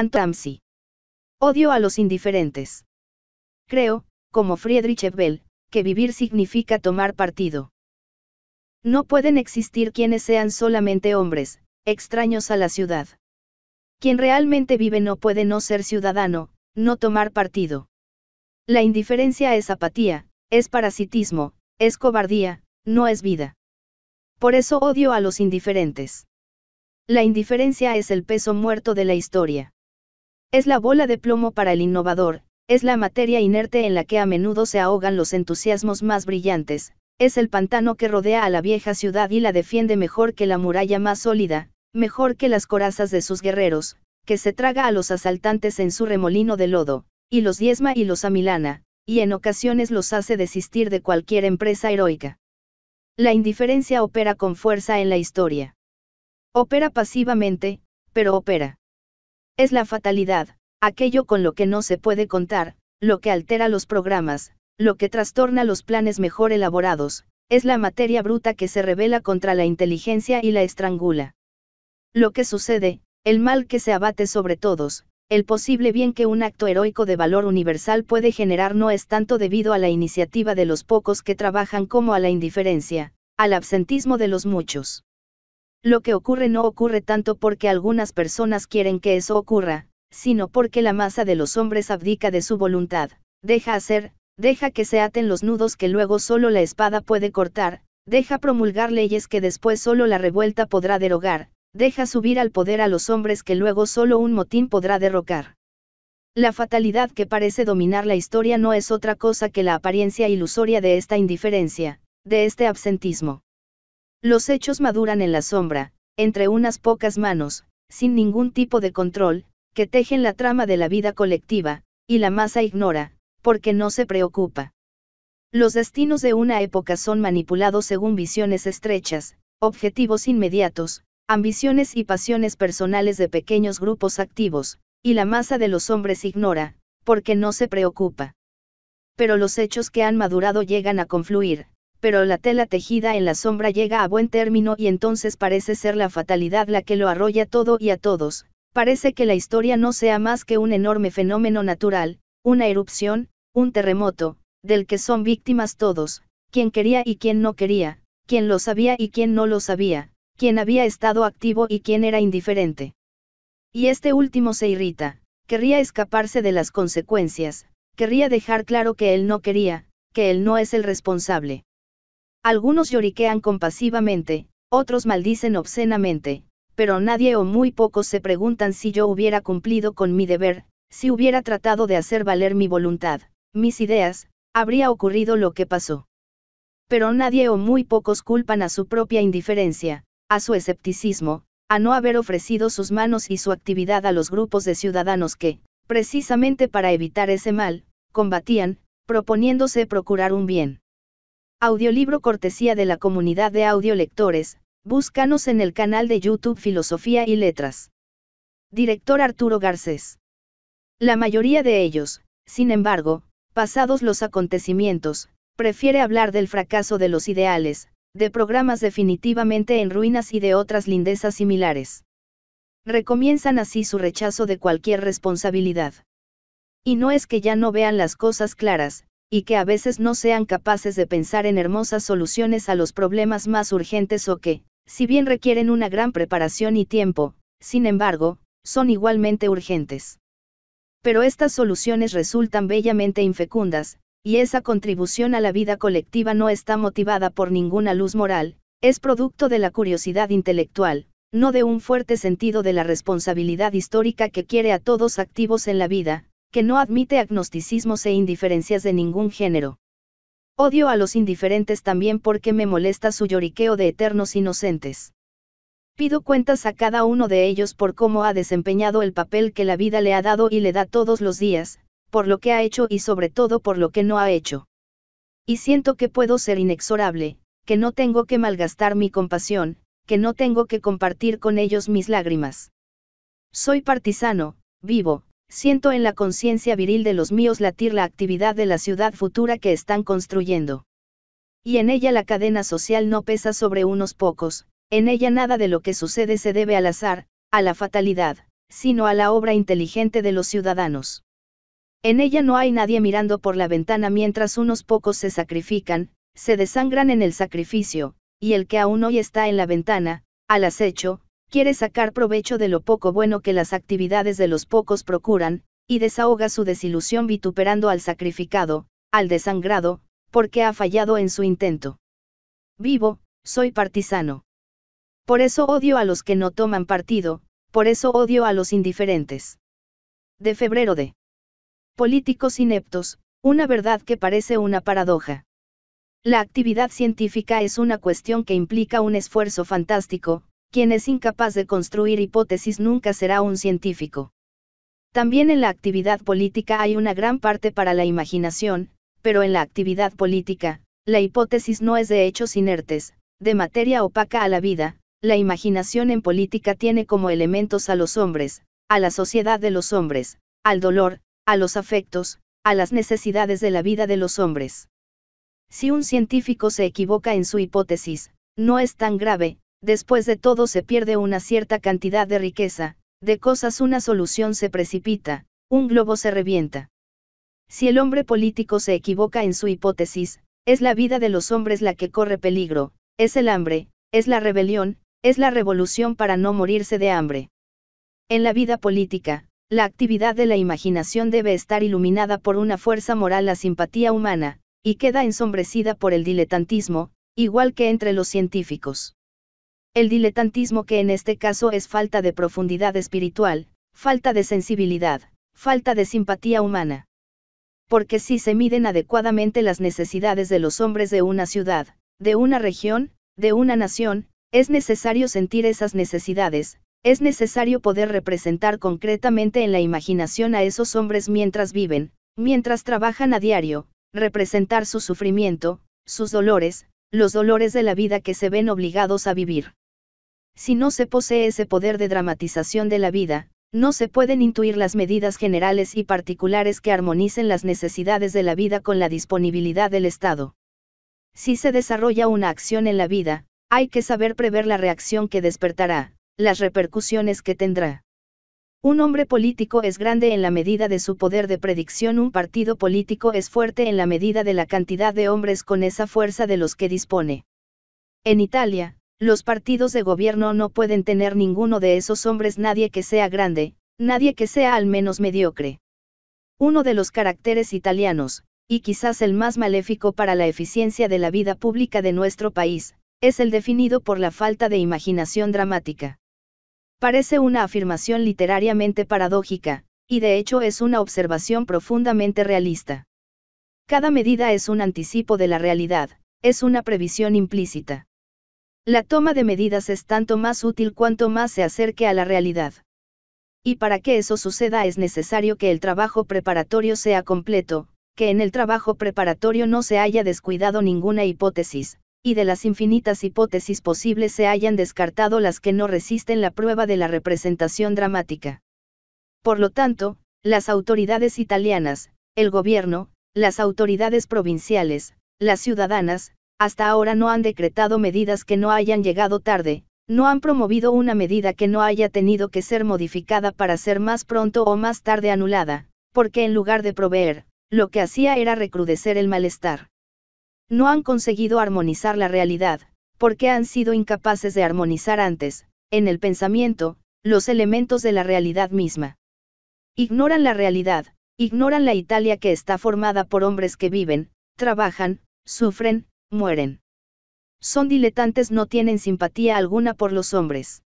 Antamsi. Odio a los indiferentes. Creo, como Friedrich Ebel, que vivir significa tomar partido. No pueden existir quienes sean solamente hombres, extraños a la ciudad. Quien realmente vive no puede no ser ciudadano, no tomar partido. La indiferencia es apatía, es parasitismo, es cobardía, no es vida. Por eso odio a los indiferentes. La indiferencia es el peso muerto de la historia. Es la bola de plomo para el innovador, es la materia inerte en la que a menudo se ahogan los entusiasmos más brillantes, es el pantano que rodea a la vieja ciudad y la defiende mejor que la muralla más sólida, mejor que las corazas de sus guerreros, que se traga a los asaltantes en su remolino de lodo, y los diezma y los amilana, y en ocasiones los hace desistir de cualquier empresa heroica. La indiferencia opera con fuerza en la historia. Opera pasivamente, pero opera. Es la fatalidad, aquello con lo que no se puede contar, lo que altera los programas, lo que trastorna los planes mejor elaborados, es la materia bruta que se revela contra la inteligencia y la estrangula. Lo que sucede, el mal que se abate sobre todos, el posible bien que un acto heroico de valor universal puede generar no es tanto debido a la iniciativa de los pocos que trabajan como a la indiferencia, al absentismo de los muchos. Lo que ocurre no ocurre tanto porque algunas personas quieren que eso ocurra, sino porque la masa de los hombres abdica de su voluntad, deja hacer, deja que se aten los nudos que luego solo la espada puede cortar, deja promulgar leyes que después solo la revuelta podrá derogar, deja subir al poder a los hombres que luego solo un motín podrá derrocar. La fatalidad que parece dominar la historia no es otra cosa que la apariencia ilusoria de esta indiferencia, de este absentismo. Los hechos maduran en la sombra, entre unas pocas manos, sin ningún tipo de control, que tejen la trama de la vida colectiva, y la masa ignora, porque no se preocupa. Los destinos de una época son manipulados según visiones estrechas, objetivos inmediatos, ambiciones y pasiones personales de pequeños grupos activos, y la masa de los hombres ignora, porque no se preocupa. Pero los hechos que han madurado llegan a confluir, pero la tela tejida en la sombra llega a buen término y entonces parece ser la fatalidad la que lo arrolla todo y a todos, parece que la historia no sea más que un enorme fenómeno natural, una erupción, un terremoto, del que son víctimas todos, quien quería y quien no quería, quien lo sabía y quien no lo sabía, quien había estado activo y quien era indiferente. Y este último se irrita, querría escaparse de las consecuencias, querría dejar claro que él no quería, que él no es el responsable. Algunos lloriquean compasivamente, otros maldicen obscenamente, pero nadie o muy pocos se preguntan si yo hubiera cumplido con mi deber, si hubiera tratado de hacer valer mi voluntad, mis ideas, habría ocurrido lo que pasó. Pero nadie o muy pocos culpan a su propia indiferencia, a su escepticismo, a no haber ofrecido sus manos y su actividad a los grupos de ciudadanos que, precisamente para evitar ese mal, combatían, proponiéndose procurar un bien. Audiolibro cortesía de la comunidad de audiolectores, búscanos en el canal de YouTube Filosofía y Letras. Director Arturo Garcés. La mayoría de ellos, sin embargo, pasados los acontecimientos, prefiere hablar del fracaso de los ideales, de programas definitivamente en ruinas y de otras lindezas similares. Recomienzan así su rechazo de cualquier responsabilidad. Y no es que ya no vean las cosas claras, y que a veces no sean capaces de pensar en hermosas soluciones a los problemas más urgentes o que, si bien requieren una gran preparación y tiempo, sin embargo, son igualmente urgentes. Pero estas soluciones resultan bellamente infecundas, y esa contribución a la vida colectiva no está motivada por ninguna luz moral, es producto de la curiosidad intelectual, no de un fuerte sentido de la responsabilidad histórica que quiere a todos activos en la vida, que no admite agnosticismos e indiferencias de ningún género. Odio a los indiferentes también porque me molesta su lloriqueo de eternos inocentes. Pido cuentas a cada uno de ellos por cómo ha desempeñado el papel que la vida le ha dado y le da todos los días, por lo que ha hecho y sobre todo por lo que no ha hecho. Y siento que puedo ser inexorable, que no tengo que malgastar mi compasión, que no tengo que compartir con ellos mis lágrimas. Soy partisano, vivo, siento en la conciencia viril de los míos latir la actividad de la ciudad futura que están construyendo. Y en ella la cadena social no pesa sobre unos pocos, en ella nada de lo que sucede se debe al azar, a la fatalidad, sino a la obra inteligente de los ciudadanos. En ella no hay nadie mirando por la ventana mientras unos pocos se sacrifican, se desangran en el sacrificio, y el que aún hoy está en la ventana, al acecho, quiere sacar provecho de lo poco bueno que las actividades de los pocos procuran, y desahoga su desilusión vituperando al sacrificado, al desangrado, porque ha fallado en su intento. Vivo, soy partisano. Por eso odio a los que no toman partido, por eso odio a los indiferentes. De febrero de. Políticos ineptos, una verdad que parece una paradoja. La actividad científica es una cuestión que implica un esfuerzo fantástico, quien es incapaz de construir hipótesis nunca será un científico. También en la actividad política hay una gran parte para la imaginación, pero en la actividad política, la hipótesis no es de hechos inertes, de materia opaca a la vida, la imaginación en política tiene como elementos a los hombres, a la sociedad de los hombres, al dolor, a los afectos, a las necesidades de la vida de los hombres. Si un científico se equivoca en su hipótesis, no es tan grave, Después de todo se pierde una cierta cantidad de riqueza, de cosas una solución se precipita, un globo se revienta. Si el hombre político se equivoca en su hipótesis, es la vida de los hombres la que corre peligro, es el hambre, es la rebelión, es la revolución para no morirse de hambre. En la vida política, la actividad de la imaginación debe estar iluminada por una fuerza moral, la simpatía humana, y queda ensombrecida por el diletantismo, igual que entre los científicos. El diletantismo que en este caso es falta de profundidad espiritual, falta de sensibilidad, falta de simpatía humana. Porque si se miden adecuadamente las necesidades de los hombres de una ciudad, de una región, de una nación, es necesario sentir esas necesidades, es necesario poder representar concretamente en la imaginación a esos hombres mientras viven, mientras trabajan a diario, representar su sufrimiento, sus dolores, los dolores de la vida que se ven obligados a vivir. Si no se posee ese poder de dramatización de la vida, no se pueden intuir las medidas generales y particulares que armonicen las necesidades de la vida con la disponibilidad del Estado. Si se desarrolla una acción en la vida, hay que saber prever la reacción que despertará, las repercusiones que tendrá. Un hombre político es grande en la medida de su poder de predicción, un partido político es fuerte en la medida de la cantidad de hombres con esa fuerza de los que dispone. En Italia, los partidos de gobierno no pueden tener ninguno de esos hombres nadie que sea grande, nadie que sea al menos mediocre. Uno de los caracteres italianos, y quizás el más maléfico para la eficiencia de la vida pública de nuestro país, es el definido por la falta de imaginación dramática. Parece una afirmación literariamente paradójica, y de hecho es una observación profundamente realista. Cada medida es un anticipo de la realidad, es una previsión implícita. La toma de medidas es tanto más útil cuanto más se acerque a la realidad. Y para que eso suceda es necesario que el trabajo preparatorio sea completo, que en el trabajo preparatorio no se haya descuidado ninguna hipótesis, y de las infinitas hipótesis posibles se hayan descartado las que no resisten la prueba de la representación dramática. Por lo tanto, las autoridades italianas, el gobierno, las autoridades provinciales, las ciudadanas, hasta ahora no han decretado medidas que no hayan llegado tarde, no han promovido una medida que no haya tenido que ser modificada para ser más pronto o más tarde anulada, porque en lugar de proveer, lo que hacía era recrudecer el malestar. No han conseguido armonizar la realidad, porque han sido incapaces de armonizar antes, en el pensamiento, los elementos de la realidad misma. Ignoran la realidad, ignoran la Italia que está formada por hombres que viven, trabajan, sufren, mueren. Son diletantes, no tienen simpatía alguna por los hombres.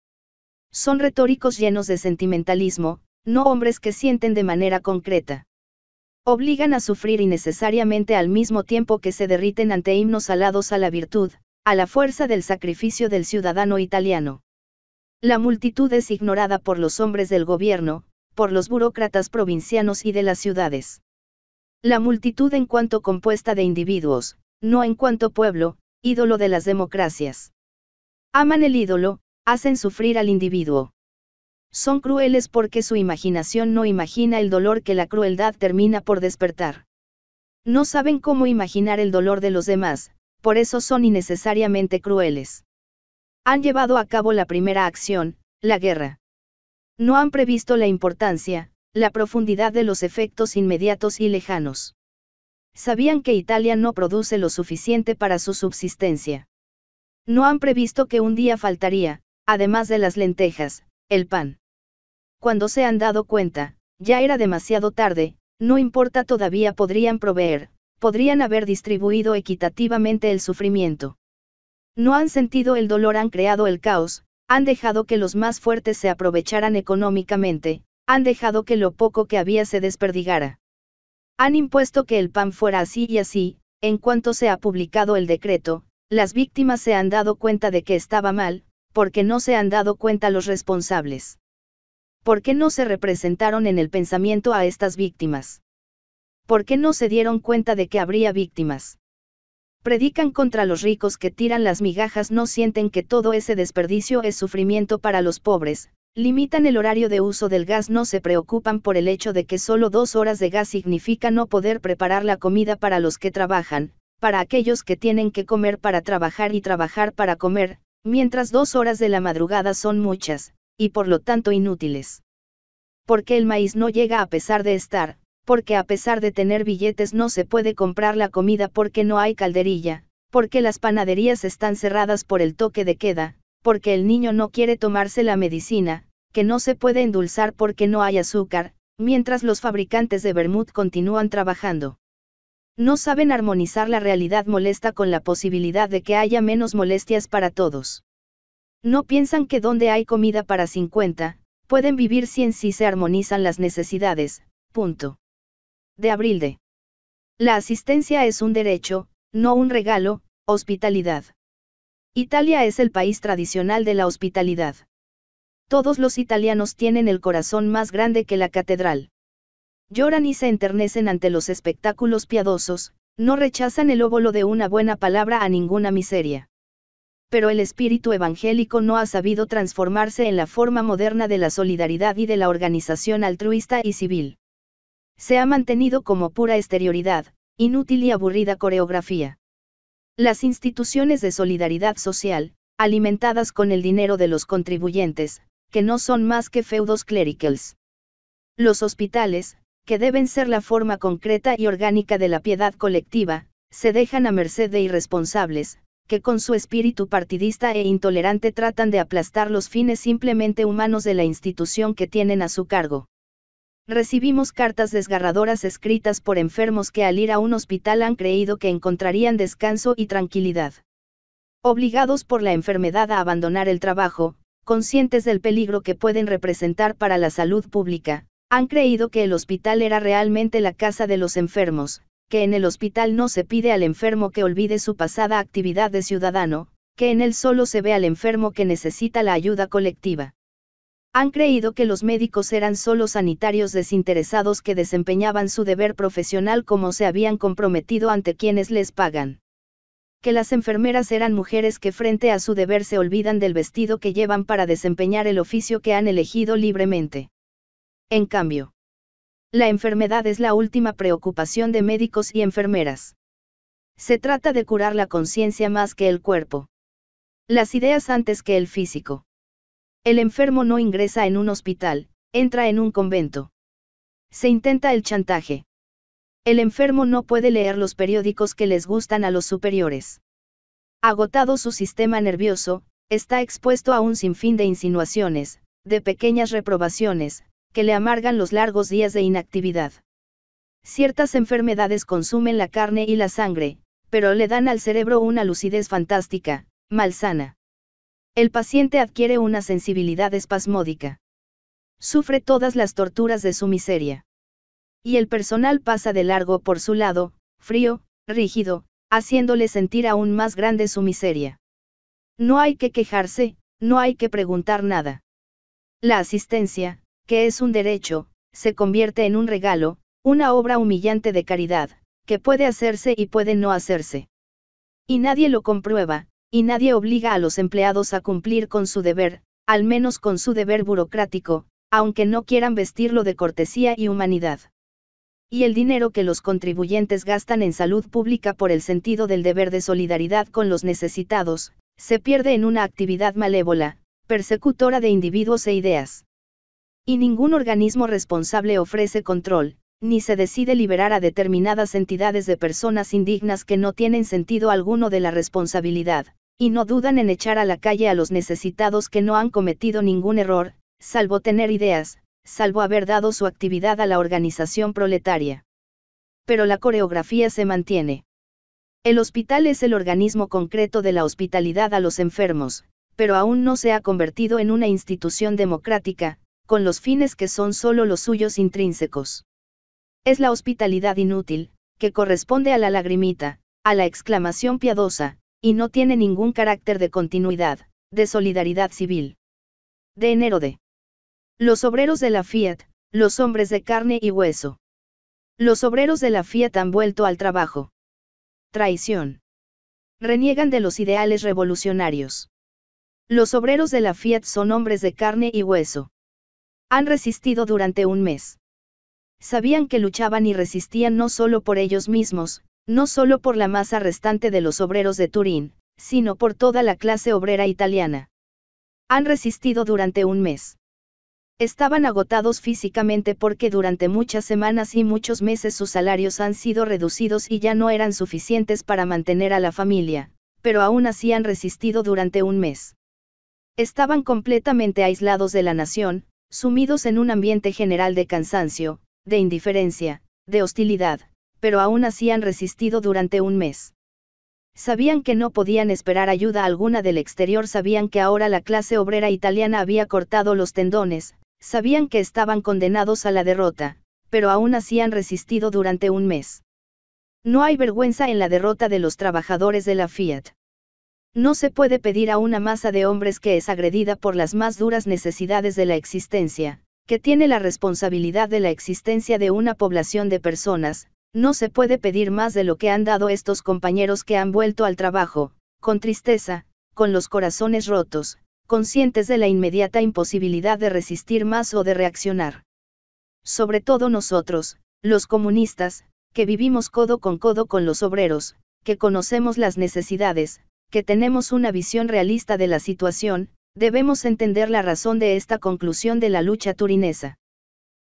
Son retóricos llenos de sentimentalismo, no hombres que sienten de manera concreta. Obligan a sufrir innecesariamente al mismo tiempo que se derriten ante himnos alados a la virtud, a la fuerza del sacrificio del ciudadano italiano. La multitud es ignorada por los hombres del gobierno, por los burócratas provincianos y de las ciudades. La multitud en cuanto compuesta de individuos, no en cuanto pueblo, ídolo de las democracias. Aman el ídolo, hacen sufrir al individuo. Son crueles porque su imaginación no imagina el dolor que la crueldad termina por despertar. No saben cómo imaginar el dolor de los demás, por eso son innecesariamente crueles. Han llevado a cabo la primera acción, la guerra. No han previsto la importancia, la profundidad de los efectos inmediatos y lejanos sabían que Italia no produce lo suficiente para su subsistencia. No han previsto que un día faltaría, además de las lentejas, el pan. Cuando se han dado cuenta, ya era demasiado tarde, no importa todavía podrían proveer, podrían haber distribuido equitativamente el sufrimiento. No han sentido el dolor, han creado el caos, han dejado que los más fuertes se aprovecharan económicamente, han dejado que lo poco que había se desperdigara. Han impuesto que el PAN fuera así y así, en cuanto se ha publicado el decreto, las víctimas se han dado cuenta de que estaba mal, porque no se han dado cuenta los responsables. ¿Por qué no se representaron en el pensamiento a estas víctimas? ¿Por qué no se dieron cuenta de que habría víctimas? Predican contra los ricos que tiran las migajas, no sienten que todo ese desperdicio es sufrimiento para los pobres, limitan el horario de uso del gas, no se preocupan por el hecho de que solo dos horas de gas significa no poder preparar la comida para los que trabajan, para aquellos que tienen que comer para trabajar y trabajar para comer, mientras dos horas de la madrugada son muchas, y por lo tanto inútiles. Porque el maíz no llega a pesar de estar, porque a pesar de tener billetes no se puede comprar la comida porque no hay calderilla, porque las panaderías están cerradas por el toque de queda, porque el niño no quiere tomarse la medicina, que no se puede endulzar porque no hay azúcar, mientras los fabricantes de vermut continúan trabajando. No saben armonizar la realidad molesta con la posibilidad de que haya menos molestias para todos. No piensan que donde hay comida para 50, pueden vivir si en sí se armonizan las necesidades. Punto. De abril de. La asistencia es un derecho, no un regalo, hospitalidad. Italia es el país tradicional de la hospitalidad. Todos los italianos tienen el corazón más grande que la catedral. Lloran y se enternecen ante los espectáculos piadosos, no rechazan el óvulo de una buena palabra a ninguna miseria. Pero el espíritu evangélico no ha sabido transformarse en la forma moderna de la solidaridad y de la organización altruista y civil. Se ha mantenido como pura exterioridad, inútil y aburrida coreografía. Las instituciones de solidaridad social, alimentadas con el dinero de los contribuyentes, que no son más que feudos clericals. Los hospitales, que deben ser la forma concreta y orgánica de la piedad colectiva, se dejan a merced de irresponsables, que con su espíritu partidista e intolerante tratan de aplastar los fines simplemente humanos de la institución que tienen a su cargo. Recibimos cartas desgarradoras escritas por enfermos que al ir a un hospital han creído que encontrarían descanso y tranquilidad. Obligados por la enfermedad a abandonar el trabajo, conscientes del peligro que pueden representar para la salud pública, han creído que el hospital era realmente la casa de los enfermos, que en el hospital no se pide al enfermo que olvide su pasada actividad de ciudadano, que en él solo se ve al enfermo que necesita la ayuda colectiva. Han creído que los médicos eran solo sanitarios desinteresados que desempeñaban su deber profesional como se habían comprometido ante quienes les pagan. Que las enfermeras eran mujeres que frente a su deber se olvidan del vestido que llevan para desempeñar el oficio que han elegido libremente. En cambio, la enfermedad es la última preocupación de médicos y enfermeras. Se trata de curar la conciencia más que el cuerpo. Las ideas antes que el físico. El enfermo no ingresa en un hospital, entra en un convento. Se intenta el chantaje. El enfermo no puede leer los periódicos que les gustan a los superiores. Agotado su sistema nervioso, está expuesto a un sinfín de insinuaciones, de pequeñas reprobaciones, que le amargan los largos días de inactividad. Ciertas enfermedades consumen la carne y la sangre, pero le dan al cerebro una lucidez fantástica, malsana. El paciente adquiere una sensibilidad espasmódica. Sufre todas las torturas de su miseria. Y el personal pasa de largo por su lado, frío, rígido, haciéndole sentir aún más grande su miseria. No hay que quejarse, no hay que preguntar nada. La asistencia, que es un derecho, se convierte en un regalo, una obra humillante de caridad, que puede hacerse y puede no hacerse. Y nadie lo comprueba, y nadie obliga a los empleados a cumplir con su deber, al menos con su deber burocrático, aunque no quieran vestirlo de cortesía y humanidad. Y el dinero que los contribuyentes gastan en salud pública por el sentido del deber de solidaridad con los necesitados, se pierde en una actividad malévola, persecutora de individuos e ideas. Y ningún organismo responsable ofrece control, ni se decide liberar a determinadas entidades de personas indignas que no tienen sentido alguno de la responsabilidad, y no dudan en echar a la calle a los necesitados que no han cometido ningún error, salvo tener ideas, salvo haber dado su actividad a la organización proletaria. Pero la coreografía se mantiene. El hospital es el organismo concreto de la hospitalidad a los enfermos, pero aún no se ha convertido en una institución democrática, con los fines que son solo los suyos intrínsecos. Es la hospitalidad inútil, que corresponde a la lagrimita, a la exclamación piadosa, y no tiene ningún carácter de continuidad, de solidaridad civil. De enero de. Los obreros de la Fiat, los hombres de carne y hueso. Los obreros de la Fiat han vuelto al trabajo. Traición. Reniegan de los ideales revolucionarios. Los obreros de la Fiat son hombres de carne y hueso. Han resistido durante un mes sabían que luchaban y resistían no solo por ellos mismos, no solo por la masa restante de los obreros de Turín, sino por toda la clase obrera italiana. Han resistido durante un mes. Estaban agotados físicamente porque durante muchas semanas y muchos meses sus salarios han sido reducidos y ya no eran suficientes para mantener a la familia, pero aún así han resistido durante un mes. Estaban completamente aislados de la nación, sumidos en un ambiente general de cansancio, de indiferencia, de hostilidad, pero aún así han resistido durante un mes. Sabían que no podían esperar ayuda alguna del exterior, sabían que ahora la clase obrera italiana había cortado los tendones, sabían que estaban condenados a la derrota, pero aún así han resistido durante un mes. No hay vergüenza en la derrota de los trabajadores de la Fiat. No se puede pedir a una masa de hombres que es agredida por las más duras necesidades de la existencia, que tiene la responsabilidad de la existencia de una población de personas, no se puede pedir más de lo que han dado estos compañeros que han vuelto al trabajo, con tristeza, con los corazones rotos, conscientes de la inmediata imposibilidad de resistir más o de reaccionar. Sobre todo nosotros, los comunistas, que vivimos codo con codo con los obreros, que conocemos las necesidades, que tenemos una visión realista de la situación, debemos entender la razón de esta conclusión de la lucha turinesa.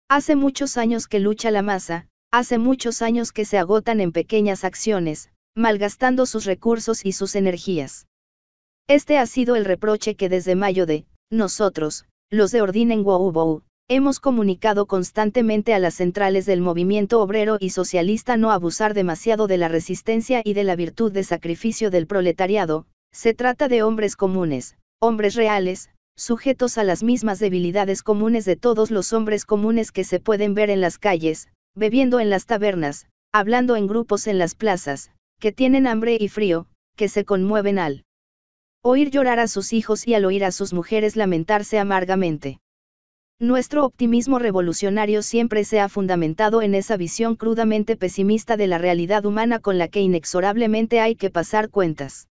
Hace muchos años que lucha la masa, hace muchos años que se agotan en pequeñas acciones, malgastando sus recursos y sus energías. Este ha sido el reproche que desde mayo de, nosotros, los de Ordinen Wow hemos comunicado constantemente a las centrales del movimiento obrero y socialista no abusar demasiado de la resistencia y de la virtud de sacrificio del proletariado, se trata de hombres comunes, hombres reales, sujetos a las mismas debilidades comunes de todos los hombres comunes que se pueden ver en las calles, bebiendo en las tabernas, hablando en grupos en las plazas, que tienen hambre y frío, que se conmueven al oír llorar a sus hijos y al oír a sus mujeres lamentarse amargamente. Nuestro optimismo revolucionario siempre se ha fundamentado en esa visión crudamente pesimista de la realidad humana con la que inexorablemente hay que pasar cuentas.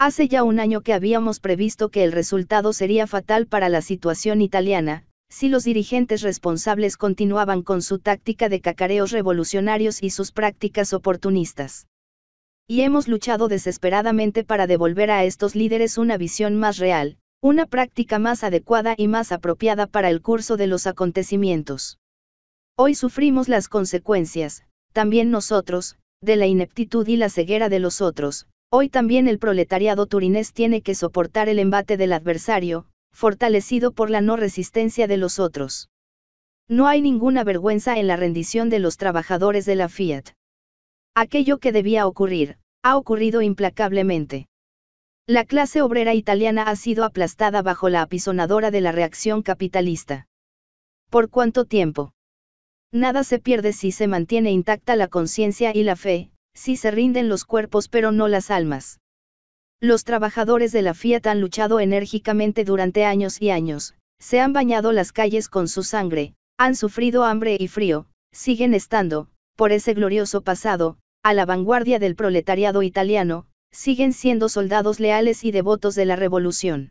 Hace ya un año que habíamos previsto que el resultado sería fatal para la situación italiana, si los dirigentes responsables continuaban con su táctica de cacareos revolucionarios y sus prácticas oportunistas. Y hemos luchado desesperadamente para devolver a estos líderes una visión más real, una práctica más adecuada y más apropiada para el curso de los acontecimientos. Hoy sufrimos las consecuencias, también nosotros, de la ineptitud y la ceguera de los otros, Hoy también el proletariado turinés tiene que soportar el embate del adversario, fortalecido por la no resistencia de los otros. No hay ninguna vergüenza en la rendición de los trabajadores de la Fiat. Aquello que debía ocurrir, ha ocurrido implacablemente. La clase obrera italiana ha sido aplastada bajo la apisonadora de la reacción capitalista. ¿Por cuánto tiempo? Nada se pierde si se mantiene intacta la conciencia y la fe, si se rinden los cuerpos pero no las almas. Los trabajadores de la Fiat han luchado enérgicamente durante años y años, se han bañado las calles con su sangre, han sufrido hambre y frío, siguen estando, por ese glorioso pasado, a la vanguardia del proletariado italiano, siguen siendo soldados leales y devotos de la revolución.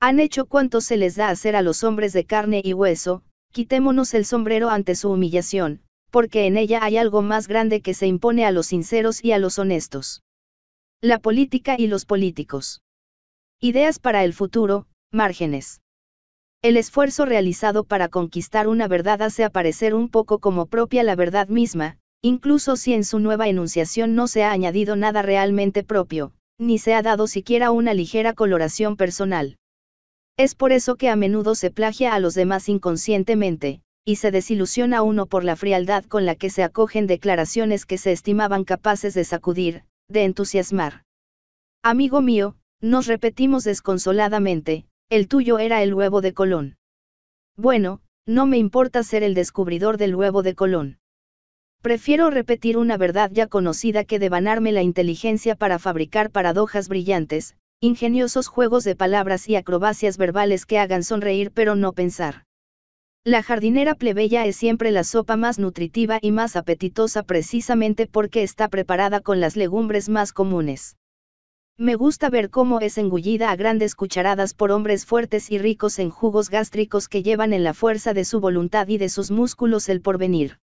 Han hecho cuanto se les da hacer a los hombres de carne y hueso, quitémonos el sombrero ante su humillación, porque en ella hay algo más grande que se impone a los sinceros y a los honestos. La política y los políticos. Ideas para el futuro, márgenes. El esfuerzo realizado para conquistar una verdad hace aparecer un poco como propia la verdad misma, incluso si en su nueva enunciación no se ha añadido nada realmente propio, ni se ha dado siquiera una ligera coloración personal. Es por eso que a menudo se plagia a los demás inconscientemente, y se desilusiona uno por la frialdad con la que se acogen declaraciones que se estimaban capaces de sacudir, de entusiasmar. Amigo mío, nos repetimos desconsoladamente, el tuyo era el huevo de Colón. Bueno, no me importa ser el descubridor del huevo de Colón. Prefiero repetir una verdad ya conocida que devanarme la inteligencia para fabricar paradojas brillantes, ingeniosos juegos de palabras y acrobacias verbales que hagan sonreír pero no pensar. La jardinera plebeya es siempre la sopa más nutritiva y más apetitosa precisamente porque está preparada con las legumbres más comunes. Me gusta ver cómo es engullida a grandes cucharadas por hombres fuertes y ricos en jugos gástricos que llevan en la fuerza de su voluntad y de sus músculos el porvenir.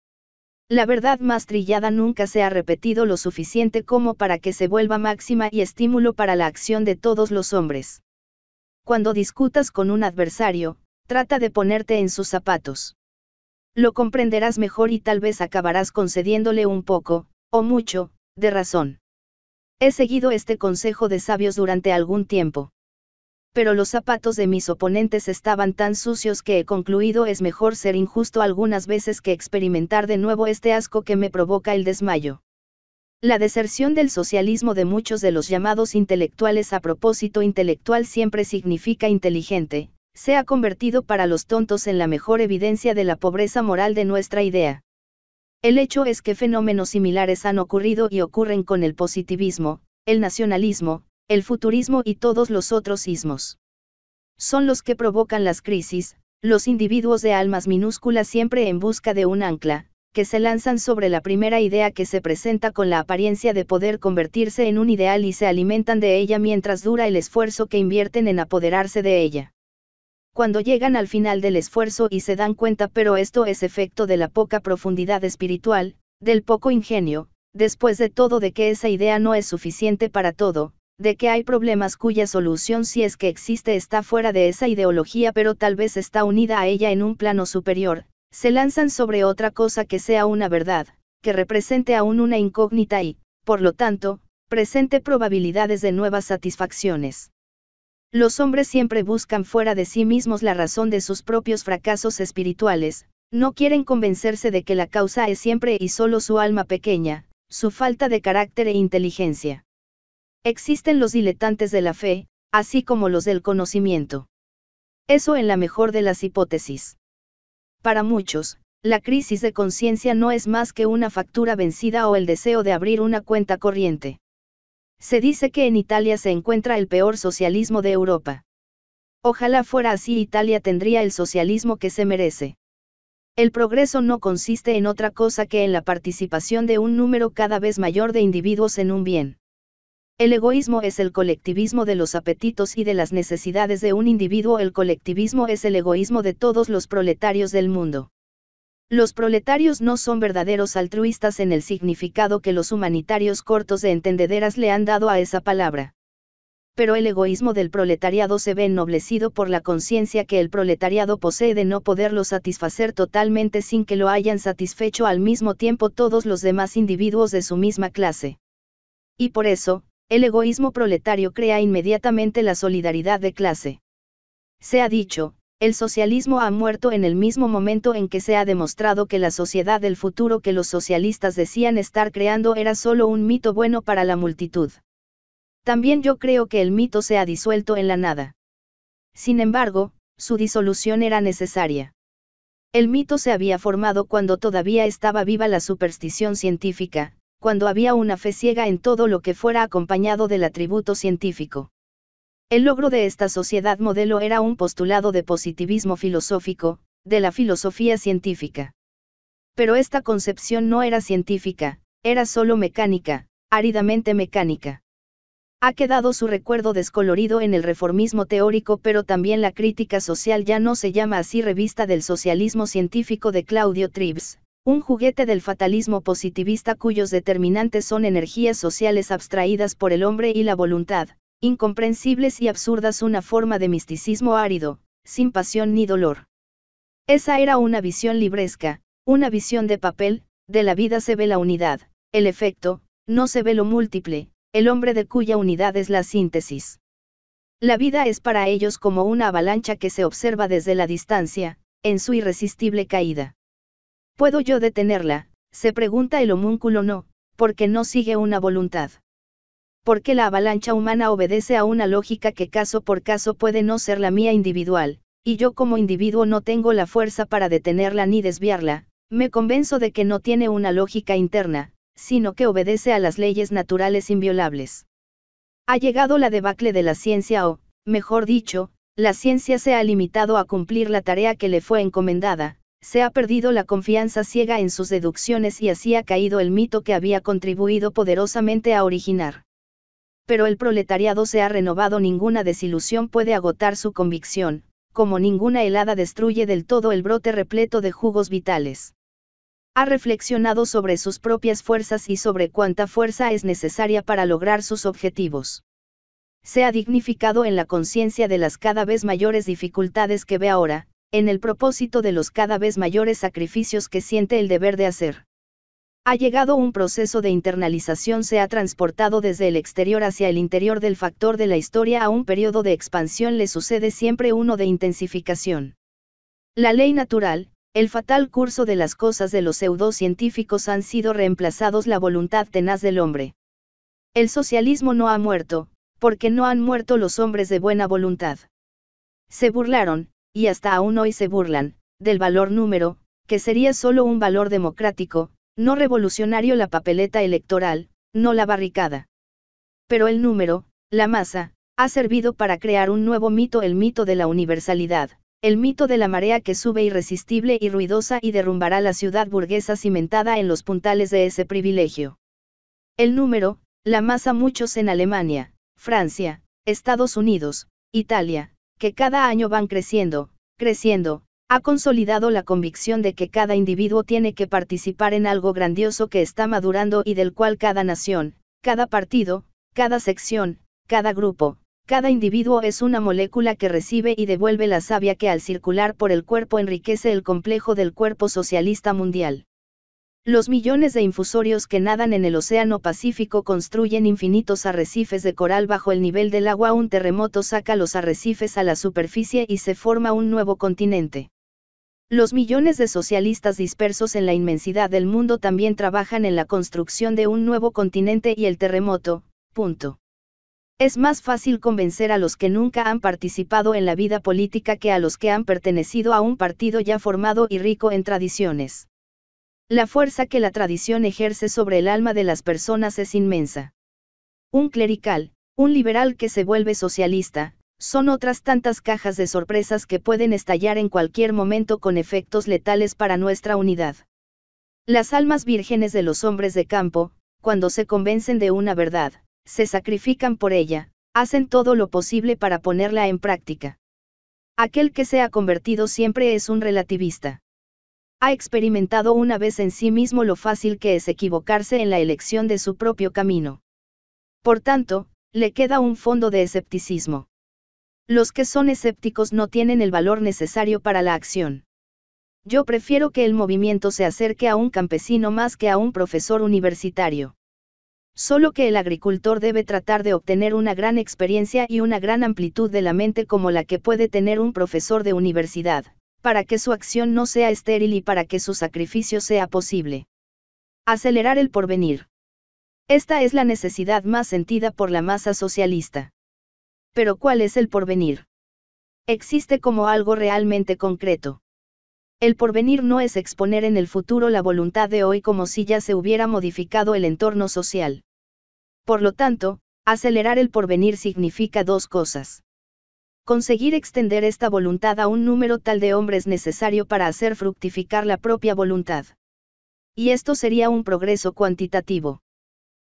La verdad más trillada nunca se ha repetido lo suficiente como para que se vuelva máxima y estímulo para la acción de todos los hombres. Cuando discutas con un adversario, trata de ponerte en sus zapatos. Lo comprenderás mejor y tal vez acabarás concediéndole un poco, o mucho, de razón. He seguido este consejo de sabios durante algún tiempo. Pero los zapatos de mis oponentes estaban tan sucios que he concluido es mejor ser injusto algunas veces que experimentar de nuevo este asco que me provoca el desmayo. La deserción del socialismo de muchos de los llamados intelectuales a propósito intelectual siempre significa inteligente, se ha convertido para los tontos en la mejor evidencia de la pobreza moral de nuestra idea. El hecho es que fenómenos similares han ocurrido y ocurren con el positivismo, el nacionalismo, el futurismo y todos los otros ismos. Son los que provocan las crisis, los individuos de almas minúsculas siempre en busca de un ancla, que se lanzan sobre la primera idea que se presenta con la apariencia de poder convertirse en un ideal y se alimentan de ella mientras dura el esfuerzo que invierten en apoderarse de ella cuando llegan al final del esfuerzo y se dan cuenta pero esto es efecto de la poca profundidad espiritual, del poco ingenio, después de todo de que esa idea no es suficiente para todo, de que hay problemas cuya solución si es que existe está fuera de esa ideología pero tal vez está unida a ella en un plano superior, se lanzan sobre otra cosa que sea una verdad, que represente aún una incógnita y, por lo tanto, presente probabilidades de nuevas satisfacciones. Los hombres siempre buscan fuera de sí mismos la razón de sus propios fracasos espirituales, no quieren convencerse de que la causa es siempre y solo su alma pequeña, su falta de carácter e inteligencia. Existen los diletantes de la fe, así como los del conocimiento. Eso en la mejor de las hipótesis. Para muchos, la crisis de conciencia no es más que una factura vencida o el deseo de abrir una cuenta corriente. Se dice que en Italia se encuentra el peor socialismo de Europa. Ojalá fuera así Italia tendría el socialismo que se merece. El progreso no consiste en otra cosa que en la participación de un número cada vez mayor de individuos en un bien. El egoísmo es el colectivismo de los apetitos y de las necesidades de un individuo, el colectivismo es el egoísmo de todos los proletarios del mundo. Los proletarios no son verdaderos altruistas en el significado que los humanitarios cortos de entendederas le han dado a esa palabra. Pero el egoísmo del proletariado se ve ennoblecido por la conciencia que el proletariado posee de no poderlo satisfacer totalmente sin que lo hayan satisfecho al mismo tiempo todos los demás individuos de su misma clase. Y por eso, el egoísmo proletario crea inmediatamente la solidaridad de clase. Se ha dicho, el socialismo ha muerto en el mismo momento en que se ha demostrado que la sociedad del futuro que los socialistas decían estar creando era solo un mito bueno para la multitud. También yo creo que el mito se ha disuelto en la nada. Sin embargo, su disolución era necesaria. El mito se había formado cuando todavía estaba viva la superstición científica, cuando había una fe ciega en todo lo que fuera acompañado del atributo científico. El logro de esta sociedad modelo era un postulado de positivismo filosófico, de la filosofía científica. Pero esta concepción no era científica, era solo mecánica, áridamente mecánica. Ha quedado su recuerdo descolorido en el reformismo teórico, pero también la crítica social ya no se llama así revista del socialismo científico de Claudio Trips, un juguete del fatalismo positivista cuyos determinantes son energías sociales abstraídas por el hombre y la voluntad, incomprensibles y absurdas una forma de misticismo árido, sin pasión ni dolor. Esa era una visión libresca, una visión de papel, de la vida se ve la unidad, el efecto, no se ve lo múltiple, el hombre de cuya unidad es la síntesis. La vida es para ellos como una avalancha que se observa desde la distancia, en su irresistible caída. ¿Puedo yo detenerla? se pregunta el homúnculo no, porque no sigue una voluntad porque la avalancha humana obedece a una lógica que caso por caso puede no ser la mía individual, y yo como individuo no tengo la fuerza para detenerla ni desviarla, me convenzo de que no tiene una lógica interna, sino que obedece a las leyes naturales inviolables. Ha llegado la debacle de la ciencia o, mejor dicho, la ciencia se ha limitado a cumplir la tarea que le fue encomendada, se ha perdido la confianza ciega en sus deducciones y así ha caído el mito que había contribuido poderosamente a originar pero el proletariado se ha renovado, ninguna desilusión puede agotar su convicción, como ninguna helada destruye del todo el brote repleto de jugos vitales. Ha reflexionado sobre sus propias fuerzas y sobre cuánta fuerza es necesaria para lograr sus objetivos. Se ha dignificado en la conciencia de las cada vez mayores dificultades que ve ahora, en el propósito de los cada vez mayores sacrificios que siente el deber de hacer ha llegado un proceso de internalización se ha transportado desde el exterior hacia el interior del factor de la historia a un periodo de expansión le sucede siempre uno de intensificación. La ley natural, el fatal curso de las cosas de los pseudocientíficos han sido reemplazados la voluntad tenaz del hombre. El socialismo no ha muerto, porque no han muerto los hombres de buena voluntad. Se burlaron, y hasta aún hoy se burlan, del valor número, que sería solo un valor democrático, no revolucionario la papeleta electoral, no la barricada. Pero el número, la masa, ha servido para crear un nuevo mito, el mito de la universalidad, el mito de la marea que sube irresistible y ruidosa y derrumbará la ciudad burguesa cimentada en los puntales de ese privilegio. El número, la masa muchos en Alemania, Francia, Estados Unidos, Italia, que cada año van creciendo, creciendo, ha consolidado la convicción de que cada individuo tiene que participar en algo grandioso que está madurando y del cual cada nación, cada partido, cada sección, cada grupo, cada individuo es una molécula que recibe y devuelve la savia que al circular por el cuerpo enriquece el complejo del cuerpo socialista mundial. Los millones de infusorios que nadan en el Océano Pacífico construyen infinitos arrecifes de coral bajo el nivel del agua. Un terremoto saca los arrecifes a la superficie y se forma un nuevo continente. Los millones de socialistas dispersos en la inmensidad del mundo también trabajan en la construcción de un nuevo continente y el terremoto, punto. Es más fácil convencer a los que nunca han participado en la vida política que a los que han pertenecido a un partido ya formado y rico en tradiciones. La fuerza que la tradición ejerce sobre el alma de las personas es inmensa. Un clerical, un liberal que se vuelve socialista, son otras tantas cajas de sorpresas que pueden estallar en cualquier momento con efectos letales para nuestra unidad. Las almas vírgenes de los hombres de campo, cuando se convencen de una verdad, se sacrifican por ella, hacen todo lo posible para ponerla en práctica. Aquel que se ha convertido siempre es un relativista. Ha experimentado una vez en sí mismo lo fácil que es equivocarse en la elección de su propio camino. Por tanto, le queda un fondo de escepticismo los que son escépticos no tienen el valor necesario para la acción. Yo prefiero que el movimiento se acerque a un campesino más que a un profesor universitario. Solo que el agricultor debe tratar de obtener una gran experiencia y una gran amplitud de la mente como la que puede tener un profesor de universidad, para que su acción no sea estéril y para que su sacrificio sea posible. Acelerar el porvenir. Esta es la necesidad más sentida por la masa socialista pero ¿cuál es el porvenir? Existe como algo realmente concreto. El porvenir no es exponer en el futuro la voluntad de hoy como si ya se hubiera modificado el entorno social. Por lo tanto, acelerar el porvenir significa dos cosas. Conseguir extender esta voluntad a un número tal de hombres necesario para hacer fructificar la propia voluntad. Y esto sería un progreso cuantitativo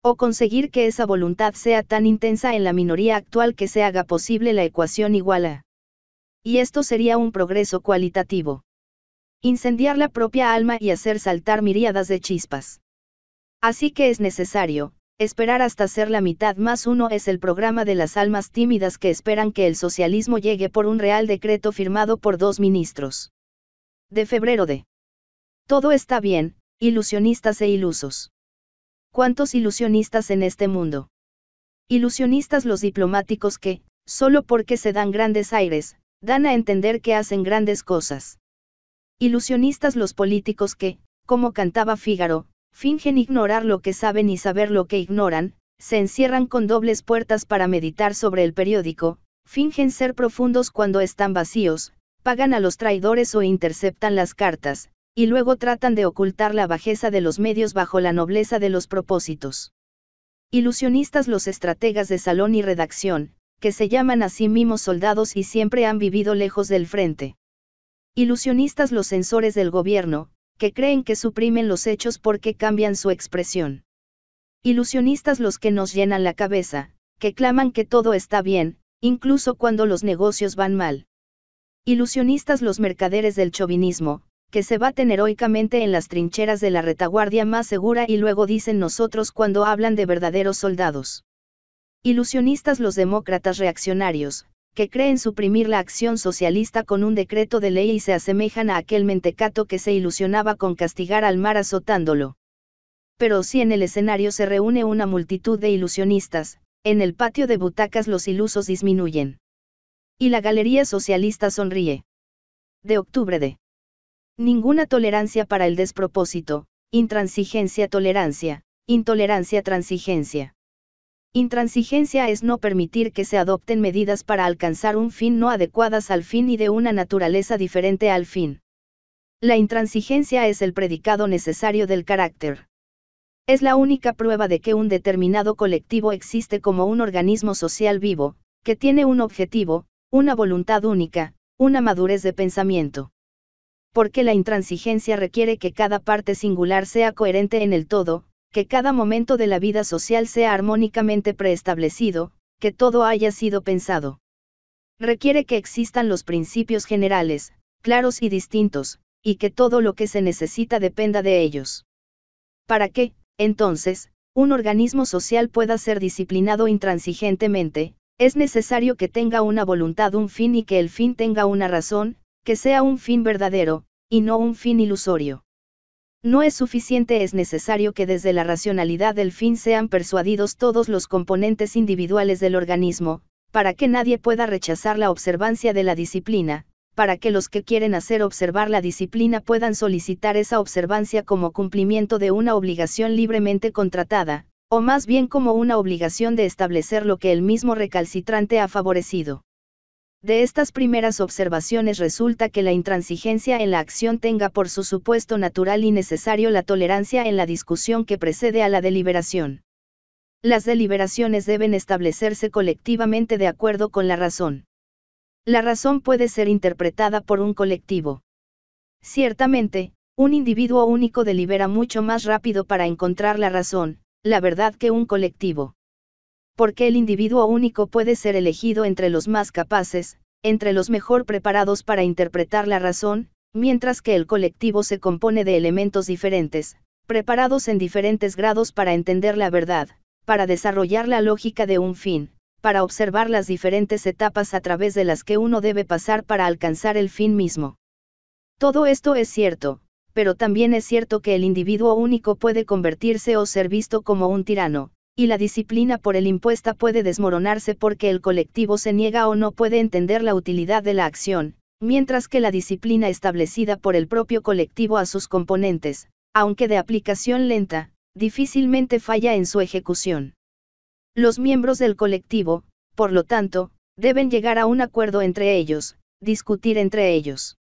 o conseguir que esa voluntad sea tan intensa en la minoría actual que se haga posible la ecuación igual a. Y esto sería un progreso cualitativo. Incendiar la propia alma y hacer saltar miríadas de chispas. Así que es necesario, esperar hasta ser la mitad más uno es el programa de las almas tímidas que esperan que el socialismo llegue por un real decreto firmado por dos ministros. De febrero de. Todo está bien, ilusionistas e ilusos cuántos ilusionistas en este mundo. Ilusionistas los diplomáticos que, solo porque se dan grandes aires, dan a entender que hacen grandes cosas. Ilusionistas los políticos que, como cantaba Fígaro, fingen ignorar lo que saben y saber lo que ignoran, se encierran con dobles puertas para meditar sobre el periódico, fingen ser profundos cuando están vacíos, pagan a los traidores o interceptan las cartas, y luego tratan de ocultar la bajeza de los medios bajo la nobleza de los propósitos. Ilusionistas los estrategas de salón y redacción, que se llaman a sí mismos soldados y siempre han vivido lejos del frente. Ilusionistas los censores del gobierno, que creen que suprimen los hechos porque cambian su expresión. Ilusionistas los que nos llenan la cabeza, que claman que todo está bien, incluso cuando los negocios van mal. Ilusionistas los mercaderes del chauvinismo, que se baten heroicamente en las trincheras de la retaguardia más segura y luego dicen nosotros cuando hablan de verdaderos soldados. Ilusionistas los demócratas reaccionarios, que creen suprimir la acción socialista con un decreto de ley y se asemejan a aquel mentecato que se ilusionaba con castigar al mar azotándolo. Pero si en el escenario se reúne una multitud de ilusionistas, en el patio de butacas los ilusos disminuyen. Y la galería socialista sonríe. De octubre de Ninguna tolerancia para el despropósito, intransigencia tolerancia, intolerancia transigencia. Intransigencia es no permitir que se adopten medidas para alcanzar un fin no adecuadas al fin y de una naturaleza diferente al fin. La intransigencia es el predicado necesario del carácter. Es la única prueba de que un determinado colectivo existe como un organismo social vivo, que tiene un objetivo, una voluntad única, una madurez de pensamiento porque la intransigencia requiere que cada parte singular sea coherente en el todo, que cada momento de la vida social sea armónicamente preestablecido, que todo haya sido pensado. Requiere que existan los principios generales, claros y distintos, y que todo lo que se necesita dependa de ellos. Para que, entonces, un organismo social pueda ser disciplinado intransigentemente, es necesario que tenga una voluntad, un fin y que el fin tenga una razón, que sea un fin verdadero, y no un fin ilusorio. No es suficiente, es necesario que desde la racionalidad del fin sean persuadidos todos los componentes individuales del organismo, para que nadie pueda rechazar la observancia de la disciplina, para que los que quieren hacer observar la disciplina puedan solicitar esa observancia como cumplimiento de una obligación libremente contratada, o más bien como una obligación de establecer lo que el mismo recalcitrante ha favorecido. De estas primeras observaciones resulta que la intransigencia en la acción tenga por su supuesto natural y necesario la tolerancia en la discusión que precede a la deliberación. Las deliberaciones deben establecerse colectivamente de acuerdo con la razón. La razón puede ser interpretada por un colectivo. Ciertamente, un individuo único delibera mucho más rápido para encontrar la razón, la verdad que un colectivo porque el individuo único puede ser elegido entre los más capaces, entre los mejor preparados para interpretar la razón, mientras que el colectivo se compone de elementos diferentes, preparados en diferentes grados para entender la verdad, para desarrollar la lógica de un fin, para observar las diferentes etapas a través de las que uno debe pasar para alcanzar el fin mismo. Todo esto es cierto, pero también es cierto que el individuo único puede convertirse o ser visto como un tirano, y la disciplina por el impuesta puede desmoronarse porque el colectivo se niega o no puede entender la utilidad de la acción, mientras que la disciplina establecida por el propio colectivo a sus componentes, aunque de aplicación lenta, difícilmente falla en su ejecución. Los miembros del colectivo, por lo tanto, deben llegar a un acuerdo entre ellos, discutir entre ellos.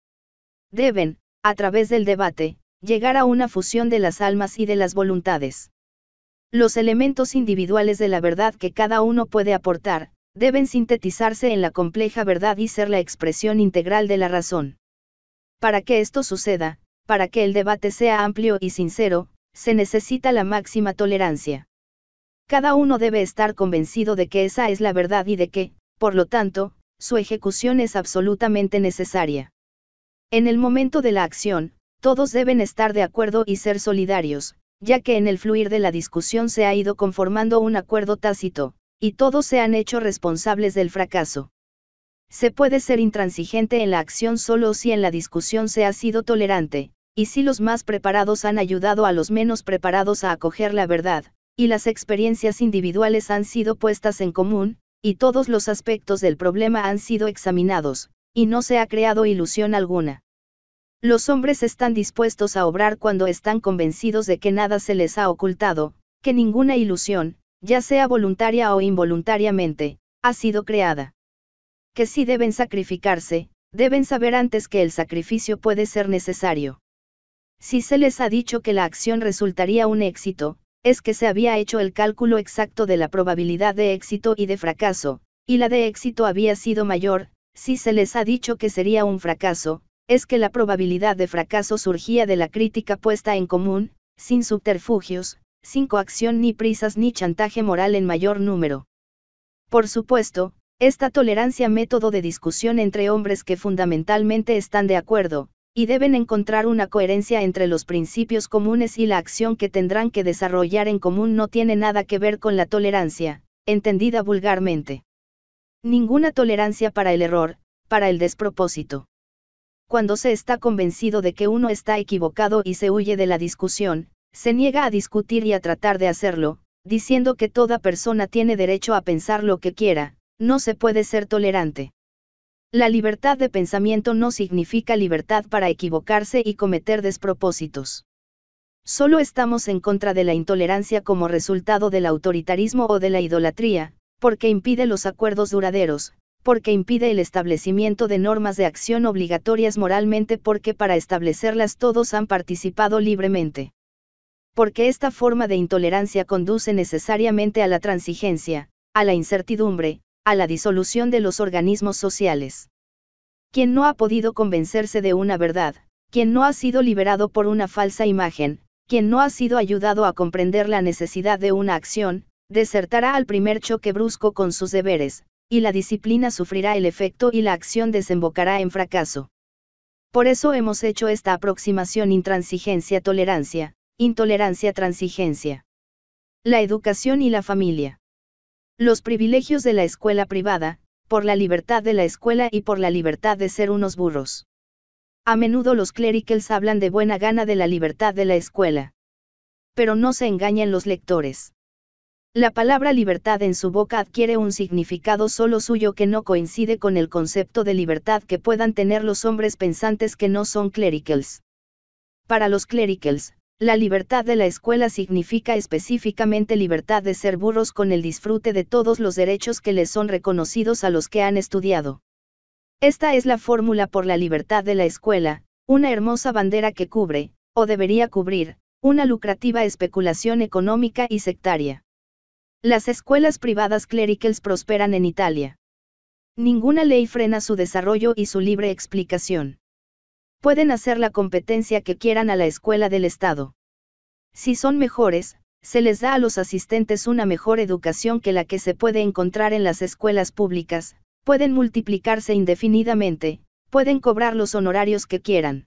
Deben, a través del debate, llegar a una fusión de las almas y de las voluntades. Los elementos individuales de la verdad que cada uno puede aportar, deben sintetizarse en la compleja verdad y ser la expresión integral de la razón. Para que esto suceda, para que el debate sea amplio y sincero, se necesita la máxima tolerancia. Cada uno debe estar convencido de que esa es la verdad y de que, por lo tanto, su ejecución es absolutamente necesaria. En el momento de la acción, todos deben estar de acuerdo y ser solidarios, ya que en el fluir de la discusión se ha ido conformando un acuerdo tácito, y todos se han hecho responsables del fracaso. Se puede ser intransigente en la acción solo si en la discusión se ha sido tolerante, y si los más preparados han ayudado a los menos preparados a acoger la verdad, y las experiencias individuales han sido puestas en común, y todos los aspectos del problema han sido examinados, y no se ha creado ilusión alguna. Los hombres están dispuestos a obrar cuando están convencidos de que nada se les ha ocultado, que ninguna ilusión, ya sea voluntaria o involuntariamente, ha sido creada. Que si deben sacrificarse, deben saber antes que el sacrificio puede ser necesario. Si se les ha dicho que la acción resultaría un éxito, es que se había hecho el cálculo exacto de la probabilidad de éxito y de fracaso, y la de éxito había sido mayor, si se les ha dicho que sería un fracaso, es que la probabilidad de fracaso surgía de la crítica puesta en común, sin subterfugios, sin coacción ni prisas ni chantaje moral en mayor número. Por supuesto, esta tolerancia método de discusión entre hombres que fundamentalmente están de acuerdo, y deben encontrar una coherencia entre los principios comunes y la acción que tendrán que desarrollar en común no tiene nada que ver con la tolerancia, entendida vulgarmente. Ninguna tolerancia para el error, para el despropósito cuando se está convencido de que uno está equivocado y se huye de la discusión, se niega a discutir y a tratar de hacerlo, diciendo que toda persona tiene derecho a pensar lo que quiera, no se puede ser tolerante. La libertad de pensamiento no significa libertad para equivocarse y cometer despropósitos. Solo estamos en contra de la intolerancia como resultado del autoritarismo o de la idolatría, porque impide los acuerdos duraderos, porque impide el establecimiento de normas de acción obligatorias moralmente porque para establecerlas todos han participado libremente. Porque esta forma de intolerancia conduce necesariamente a la transigencia, a la incertidumbre, a la disolución de los organismos sociales. Quien no ha podido convencerse de una verdad, quien no ha sido liberado por una falsa imagen, quien no ha sido ayudado a comprender la necesidad de una acción, desertará al primer choque brusco con sus deberes, y la disciplina sufrirá el efecto y la acción desembocará en fracaso. Por eso hemos hecho esta aproximación intransigencia-tolerancia, intolerancia-transigencia. La educación y la familia. Los privilegios de la escuela privada, por la libertad de la escuela y por la libertad de ser unos burros. A menudo los clericals hablan de buena gana de la libertad de la escuela. Pero no se engañan los lectores. La palabra libertad en su boca adquiere un significado solo suyo que no coincide con el concepto de libertad que puedan tener los hombres pensantes que no son clericals. Para los clericals, la libertad de la escuela significa específicamente libertad de ser burros con el disfrute de todos los derechos que les son reconocidos a los que han estudiado. Esta es la fórmula por la libertad de la escuela, una hermosa bandera que cubre, o debería cubrir, una lucrativa especulación económica y sectaria. Las escuelas privadas clericals prosperan en Italia. Ninguna ley frena su desarrollo y su libre explicación. Pueden hacer la competencia que quieran a la escuela del Estado. Si son mejores, se les da a los asistentes una mejor educación que la que se puede encontrar en las escuelas públicas, pueden multiplicarse indefinidamente, pueden cobrar los honorarios que quieran.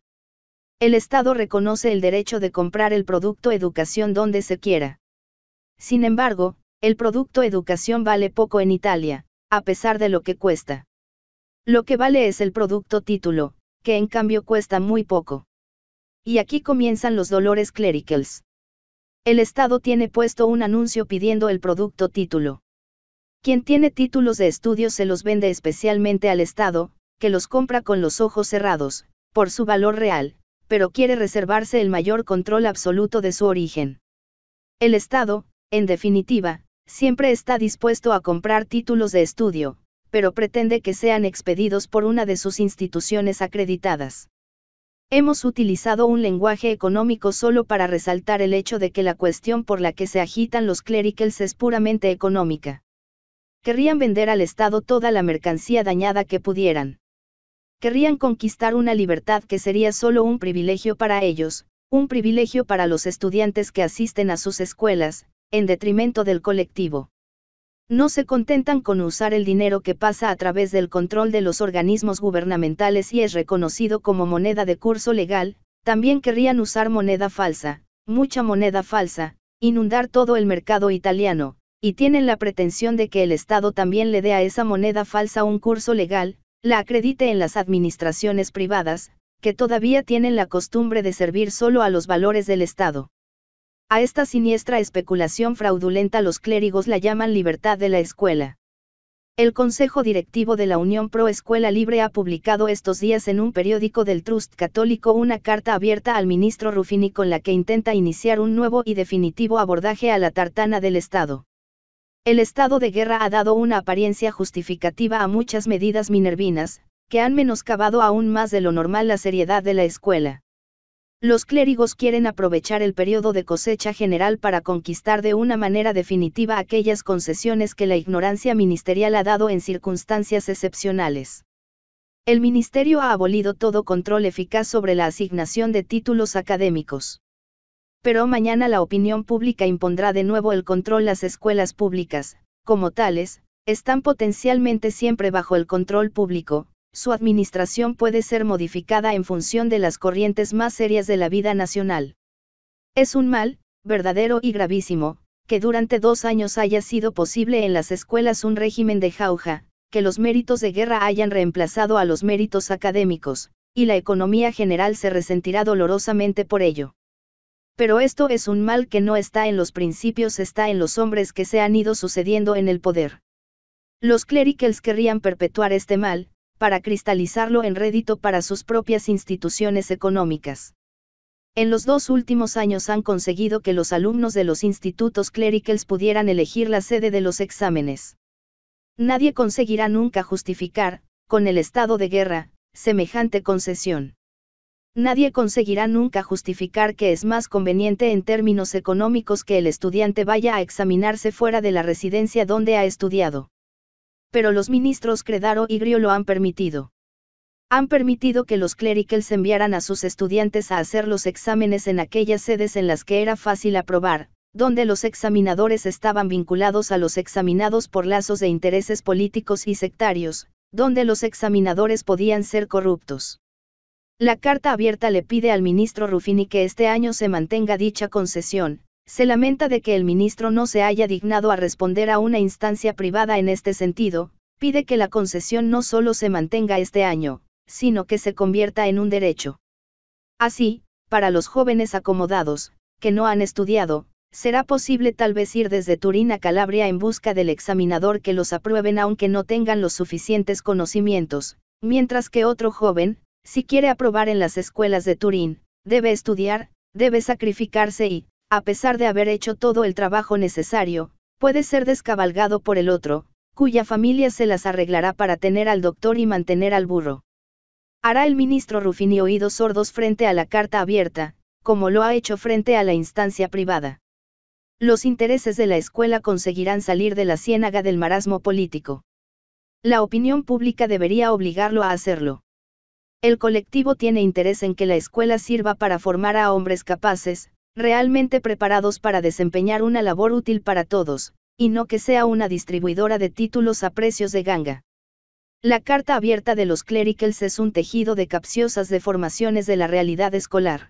El Estado reconoce el derecho de comprar el producto educación donde se quiera. Sin embargo, el producto educación vale poco en Italia, a pesar de lo que cuesta. Lo que vale es el producto título, que en cambio cuesta muy poco. Y aquí comienzan los dolores clericals. El Estado tiene puesto un anuncio pidiendo el producto título. Quien tiene títulos de estudio se los vende especialmente al Estado, que los compra con los ojos cerrados, por su valor real, pero quiere reservarse el mayor control absoluto de su origen. El Estado, en definitiva, Siempre está dispuesto a comprar títulos de estudio, pero pretende que sean expedidos por una de sus instituciones acreditadas. Hemos utilizado un lenguaje económico solo para resaltar el hecho de que la cuestión por la que se agitan los clericals es puramente económica. Querrían vender al Estado toda la mercancía dañada que pudieran. Querrían conquistar una libertad que sería solo un privilegio para ellos, un privilegio para los estudiantes que asisten a sus escuelas, en detrimento del colectivo. No se contentan con usar el dinero que pasa a través del control de los organismos gubernamentales y es reconocido como moneda de curso legal, también querrían usar moneda falsa, mucha moneda falsa, inundar todo el mercado italiano, y tienen la pretensión de que el Estado también le dé a esa moneda falsa un curso legal, la acredite en las administraciones privadas, que todavía tienen la costumbre de servir solo a los valores del Estado. A esta siniestra especulación fraudulenta los clérigos la llaman libertad de la escuela. El Consejo Directivo de la Unión Pro Escuela Libre ha publicado estos días en un periódico del Trust Católico una carta abierta al ministro Ruffini con la que intenta iniciar un nuevo y definitivo abordaje a la tartana del Estado. El estado de guerra ha dado una apariencia justificativa a muchas medidas minervinas, que han menoscabado aún más de lo normal la seriedad de la escuela los clérigos quieren aprovechar el periodo de cosecha general para conquistar de una manera definitiva aquellas concesiones que la ignorancia ministerial ha dado en circunstancias excepcionales. El ministerio ha abolido todo control eficaz sobre la asignación de títulos académicos. Pero mañana la opinión pública impondrá de nuevo el control. Las escuelas públicas, como tales, están potencialmente siempre bajo el control público, su administración puede ser modificada en función de las corrientes más serias de la vida nacional. Es un mal, verdadero y gravísimo, que durante dos años haya sido posible en las escuelas un régimen de jauja, que los méritos de guerra hayan reemplazado a los méritos académicos, y la economía general se resentirá dolorosamente por ello. Pero esto es un mal que no está en los principios, está en los hombres que se han ido sucediendo en el poder. Los clericals querrían perpetuar este mal, para cristalizarlo en rédito para sus propias instituciones económicas. En los dos últimos años han conseguido que los alumnos de los institutos clericals pudieran elegir la sede de los exámenes. Nadie conseguirá nunca justificar, con el estado de guerra, semejante concesión. Nadie conseguirá nunca justificar que es más conveniente en términos económicos que el estudiante vaya a examinarse fuera de la residencia donde ha estudiado pero los ministros Credaro y Grio lo han permitido. Han permitido que los clericals enviaran a sus estudiantes a hacer los exámenes en aquellas sedes en las que era fácil aprobar, donde los examinadores estaban vinculados a los examinados por lazos de intereses políticos y sectarios, donde los examinadores podían ser corruptos. La carta abierta le pide al ministro Ruffini que este año se mantenga dicha concesión, se lamenta de que el ministro no se haya dignado a responder a una instancia privada en este sentido, pide que la concesión no solo se mantenga este año, sino que se convierta en un derecho. Así, para los jóvenes acomodados, que no han estudiado, será posible tal vez ir desde Turín a Calabria en busca del examinador que los aprueben aunque no tengan los suficientes conocimientos, mientras que otro joven, si quiere aprobar en las escuelas de Turín, debe estudiar, debe sacrificarse y, a pesar de haber hecho todo el trabajo necesario, puede ser descabalgado por el otro, cuya familia se las arreglará para tener al doctor y mantener al burro. Hará el ministro Rufini oídos sordos frente a la carta abierta, como lo ha hecho frente a la instancia privada. Los intereses de la escuela conseguirán salir de la ciénaga del marasmo político. La opinión pública debería obligarlo a hacerlo. El colectivo tiene interés en que la escuela sirva para formar a hombres capaces, realmente preparados para desempeñar una labor útil para todos, y no que sea una distribuidora de títulos a precios de ganga. La carta abierta de los clericals es un tejido de capciosas deformaciones de la realidad escolar.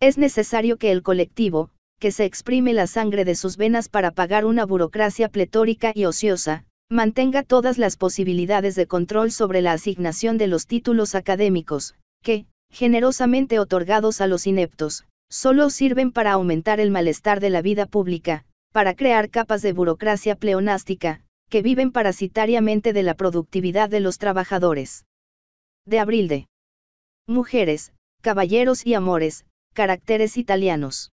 Es necesario que el colectivo, que se exprime la sangre de sus venas para pagar una burocracia pletórica y ociosa, mantenga todas las posibilidades de control sobre la asignación de los títulos académicos, que, generosamente otorgados a los ineptos, solo sirven para aumentar el malestar de la vida pública, para crear capas de burocracia pleonástica, que viven parasitariamente de la productividad de los trabajadores. De abril de Mujeres, Caballeros y Amores, Caracteres Italianos.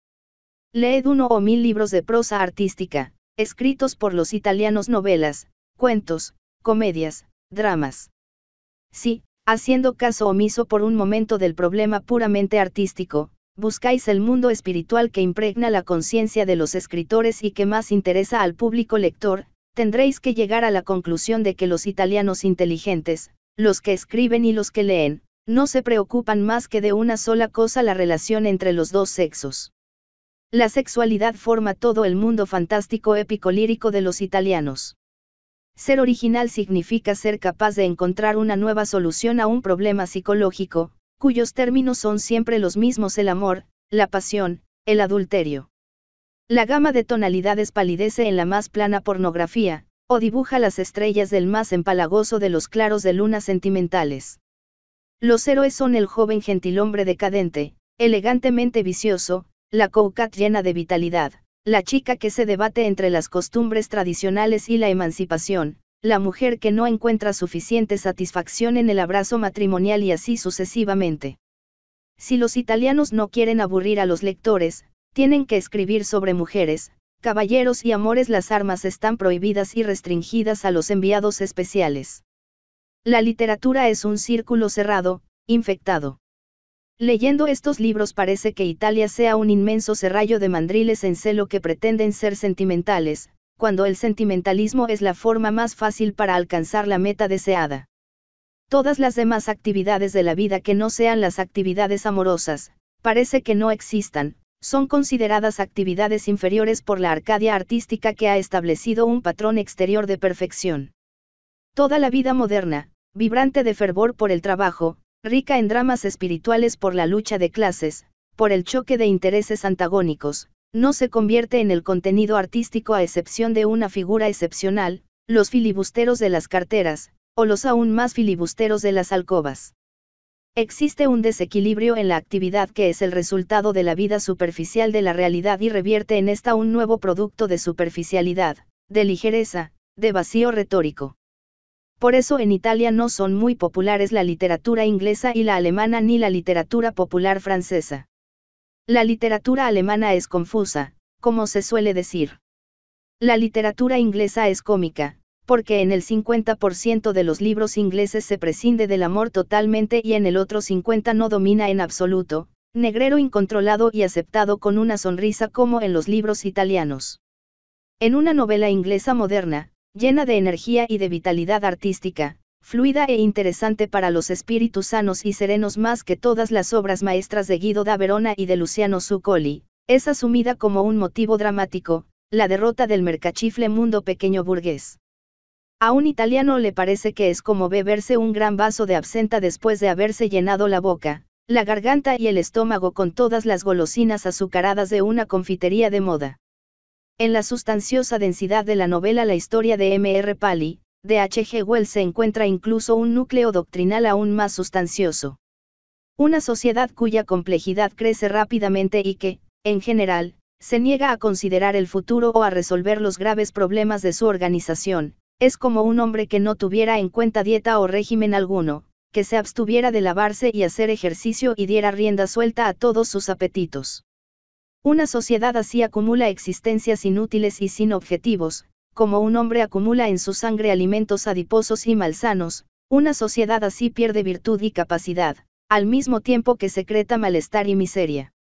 Leed uno o mil libros de prosa artística, escritos por los italianos novelas, cuentos, comedias, dramas. Sí, haciendo caso omiso por un momento del problema puramente artístico, buscáis el mundo espiritual que impregna la conciencia de los escritores y que más interesa al público lector, tendréis que llegar a la conclusión de que los italianos inteligentes, los que escriben y los que leen, no se preocupan más que de una sola cosa la relación entre los dos sexos. La sexualidad forma todo el mundo fantástico épico lírico de los italianos. Ser original significa ser capaz de encontrar una nueva solución a un problema psicológico, cuyos términos son siempre los mismos el amor, la pasión, el adulterio. La gama de tonalidades palidece en la más plana pornografía, o dibuja las estrellas del más empalagoso de los claros de lunas sentimentales. Los héroes son el joven gentilhombre decadente, elegantemente vicioso, la coucat llena de vitalidad, la chica que se debate entre las costumbres tradicionales y la emancipación, la mujer que no encuentra suficiente satisfacción en el abrazo matrimonial y así sucesivamente. Si los italianos no quieren aburrir a los lectores, tienen que escribir sobre mujeres, caballeros y amores. Las armas están prohibidas y restringidas a los enviados especiales. La literatura es un círculo cerrado, infectado. Leyendo estos libros parece que Italia sea un inmenso serrallo de mandriles en celo que pretenden ser sentimentales, cuando el sentimentalismo es la forma más fácil para alcanzar la meta deseada. Todas las demás actividades de la vida que no sean las actividades amorosas, parece que no existan, son consideradas actividades inferiores por la Arcadia artística que ha establecido un patrón exterior de perfección. Toda la vida moderna, vibrante de fervor por el trabajo, rica en dramas espirituales por la lucha de clases, por el choque de intereses antagónicos, no se convierte en el contenido artístico a excepción de una figura excepcional, los filibusteros de las carteras, o los aún más filibusteros de las alcobas. Existe un desequilibrio en la actividad que es el resultado de la vida superficial de la realidad y revierte en esta un nuevo producto de superficialidad, de ligereza, de vacío retórico. Por eso en Italia no son muy populares la literatura inglesa y la alemana ni la literatura popular francesa. La literatura alemana es confusa, como se suele decir. La literatura inglesa es cómica, porque en el 50% de los libros ingleses se prescinde del amor totalmente y en el otro 50% no domina en absoluto, negrero incontrolado y aceptado con una sonrisa como en los libros italianos. En una novela inglesa moderna, llena de energía y de vitalidad artística, fluida e interesante para los espíritus sanos y serenos más que todas las obras maestras de Guido da Verona y de Luciano Zuccoli, es asumida como un motivo dramático, la derrota del mercachifle mundo pequeño burgués. A un italiano le parece que es como beberse un gran vaso de absenta después de haberse llenado la boca, la garganta y el estómago con todas las golosinas azucaradas de una confitería de moda. En la sustanciosa densidad de la novela La historia de M.R. Pali, de H.G. Wells se encuentra incluso un núcleo doctrinal aún más sustancioso. Una sociedad cuya complejidad crece rápidamente y que, en general, se niega a considerar el futuro o a resolver los graves problemas de su organización, es como un hombre que no tuviera en cuenta dieta o régimen alguno, que se abstuviera de lavarse y hacer ejercicio y diera rienda suelta a todos sus apetitos. Una sociedad así acumula existencias inútiles y sin objetivos, como un hombre acumula en su sangre alimentos adiposos y malsanos, una sociedad así pierde virtud y capacidad, al mismo tiempo que secreta malestar y miseria.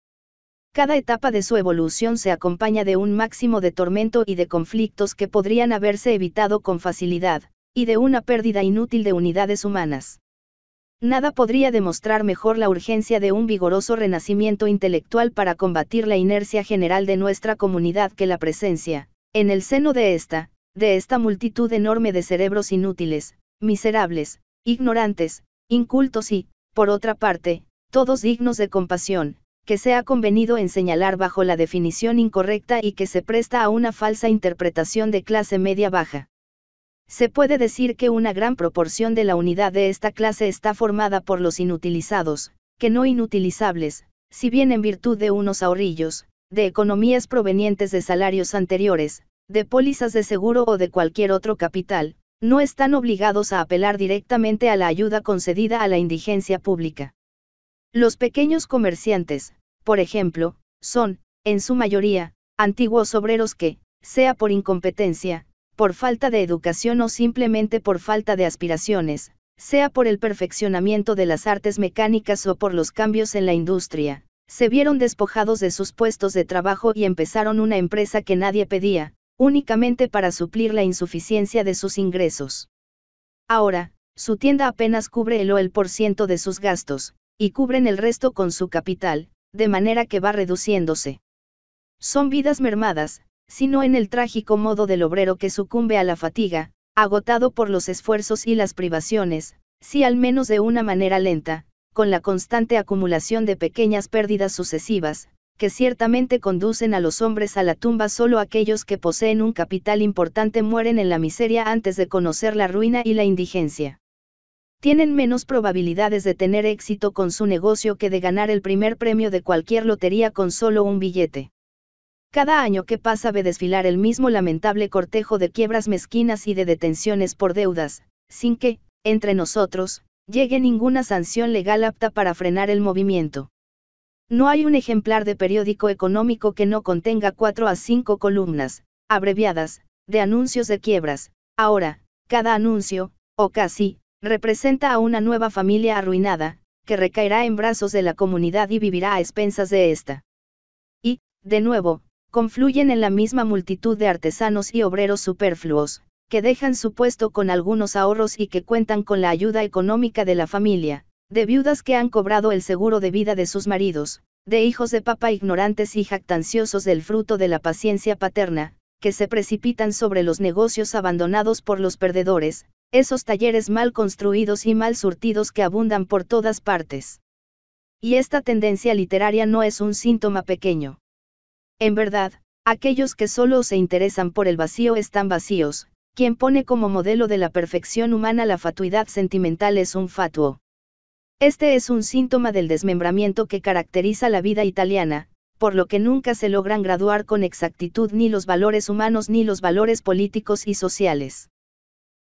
Cada etapa de su evolución se acompaña de un máximo de tormento y de conflictos que podrían haberse evitado con facilidad, y de una pérdida inútil de unidades humanas. Nada podría demostrar mejor la urgencia de un vigoroso renacimiento intelectual para combatir la inercia general de nuestra comunidad que la presencia, en el seno de esta, de esta multitud enorme de cerebros inútiles, miserables, ignorantes, incultos y, por otra parte, todos dignos de compasión, que se ha convenido en señalar bajo la definición incorrecta y que se presta a una falsa interpretación de clase media-baja. Se puede decir que una gran proporción de la unidad de esta clase está formada por los inutilizados, que no inutilizables, si bien en virtud de unos ahorrillos, de economías provenientes de salarios anteriores, de pólizas de seguro o de cualquier otro capital, no están obligados a apelar directamente a la ayuda concedida a la indigencia pública. Los pequeños comerciantes, por ejemplo, son, en su mayoría, antiguos obreros que, sea por incompetencia, por falta de educación o simplemente por falta de aspiraciones, sea por el perfeccionamiento de las artes mecánicas o por los cambios en la industria, se vieron despojados de sus puestos de trabajo y empezaron una empresa que nadie pedía, únicamente para suplir la insuficiencia de sus ingresos. Ahora, su tienda apenas cubre el o el por ciento de sus gastos, y cubren el resto con su capital, de manera que va reduciéndose. Son vidas mermadas, sino en el trágico modo del obrero que sucumbe a la fatiga, agotado por los esfuerzos y las privaciones, si al menos de una manera lenta, con la constante acumulación de pequeñas pérdidas sucesivas, que ciertamente conducen a los hombres a la tumba, solo aquellos que poseen un capital importante mueren en la miseria antes de conocer la ruina y la indigencia. Tienen menos probabilidades de tener éxito con su negocio que de ganar el primer premio de cualquier lotería con solo un billete. Cada año que pasa ve desfilar el mismo lamentable cortejo de quiebras mezquinas y de detenciones por deudas, sin que, entre nosotros, llegue ninguna sanción legal apta para frenar el movimiento. No hay un ejemplar de periódico económico que no contenga cuatro a cinco columnas, abreviadas, de anuncios de quiebras. Ahora, cada anuncio, o casi, representa a una nueva familia arruinada, que recaerá en brazos de la comunidad y vivirá a expensas de ésta. Y, de nuevo, confluyen en la misma multitud de artesanos y obreros superfluos, que dejan su puesto con algunos ahorros y que cuentan con la ayuda económica de la familia, de viudas que han cobrado el seguro de vida de sus maridos, de hijos de papa ignorantes y jactanciosos del fruto de la paciencia paterna, que se precipitan sobre los negocios abandonados por los perdedores, esos talleres mal construidos y mal surtidos que abundan por todas partes. Y esta tendencia literaria no es un síntoma pequeño. En verdad, aquellos que solo se interesan por el vacío están vacíos, quien pone como modelo de la perfección humana la fatuidad sentimental es un fatuo. Este es un síntoma del desmembramiento que caracteriza la vida italiana, por lo que nunca se logran graduar con exactitud ni los valores humanos ni los valores políticos y sociales.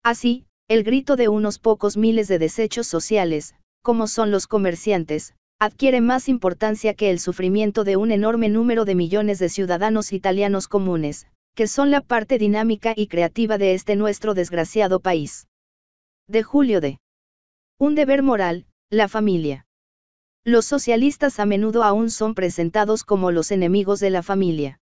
Así, el grito de unos pocos miles de desechos sociales, como son los comerciantes, adquiere más importancia que el sufrimiento de un enorme número de millones de ciudadanos italianos comunes, que son la parte dinámica y creativa de este nuestro desgraciado país. De Julio de Un deber moral, la familia. Los socialistas a menudo aún son presentados como los enemigos de la familia.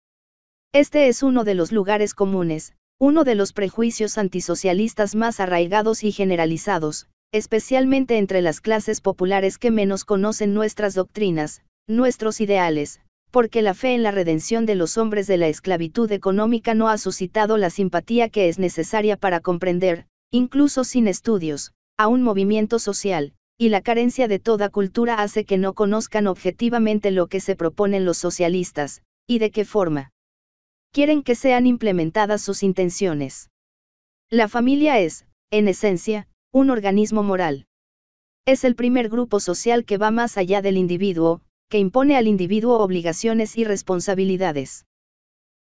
Este es uno de los lugares comunes, uno de los prejuicios antisocialistas más arraigados y generalizados, especialmente entre las clases populares que menos conocen nuestras doctrinas, nuestros ideales, porque la fe en la redención de los hombres de la esclavitud económica no ha suscitado la simpatía que es necesaria para comprender, incluso sin estudios, a un movimiento social, y la carencia de toda cultura hace que no conozcan objetivamente lo que se proponen los socialistas, y de qué forma. Quieren que sean implementadas sus intenciones. La familia es, en esencia, un organismo moral. Es el primer grupo social que va más allá del individuo, que impone al individuo obligaciones y responsabilidades.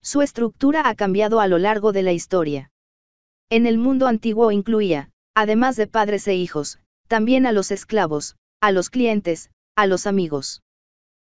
Su estructura ha cambiado a lo largo de la historia. En el mundo antiguo incluía, además de padres e hijos, también a los esclavos, a los clientes, a los amigos.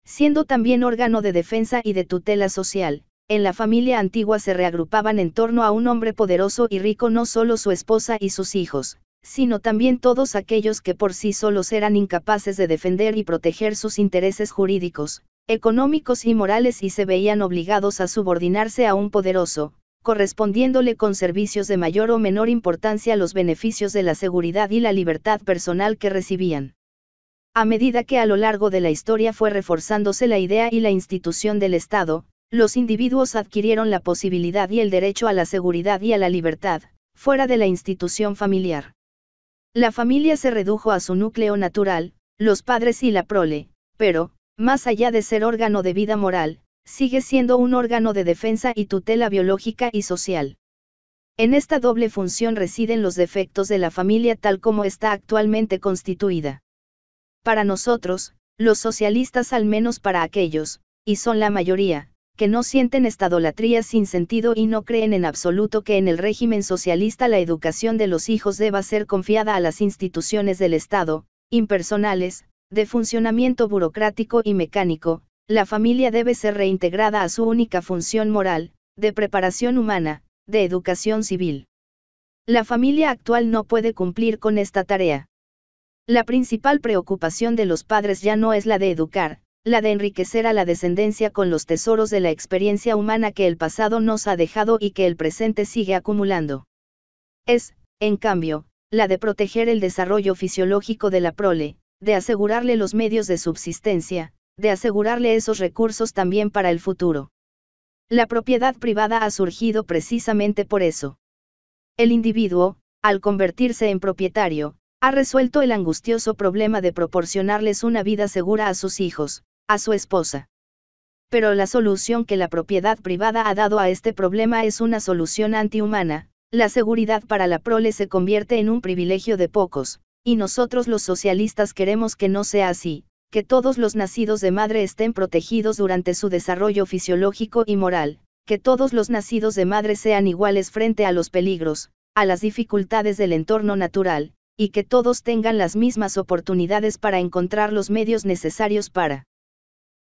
Siendo también órgano de defensa y de tutela social, en la familia antigua se reagrupaban en torno a un hombre poderoso y rico no solo su esposa y sus hijos, sino también todos aquellos que por sí solos eran incapaces de defender y proteger sus intereses jurídicos, económicos y morales y se veían obligados a subordinarse a un poderoso, correspondiéndole con servicios de mayor o menor importancia los beneficios de la seguridad y la libertad personal que recibían. A medida que a lo largo de la historia fue reforzándose la idea y la institución del Estado, los individuos adquirieron la posibilidad y el derecho a la seguridad y a la libertad, fuera de la institución familiar. La familia se redujo a su núcleo natural, los padres y la prole, pero, más allá de ser órgano de vida moral, sigue siendo un órgano de defensa y tutela biológica y social. En esta doble función residen los defectos de la familia tal como está actualmente constituida. Para nosotros, los socialistas al menos para aquellos, y son la mayoría, que no sienten estadolatría sin sentido y no creen en absoluto que en el régimen socialista la educación de los hijos deba ser confiada a las instituciones del Estado, impersonales, de funcionamiento burocrático y mecánico, la familia debe ser reintegrada a su única función moral, de preparación humana, de educación civil. La familia actual no puede cumplir con esta tarea. La principal preocupación de los padres ya no es la de educar, la de enriquecer a la descendencia con los tesoros de la experiencia humana que el pasado nos ha dejado y que el presente sigue acumulando. Es, en cambio, la de proteger el desarrollo fisiológico de la prole, de asegurarle los medios de subsistencia, de asegurarle esos recursos también para el futuro. La propiedad privada ha surgido precisamente por eso. El individuo, al convertirse en propietario, ha resuelto el angustioso problema de proporcionarles una vida segura a sus hijos, a su esposa. Pero la solución que la propiedad privada ha dado a este problema es una solución antihumana, la seguridad para la prole se convierte en un privilegio de pocos, y nosotros los socialistas queremos que no sea así, que todos los nacidos de madre estén protegidos durante su desarrollo fisiológico y moral, que todos los nacidos de madre sean iguales frente a los peligros, a las dificultades del entorno natural, y que todos tengan las mismas oportunidades para encontrar los medios necesarios para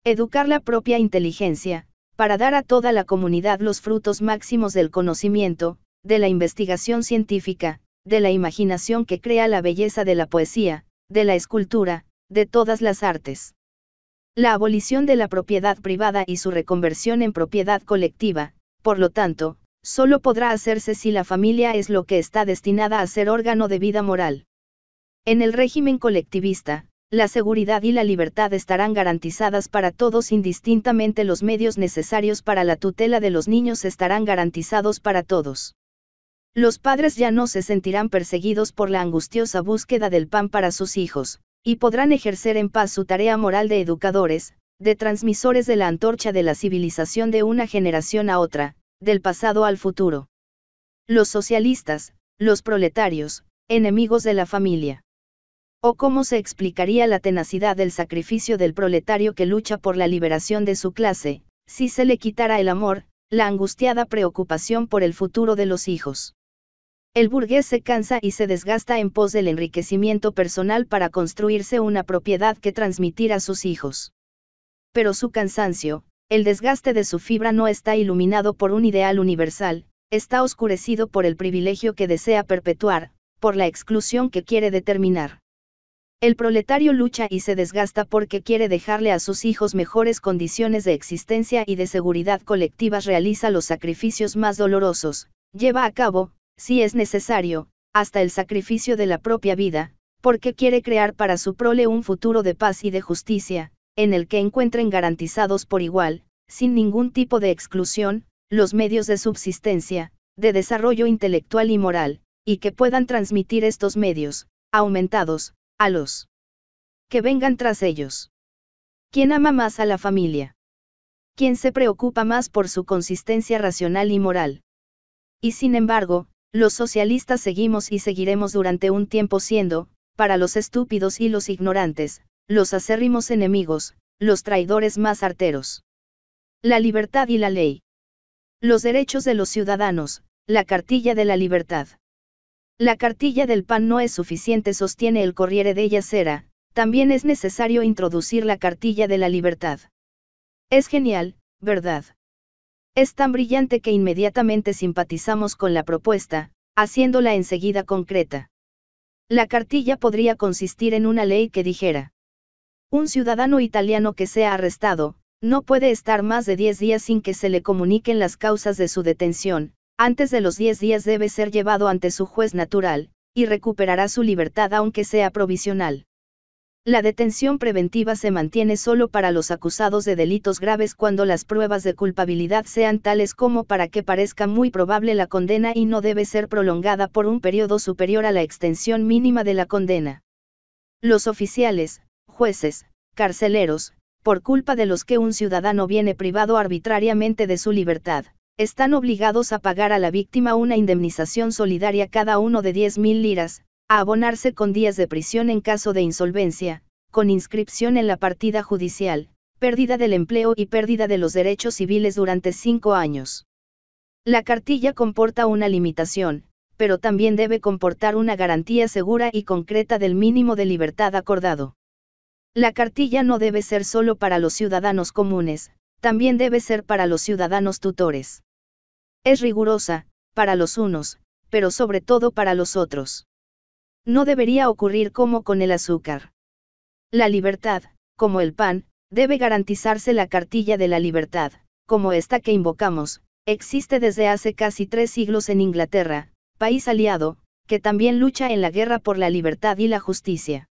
Educar la propia inteligencia, para dar a toda la comunidad los frutos máximos del conocimiento, de la investigación científica, de la imaginación que crea la belleza de la poesía, de la escultura, de todas las artes. La abolición de la propiedad privada y su reconversión en propiedad colectiva, por lo tanto, solo podrá hacerse si la familia es lo que está destinada a ser órgano de vida moral. En el régimen colectivista, la seguridad y la libertad estarán garantizadas para todos indistintamente los medios necesarios para la tutela de los niños estarán garantizados para todos. Los padres ya no se sentirán perseguidos por la angustiosa búsqueda del pan para sus hijos, y podrán ejercer en paz su tarea moral de educadores, de transmisores de la antorcha de la civilización de una generación a otra, del pasado al futuro. Los socialistas, los proletarios, enemigos de la familia. ¿O cómo se explicaría la tenacidad del sacrificio del proletario que lucha por la liberación de su clase, si se le quitara el amor, la angustiada preocupación por el futuro de los hijos? El burgués se cansa y se desgasta en pos del enriquecimiento personal para construirse una propiedad que transmitir a sus hijos. Pero su cansancio, el desgaste de su fibra no está iluminado por un ideal universal, está oscurecido por el privilegio que desea perpetuar, por la exclusión que quiere determinar. El proletario lucha y se desgasta porque quiere dejarle a sus hijos mejores condiciones de existencia y de seguridad colectivas, realiza los sacrificios más dolorosos, lleva a cabo, si es necesario, hasta el sacrificio de la propia vida, porque quiere crear para su prole un futuro de paz y de justicia, en el que encuentren garantizados por igual, sin ningún tipo de exclusión, los medios de subsistencia, de desarrollo intelectual y moral, y que puedan transmitir estos medios, aumentados, a los que vengan tras ellos. ¿Quién ama más a la familia? ¿Quién se preocupa más por su consistencia racional y moral? Y sin embargo, los socialistas seguimos y seguiremos durante un tiempo siendo, para los estúpidos y los ignorantes, los acérrimos enemigos, los traidores más arteros. La libertad y la ley. Los derechos de los ciudadanos, la cartilla de la libertad. La cartilla del PAN no es suficiente, sostiene el Corriere de Yacera, también es necesario introducir la cartilla de la libertad. Es genial, ¿verdad? Es tan brillante que inmediatamente simpatizamos con la propuesta, haciéndola enseguida concreta. La cartilla podría consistir en una ley que dijera, un ciudadano italiano que sea arrestado, no puede estar más de 10 días sin que se le comuniquen las causas de su detención, antes de los 10 días debe ser llevado ante su juez natural, y recuperará su libertad aunque sea provisional. La detención preventiva se mantiene solo para los acusados de delitos graves cuando las pruebas de culpabilidad sean tales como para que parezca muy probable la condena y no debe ser prolongada por un periodo superior a la extensión mínima de la condena. Los oficiales, jueces, carceleros, por culpa de los que un ciudadano viene privado arbitrariamente de su libertad, están obligados a pagar a la víctima una indemnización solidaria cada uno de 10.000 liras, a abonarse con días de prisión en caso de insolvencia, con inscripción en la partida judicial, pérdida del empleo y pérdida de los derechos civiles durante cinco años. La cartilla comporta una limitación, pero también debe comportar una garantía segura y concreta del mínimo de libertad acordado. La cartilla no debe ser solo para los ciudadanos comunes, también debe ser para los ciudadanos tutores. Es rigurosa, para los unos, pero sobre todo para los otros. No debería ocurrir como con el azúcar. La libertad, como el pan, debe garantizarse la cartilla de la libertad, como esta que invocamos, existe desde hace casi tres siglos en Inglaterra, país aliado, que también lucha en la guerra por la libertad y la justicia.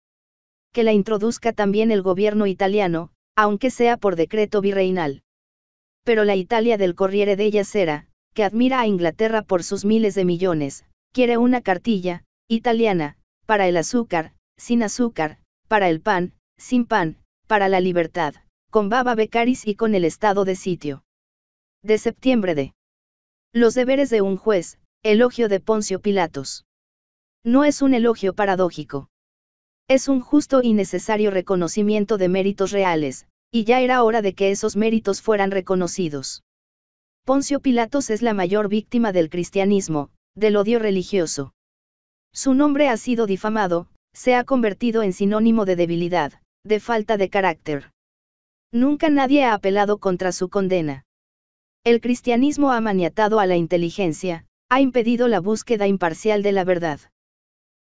Que la introduzca también el gobierno italiano, aunque sea por decreto virreinal. Pero la Italia del Corriere della Sera, que admira a Inglaterra por sus miles de millones, quiere una cartilla, italiana, para el azúcar, sin azúcar, para el pan, sin pan, para la libertad, con Baba Becaris y con el estado de sitio. De septiembre de. Los deberes de un juez, elogio de Poncio Pilatos. No es un elogio paradójico. Es un justo y necesario reconocimiento de méritos reales, y ya era hora de que esos méritos fueran reconocidos. Poncio Pilatos es la mayor víctima del cristianismo, del odio religioso. Su nombre ha sido difamado, se ha convertido en sinónimo de debilidad, de falta de carácter. Nunca nadie ha apelado contra su condena. El cristianismo ha maniatado a la inteligencia, ha impedido la búsqueda imparcial de la verdad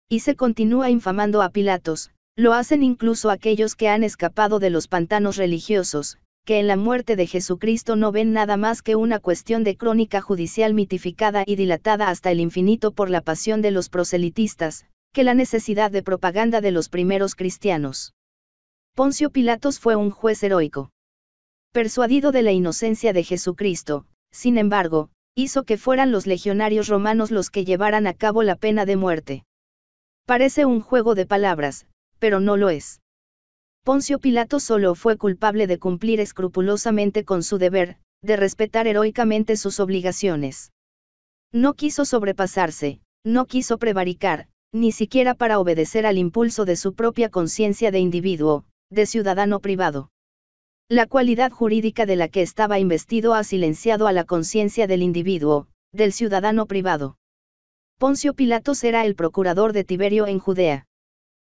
y se continúa infamando a Pilatos, lo hacen incluso aquellos que han escapado de los pantanos religiosos, que en la muerte de Jesucristo no ven nada más que una cuestión de crónica judicial mitificada y dilatada hasta el infinito por la pasión de los proselitistas, que la necesidad de propaganda de los primeros cristianos. Poncio Pilatos fue un juez heroico. Persuadido de la inocencia de Jesucristo, sin embargo, hizo que fueran los legionarios romanos los que llevaran a cabo la pena de muerte. Parece un juego de palabras, pero no lo es. Poncio Pilato solo fue culpable de cumplir escrupulosamente con su deber, de respetar heroicamente sus obligaciones. No quiso sobrepasarse, no quiso prevaricar, ni siquiera para obedecer al impulso de su propia conciencia de individuo, de ciudadano privado. La cualidad jurídica de la que estaba investido ha silenciado a la conciencia del individuo, del ciudadano privado. Poncio Pilatos era el procurador de Tiberio en Judea.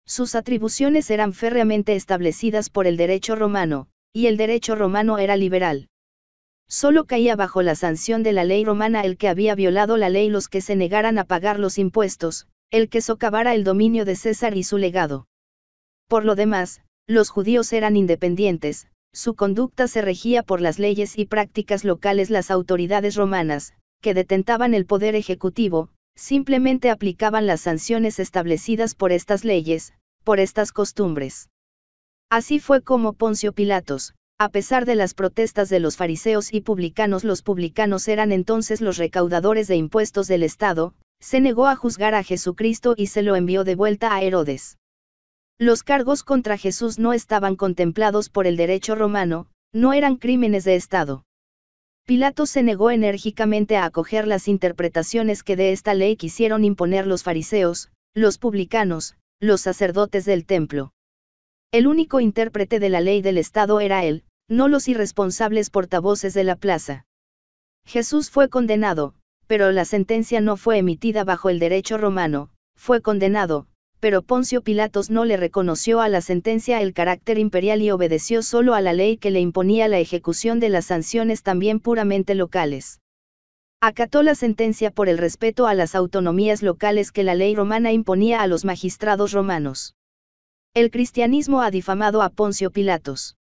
Sus atribuciones eran férreamente establecidas por el derecho romano, y el derecho romano era liberal. Solo caía bajo la sanción de la ley romana el que había violado la ley los que se negaran a pagar los impuestos, el que socavara el dominio de César y su legado. Por lo demás, los judíos eran independientes, su conducta se regía por las leyes y prácticas locales las autoridades romanas, que detentaban el poder ejecutivo, simplemente aplicaban las sanciones establecidas por estas leyes, por estas costumbres. Así fue como Poncio Pilatos, a pesar de las protestas de los fariseos y publicanos, los publicanos eran entonces los recaudadores de impuestos del Estado, se negó a juzgar a Jesucristo y se lo envió de vuelta a Herodes. Los cargos contra Jesús no estaban contemplados por el derecho romano, no eran crímenes de Estado. Pilato se negó enérgicamente a acoger las interpretaciones que de esta ley quisieron imponer los fariseos, los publicanos, los sacerdotes del templo. El único intérprete de la ley del Estado era él, no los irresponsables portavoces de la plaza. Jesús fue condenado, pero la sentencia no fue emitida bajo el derecho romano, fue condenado, pero Poncio Pilatos no le reconoció a la sentencia el carácter imperial y obedeció solo a la ley que le imponía la ejecución de las sanciones también puramente locales. Acató la sentencia por el respeto a las autonomías locales que la ley romana imponía a los magistrados romanos. El cristianismo ha difamado a Poncio Pilatos.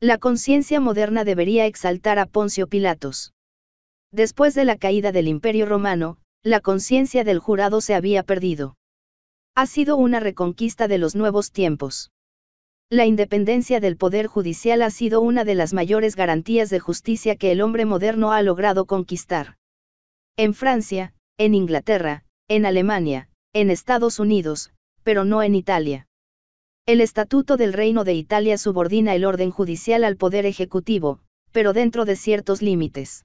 La conciencia moderna debería exaltar a Poncio Pilatos. Después de la caída del Imperio romano, la conciencia del jurado se había perdido ha sido una reconquista de los nuevos tiempos. La independencia del Poder Judicial ha sido una de las mayores garantías de justicia que el hombre moderno ha logrado conquistar. En Francia, en Inglaterra, en Alemania, en Estados Unidos, pero no en Italia. El Estatuto del Reino de Italia subordina el orden judicial al poder ejecutivo, pero dentro de ciertos límites.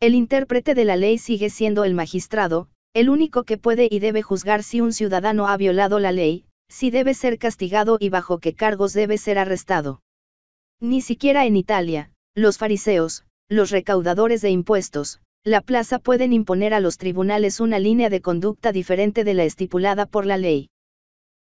El intérprete de la ley sigue siendo el magistrado, el único que puede y debe juzgar si un ciudadano ha violado la ley, si debe ser castigado y bajo qué cargos debe ser arrestado. Ni siquiera en Italia, los fariseos, los recaudadores de impuestos, la plaza pueden imponer a los tribunales una línea de conducta diferente de la estipulada por la ley.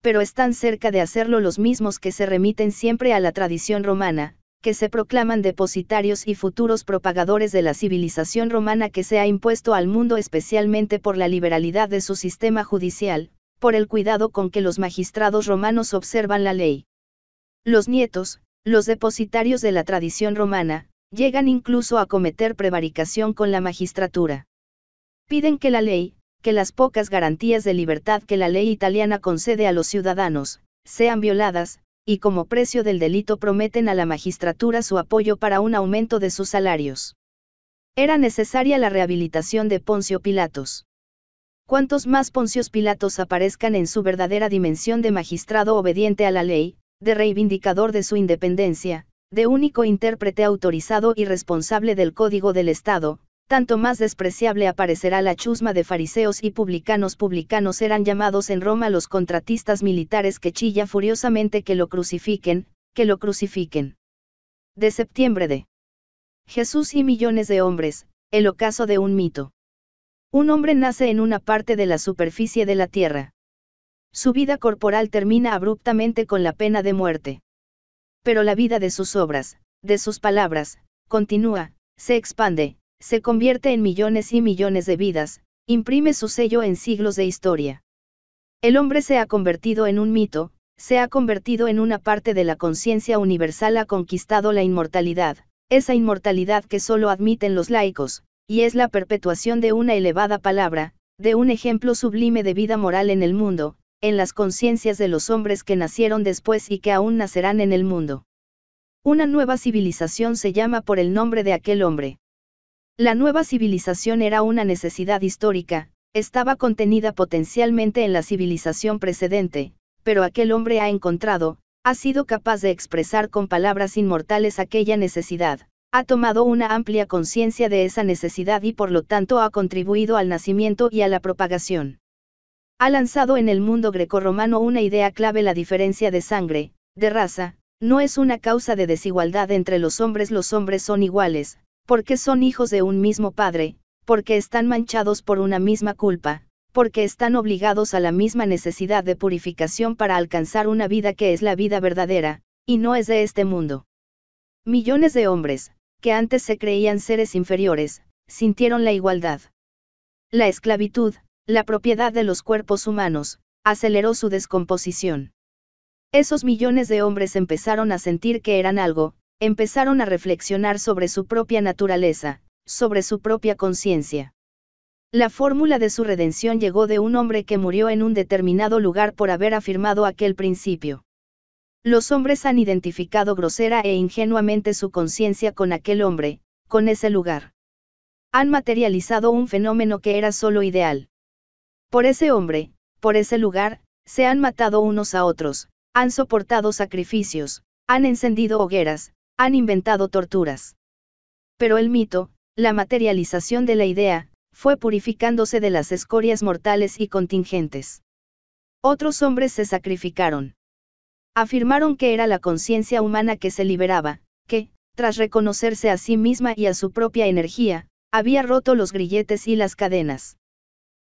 Pero están cerca de hacerlo los mismos que se remiten siempre a la tradición romana, que se proclaman depositarios y futuros propagadores de la civilización romana que se ha impuesto al mundo especialmente por la liberalidad de su sistema judicial, por el cuidado con que los magistrados romanos observan la ley. Los nietos, los depositarios de la tradición romana, llegan incluso a cometer prevaricación con la magistratura. Piden que la ley, que las pocas garantías de libertad que la ley italiana concede a los ciudadanos, sean violadas, y como precio del delito prometen a la magistratura su apoyo para un aumento de sus salarios. Era necesaria la rehabilitación de Poncio Pilatos. Cuantos más Poncios Pilatos aparezcan en su verdadera dimensión de magistrado obediente a la ley, de reivindicador de su independencia, de único intérprete autorizado y responsable del Código del Estado, tanto más despreciable aparecerá la chusma de fariseos y publicanos. Publicanos eran llamados en Roma los contratistas militares que chilla furiosamente que lo crucifiquen, que lo crucifiquen. De septiembre de Jesús y millones de hombres, el ocaso de un mito. Un hombre nace en una parte de la superficie de la tierra. Su vida corporal termina abruptamente con la pena de muerte. Pero la vida de sus obras, de sus palabras, continúa, se expande, se convierte en millones y millones de vidas, imprime su sello en siglos de historia. El hombre se ha convertido en un mito, se ha convertido en una parte de la conciencia universal, ha conquistado la inmortalidad, esa inmortalidad que solo admiten los laicos, y es la perpetuación de una elevada palabra, de un ejemplo sublime de vida moral en el mundo, en las conciencias de los hombres que nacieron después y que aún nacerán en el mundo. Una nueva civilización se llama por el nombre de aquel hombre. La nueva civilización era una necesidad histórica, estaba contenida potencialmente en la civilización precedente, pero aquel hombre ha encontrado, ha sido capaz de expresar con palabras inmortales aquella necesidad, ha tomado una amplia conciencia de esa necesidad y por lo tanto ha contribuido al nacimiento y a la propagación. Ha lanzado en el mundo grecorromano una idea clave la diferencia de sangre, de raza, no es una causa de desigualdad entre los hombres los hombres son iguales, porque son hijos de un mismo padre, porque están manchados por una misma culpa, porque están obligados a la misma necesidad de purificación para alcanzar una vida que es la vida verdadera, y no es de este mundo. Millones de hombres, que antes se creían seres inferiores, sintieron la igualdad. La esclavitud, la propiedad de los cuerpos humanos, aceleró su descomposición. Esos millones de hombres empezaron a sentir que eran algo, empezaron a reflexionar sobre su propia naturaleza, sobre su propia conciencia. La fórmula de su redención llegó de un hombre que murió en un determinado lugar por haber afirmado aquel principio. Los hombres han identificado grosera e ingenuamente su conciencia con aquel hombre, con ese lugar. Han materializado un fenómeno que era solo ideal. Por ese hombre, por ese lugar, se han matado unos a otros, han soportado sacrificios, han encendido hogueras, han inventado torturas. Pero el mito, la materialización de la idea, fue purificándose de las escorias mortales y contingentes. Otros hombres se sacrificaron. Afirmaron que era la conciencia humana que se liberaba, que, tras reconocerse a sí misma y a su propia energía, había roto los grilletes y las cadenas.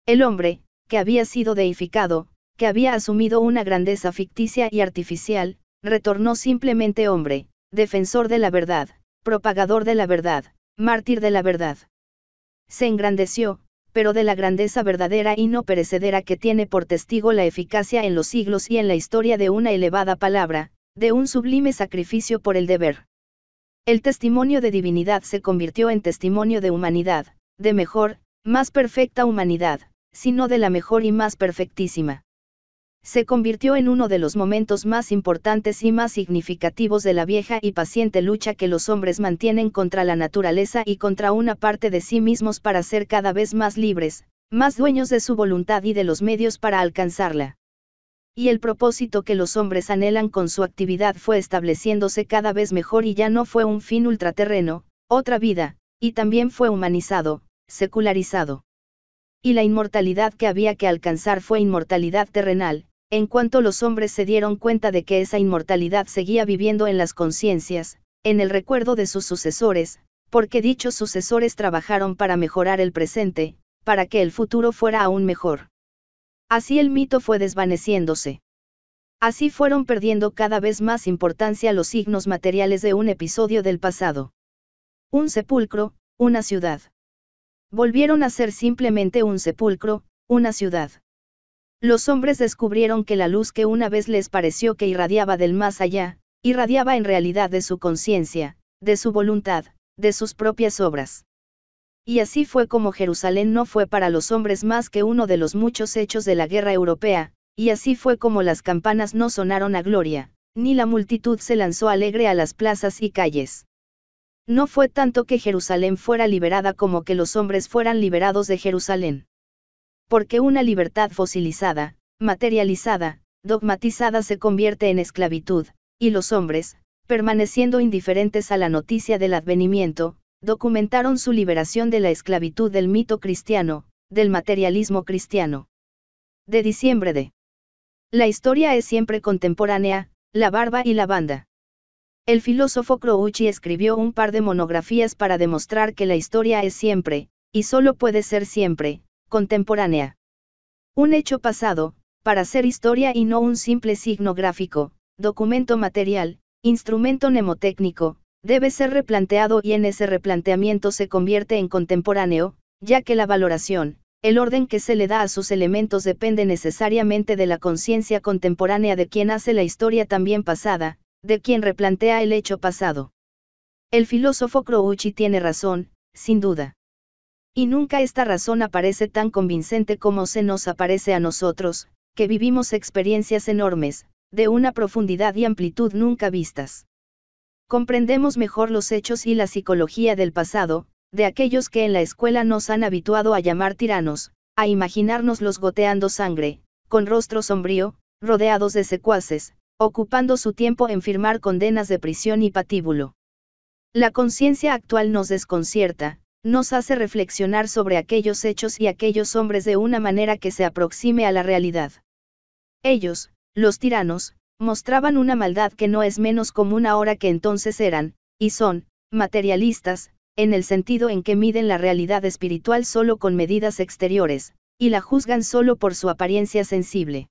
El hombre, que había sido deificado, que había asumido una grandeza ficticia y artificial, retornó simplemente hombre defensor de la verdad, propagador de la verdad, mártir de la verdad. Se engrandeció, pero de la grandeza verdadera y no perecedera que tiene por testigo la eficacia en los siglos y en la historia de una elevada palabra, de un sublime sacrificio por el deber. El testimonio de divinidad se convirtió en testimonio de humanidad, de mejor, más perfecta humanidad, sino de la mejor y más perfectísima se convirtió en uno de los momentos más importantes y más significativos de la vieja y paciente lucha que los hombres mantienen contra la naturaleza y contra una parte de sí mismos para ser cada vez más libres, más dueños de su voluntad y de los medios para alcanzarla. Y el propósito que los hombres anhelan con su actividad fue estableciéndose cada vez mejor y ya no fue un fin ultraterreno, otra vida, y también fue humanizado, secularizado. Y la inmortalidad que había que alcanzar fue inmortalidad terrenal, en cuanto los hombres se dieron cuenta de que esa inmortalidad seguía viviendo en las conciencias, en el recuerdo de sus sucesores, porque dichos sucesores trabajaron para mejorar el presente, para que el futuro fuera aún mejor. Así el mito fue desvaneciéndose. Así fueron perdiendo cada vez más importancia los signos materiales de un episodio del pasado. Un sepulcro, una ciudad. Volvieron a ser simplemente un sepulcro, una ciudad. Los hombres descubrieron que la luz que una vez les pareció que irradiaba del más allá, irradiaba en realidad de su conciencia, de su voluntad, de sus propias obras. Y así fue como Jerusalén no fue para los hombres más que uno de los muchos hechos de la guerra europea, y así fue como las campanas no sonaron a gloria, ni la multitud se lanzó alegre a las plazas y calles. No fue tanto que Jerusalén fuera liberada como que los hombres fueran liberados de Jerusalén porque una libertad fosilizada, materializada, dogmatizada se convierte en esclavitud, y los hombres, permaneciendo indiferentes a la noticia del advenimiento, documentaron su liberación de la esclavitud del mito cristiano, del materialismo cristiano. De diciembre de. La historia es siempre contemporánea, la barba y la banda. El filósofo Crouchy escribió un par de monografías para demostrar que la historia es siempre, y solo puede ser siempre, contemporánea. Un hecho pasado, para ser historia y no un simple signo gráfico, documento material, instrumento mnemotécnico, debe ser replanteado y en ese replanteamiento se convierte en contemporáneo, ya que la valoración, el orden que se le da a sus elementos depende necesariamente de la conciencia contemporánea de quien hace la historia también pasada, de quien replantea el hecho pasado. El filósofo Crouchy tiene razón, sin duda. Y nunca esta razón aparece tan convincente como se nos aparece a nosotros, que vivimos experiencias enormes, de una profundidad y amplitud nunca vistas. Comprendemos mejor los hechos y la psicología del pasado, de aquellos que en la escuela nos han habituado a llamar tiranos, a imaginárnoslos goteando sangre, con rostro sombrío, rodeados de secuaces, ocupando su tiempo en firmar condenas de prisión y patíbulo. La conciencia actual nos desconcierta, nos hace reflexionar sobre aquellos hechos y aquellos hombres de una manera que se aproxime a la realidad. Ellos, los tiranos, mostraban una maldad que no es menos común ahora que entonces eran, y son, materialistas, en el sentido en que miden la realidad espiritual solo con medidas exteriores, y la juzgan solo por su apariencia sensible.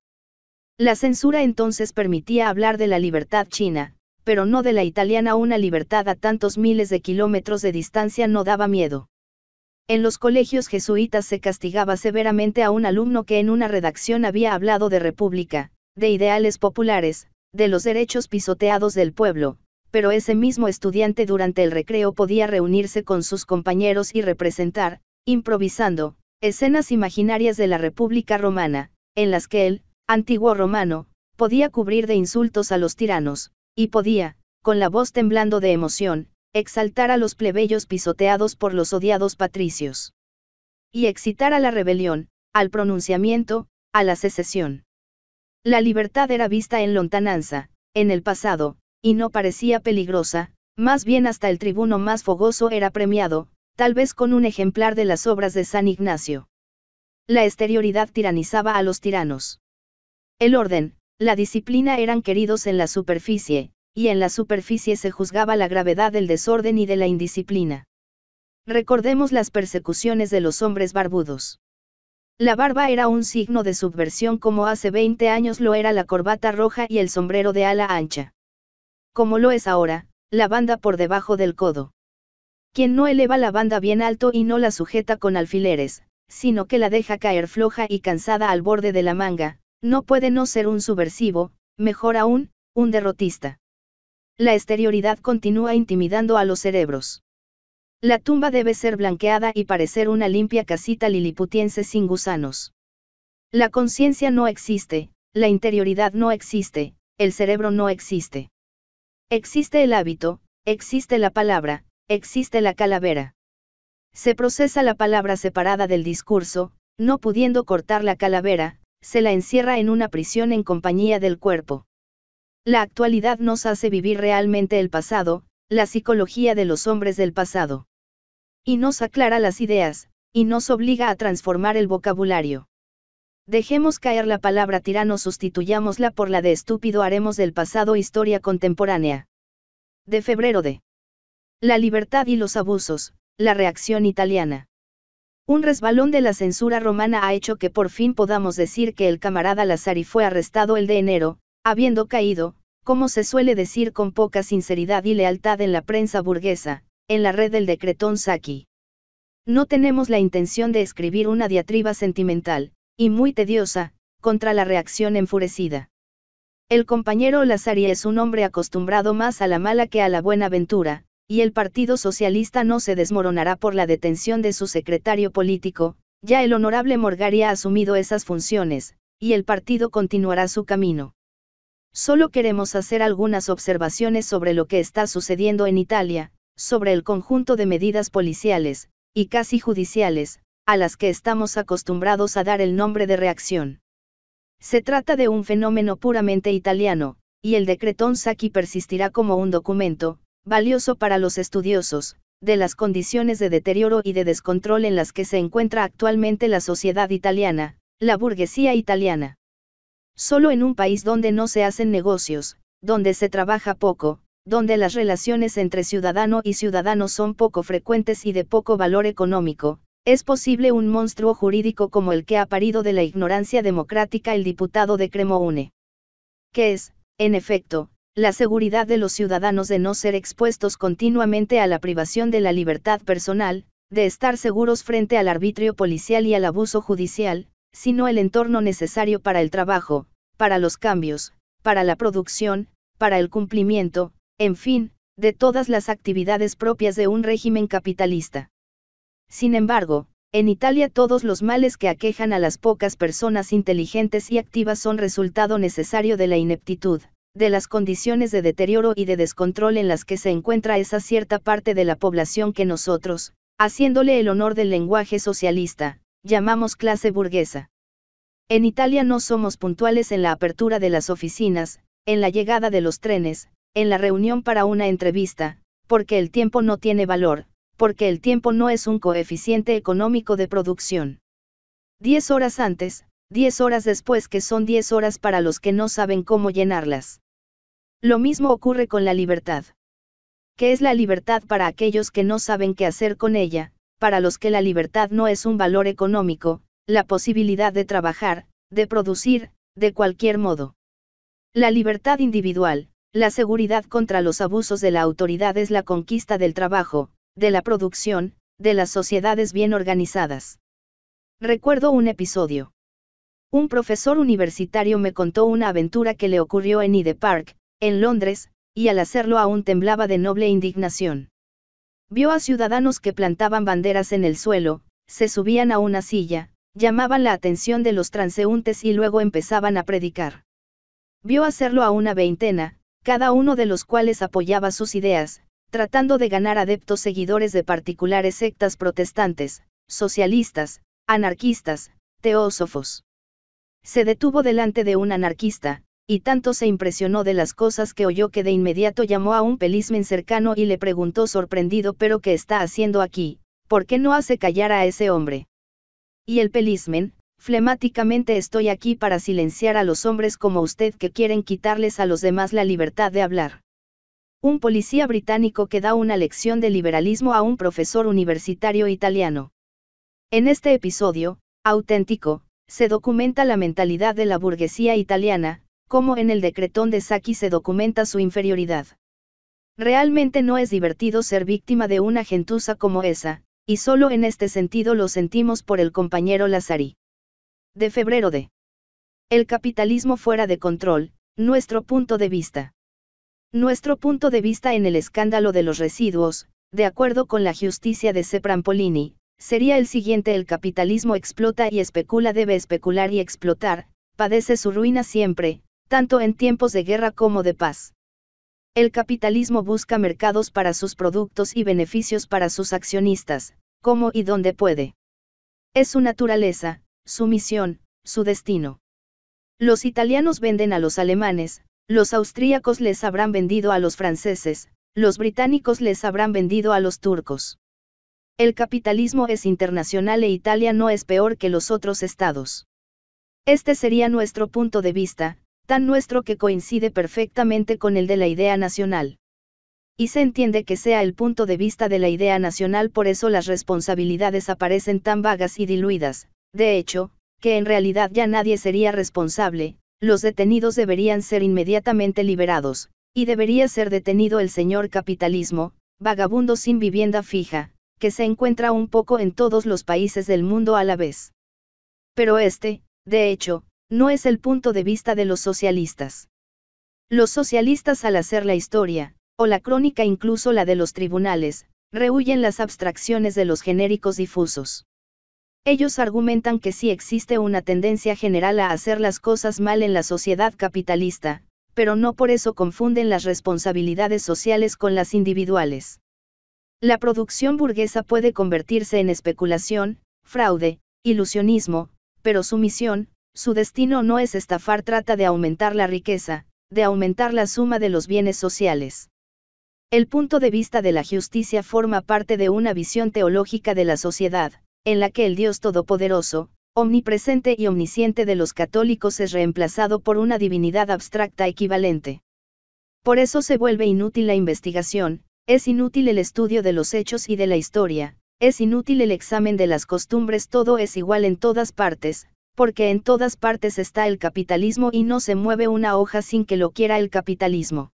La censura entonces permitía hablar de la libertad china, pero no de la italiana una libertad a tantos miles de kilómetros de distancia no daba miedo. En los colegios jesuitas se castigaba severamente a un alumno que en una redacción había hablado de república, de ideales populares, de los derechos pisoteados del pueblo, pero ese mismo estudiante durante el recreo podía reunirse con sus compañeros y representar, improvisando, escenas imaginarias de la República Romana, en las que él, antiguo romano, podía cubrir de insultos a los tiranos, y podía, con la voz temblando de emoción, exaltar a los plebeyos pisoteados por los odiados patricios. Y excitar a la rebelión, al pronunciamiento, a la secesión. La libertad era vista en lontananza, en el pasado, y no parecía peligrosa, más bien hasta el tribuno más fogoso era premiado, tal vez con un ejemplar de las obras de San Ignacio. La exterioridad tiranizaba a los tiranos. El orden, la disciplina eran queridos en la superficie, y en la superficie se juzgaba la gravedad del desorden y de la indisciplina. Recordemos las persecuciones de los hombres barbudos. La barba era un signo de subversión como hace 20 años lo era la corbata roja y el sombrero de ala ancha. Como lo es ahora, la banda por debajo del codo. Quien no eleva la banda bien alto y no la sujeta con alfileres, sino que la deja caer floja y cansada al borde de la manga, no puede no ser un subversivo, mejor aún, un derrotista. La exterioridad continúa intimidando a los cerebros. La tumba debe ser blanqueada y parecer una limpia casita liliputiense sin gusanos. La conciencia no existe, la interioridad no existe, el cerebro no existe. Existe el hábito, existe la palabra, existe la calavera. Se procesa la palabra separada del discurso, no pudiendo cortar la calavera, se la encierra en una prisión en compañía del cuerpo. La actualidad nos hace vivir realmente el pasado, la psicología de los hombres del pasado. Y nos aclara las ideas, y nos obliga a transformar el vocabulario. Dejemos caer la palabra tirano, sustituyámosla por la de estúpido, haremos del pasado historia contemporánea. De febrero de La libertad y los abusos, la reacción italiana. Un resbalón de la censura romana ha hecho que por fin podamos decir que el camarada Lazari fue arrestado el de enero, habiendo caído, como se suele decir con poca sinceridad y lealtad en la prensa burguesa, en la red del decretón Saki. No tenemos la intención de escribir una diatriba sentimental, y muy tediosa, contra la reacción enfurecida. El compañero Lazari es un hombre acostumbrado más a la mala que a la buena ventura, y el Partido Socialista no se desmoronará por la detención de su secretario político, ya el honorable Morgari ha asumido esas funciones, y el partido continuará su camino. Solo queremos hacer algunas observaciones sobre lo que está sucediendo en Italia, sobre el conjunto de medidas policiales, y casi judiciales, a las que estamos acostumbrados a dar el nombre de reacción. Se trata de un fenómeno puramente italiano, y el decretón Saki persistirá como un documento, valioso para los estudiosos, de las condiciones de deterioro y de descontrol en las que se encuentra actualmente la sociedad italiana, la burguesía italiana. Solo en un país donde no se hacen negocios, donde se trabaja poco, donde las relaciones entre ciudadano y ciudadano son poco frecuentes y de poco valor económico, es posible un monstruo jurídico como el que ha parido de la ignorancia democrática el diputado de Cremoune. Que es, en efecto, la seguridad de los ciudadanos de no ser expuestos continuamente a la privación de la libertad personal, de estar seguros frente al arbitrio policial y al abuso judicial, sino el entorno necesario para el trabajo, para los cambios, para la producción, para el cumplimiento, en fin, de todas las actividades propias de un régimen capitalista. Sin embargo, en Italia todos los males que aquejan a las pocas personas inteligentes y activas son resultado necesario de la ineptitud, de las condiciones de deterioro y de descontrol en las que se encuentra esa cierta parte de la población que nosotros, haciéndole el honor del lenguaje socialista, llamamos clase burguesa. En Italia no somos puntuales en la apertura de las oficinas, en la llegada de los trenes, en la reunión para una entrevista, porque el tiempo no tiene valor, porque el tiempo no es un coeficiente económico de producción. Diez horas antes, diez horas después que son diez horas para los que no saben cómo llenarlas. Lo mismo ocurre con la libertad. ¿Qué es la libertad para aquellos que no saben qué hacer con ella, para los que la libertad no es un valor económico, la posibilidad de trabajar, de producir, de cualquier modo? La libertad individual, la seguridad contra los abusos de la autoridad es la conquista del trabajo, de la producción, de las sociedades bien organizadas. Recuerdo un episodio. Un profesor universitario me contó una aventura que le ocurrió en Ide Park, en Londres, y al hacerlo aún temblaba de noble indignación. Vio a ciudadanos que plantaban banderas en el suelo, se subían a una silla, llamaban la atención de los transeúntes y luego empezaban a predicar. Vio hacerlo a una veintena, cada uno de los cuales apoyaba sus ideas, tratando de ganar adeptos seguidores de particulares sectas protestantes, socialistas, anarquistas, teósofos. Se detuvo delante de un anarquista, y tanto se impresionó de las cosas que oyó que de inmediato llamó a un pelismen cercano y le preguntó sorprendido pero qué está haciendo aquí, ¿por qué no hace callar a ese hombre? Y el pelismen, flemáticamente estoy aquí para silenciar a los hombres como usted que quieren quitarles a los demás la libertad de hablar. Un policía británico que da una lección de liberalismo a un profesor universitario italiano. En este episodio, auténtico, se documenta la mentalidad de la burguesía italiana, como en el decretón de Saki se documenta su inferioridad. Realmente no es divertido ser víctima de una gentuza como esa, y solo en este sentido lo sentimos por el compañero Lazari. De febrero de. El capitalismo fuera de control, nuestro punto de vista. Nuestro punto de vista en el escándalo de los residuos, de acuerdo con la justicia de Seprampolini, sería el siguiente el capitalismo explota y especula debe especular y explotar, padece su ruina siempre, tanto en tiempos de guerra como de paz. El capitalismo busca mercados para sus productos y beneficios para sus accionistas, como y donde puede. Es su naturaleza, su misión, su destino. Los italianos venden a los alemanes, los austríacos les habrán vendido a los franceses, los británicos les habrán vendido a los turcos. El capitalismo es internacional e Italia no es peor que los otros estados. Este sería nuestro punto de vista, tan nuestro que coincide perfectamente con el de la idea nacional. Y se entiende que sea el punto de vista de la idea nacional, por eso las responsabilidades aparecen tan vagas y diluidas, de hecho, que en realidad ya nadie sería responsable, los detenidos deberían ser inmediatamente liberados, y debería ser detenido el señor capitalismo, vagabundo sin vivienda fija, que se encuentra un poco en todos los países del mundo a la vez. Pero este, de hecho, no es el punto de vista de los socialistas. Los socialistas al hacer la historia, o la crónica incluso la de los tribunales, rehuyen las abstracciones de los genéricos difusos. Ellos argumentan que sí existe una tendencia general a hacer las cosas mal en la sociedad capitalista, pero no por eso confunden las responsabilidades sociales con las individuales. La producción burguesa puede convertirse en especulación, fraude, ilusionismo, pero su misión, su destino no es estafar, trata de aumentar la riqueza, de aumentar la suma de los bienes sociales. El punto de vista de la justicia forma parte de una visión teológica de la sociedad, en la que el Dios Todopoderoso, omnipresente y omnisciente de los católicos es reemplazado por una divinidad abstracta equivalente. Por eso se vuelve inútil la investigación, es inútil el estudio de los hechos y de la historia, es inútil el examen de las costumbres, todo es igual en todas partes, porque en todas partes está el capitalismo y no se mueve una hoja sin que lo quiera el capitalismo.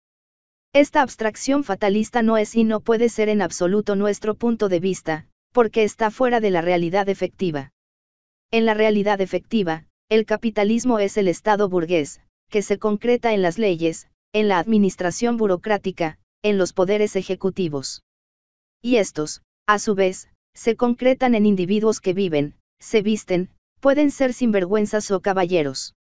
Esta abstracción fatalista no es y no puede ser en absoluto nuestro punto de vista, porque está fuera de la realidad efectiva. En la realidad efectiva, el capitalismo es el Estado burgués, que se concreta en las leyes, en la administración burocrática, en los poderes ejecutivos. Y estos, a su vez, se concretan en individuos que viven, se visten, Pueden ser sinvergüenzas o caballeros.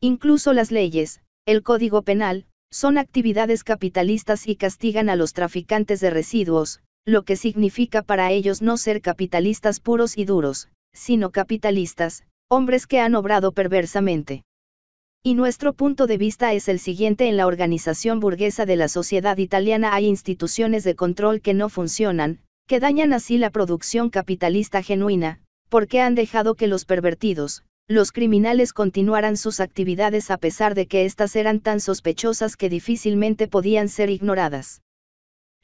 Incluso las leyes, el código penal, son actividades capitalistas y castigan a los traficantes de residuos, lo que significa para ellos no ser capitalistas puros y duros, sino capitalistas, hombres que han obrado perversamente. Y nuestro punto de vista es el siguiente, en la organización burguesa de la sociedad italiana hay instituciones de control que no funcionan, que dañan así la producción capitalista genuina, qué han dejado que los pervertidos, los criminales continuaran sus actividades a pesar de que éstas eran tan sospechosas que difícilmente podían ser ignoradas.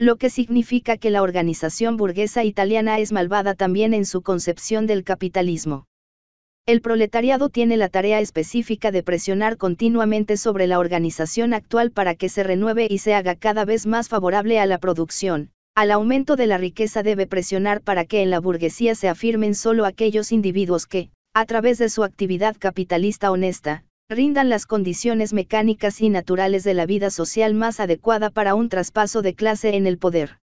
Lo que significa que la organización burguesa italiana es malvada también en su concepción del capitalismo. El proletariado tiene la tarea específica de presionar continuamente sobre la organización actual para que se renueve y se haga cada vez más favorable a la producción, al aumento de la riqueza debe presionar para que en la burguesía se afirmen solo aquellos individuos que, a través de su actividad capitalista honesta, rindan las condiciones mecánicas y naturales de la vida social más adecuada para un traspaso de clase en el poder.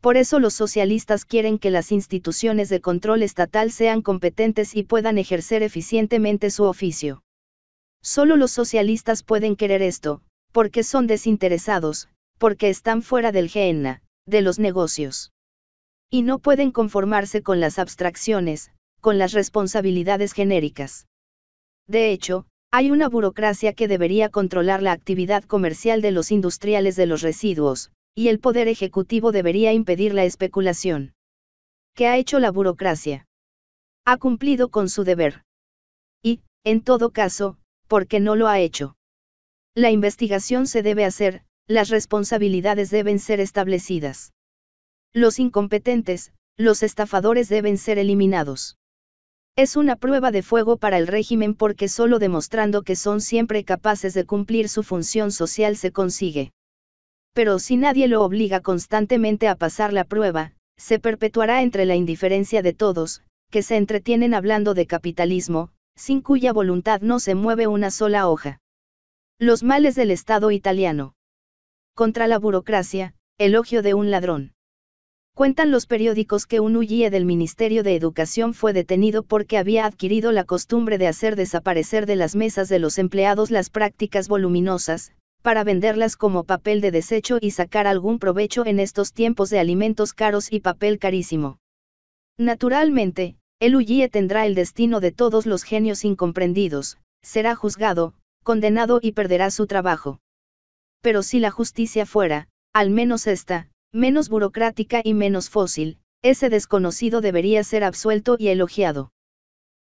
Por eso los socialistas quieren que las instituciones de control estatal sean competentes y puedan ejercer eficientemente su oficio. Solo los socialistas pueden querer esto, porque son desinteresados, porque están fuera del GENA, de los negocios. Y no pueden conformarse con las abstracciones, con las responsabilidades genéricas. De hecho, hay una burocracia que debería controlar la actividad comercial de los industriales de los residuos, y el poder ejecutivo debería impedir la especulación. ¿Qué ha hecho la burocracia? Ha cumplido con su deber. Y, en todo caso, ¿por qué no lo ha hecho? La investigación se debe hacer, las responsabilidades deben ser establecidas. Los incompetentes, los estafadores deben ser eliminados. Es una prueba de fuego para el régimen porque solo demostrando que son siempre capaces de cumplir su función social se consigue. Pero si nadie lo obliga constantemente a pasar la prueba, se perpetuará entre la indiferencia de todos, que se entretienen hablando de capitalismo, sin cuya voluntad no se mueve una sola hoja. Los males del Estado italiano contra la burocracia, elogio de un ladrón. Cuentan los periódicos que un UGIE del Ministerio de Educación fue detenido porque había adquirido la costumbre de hacer desaparecer de las mesas de los empleados las prácticas voluminosas, para venderlas como papel de desecho y sacar algún provecho en estos tiempos de alimentos caros y papel carísimo. Naturalmente, el UGIE tendrá el destino de todos los genios incomprendidos, será juzgado, condenado y perderá su trabajo pero si la justicia fuera, al menos esta, menos burocrática y menos fósil, ese desconocido debería ser absuelto y elogiado.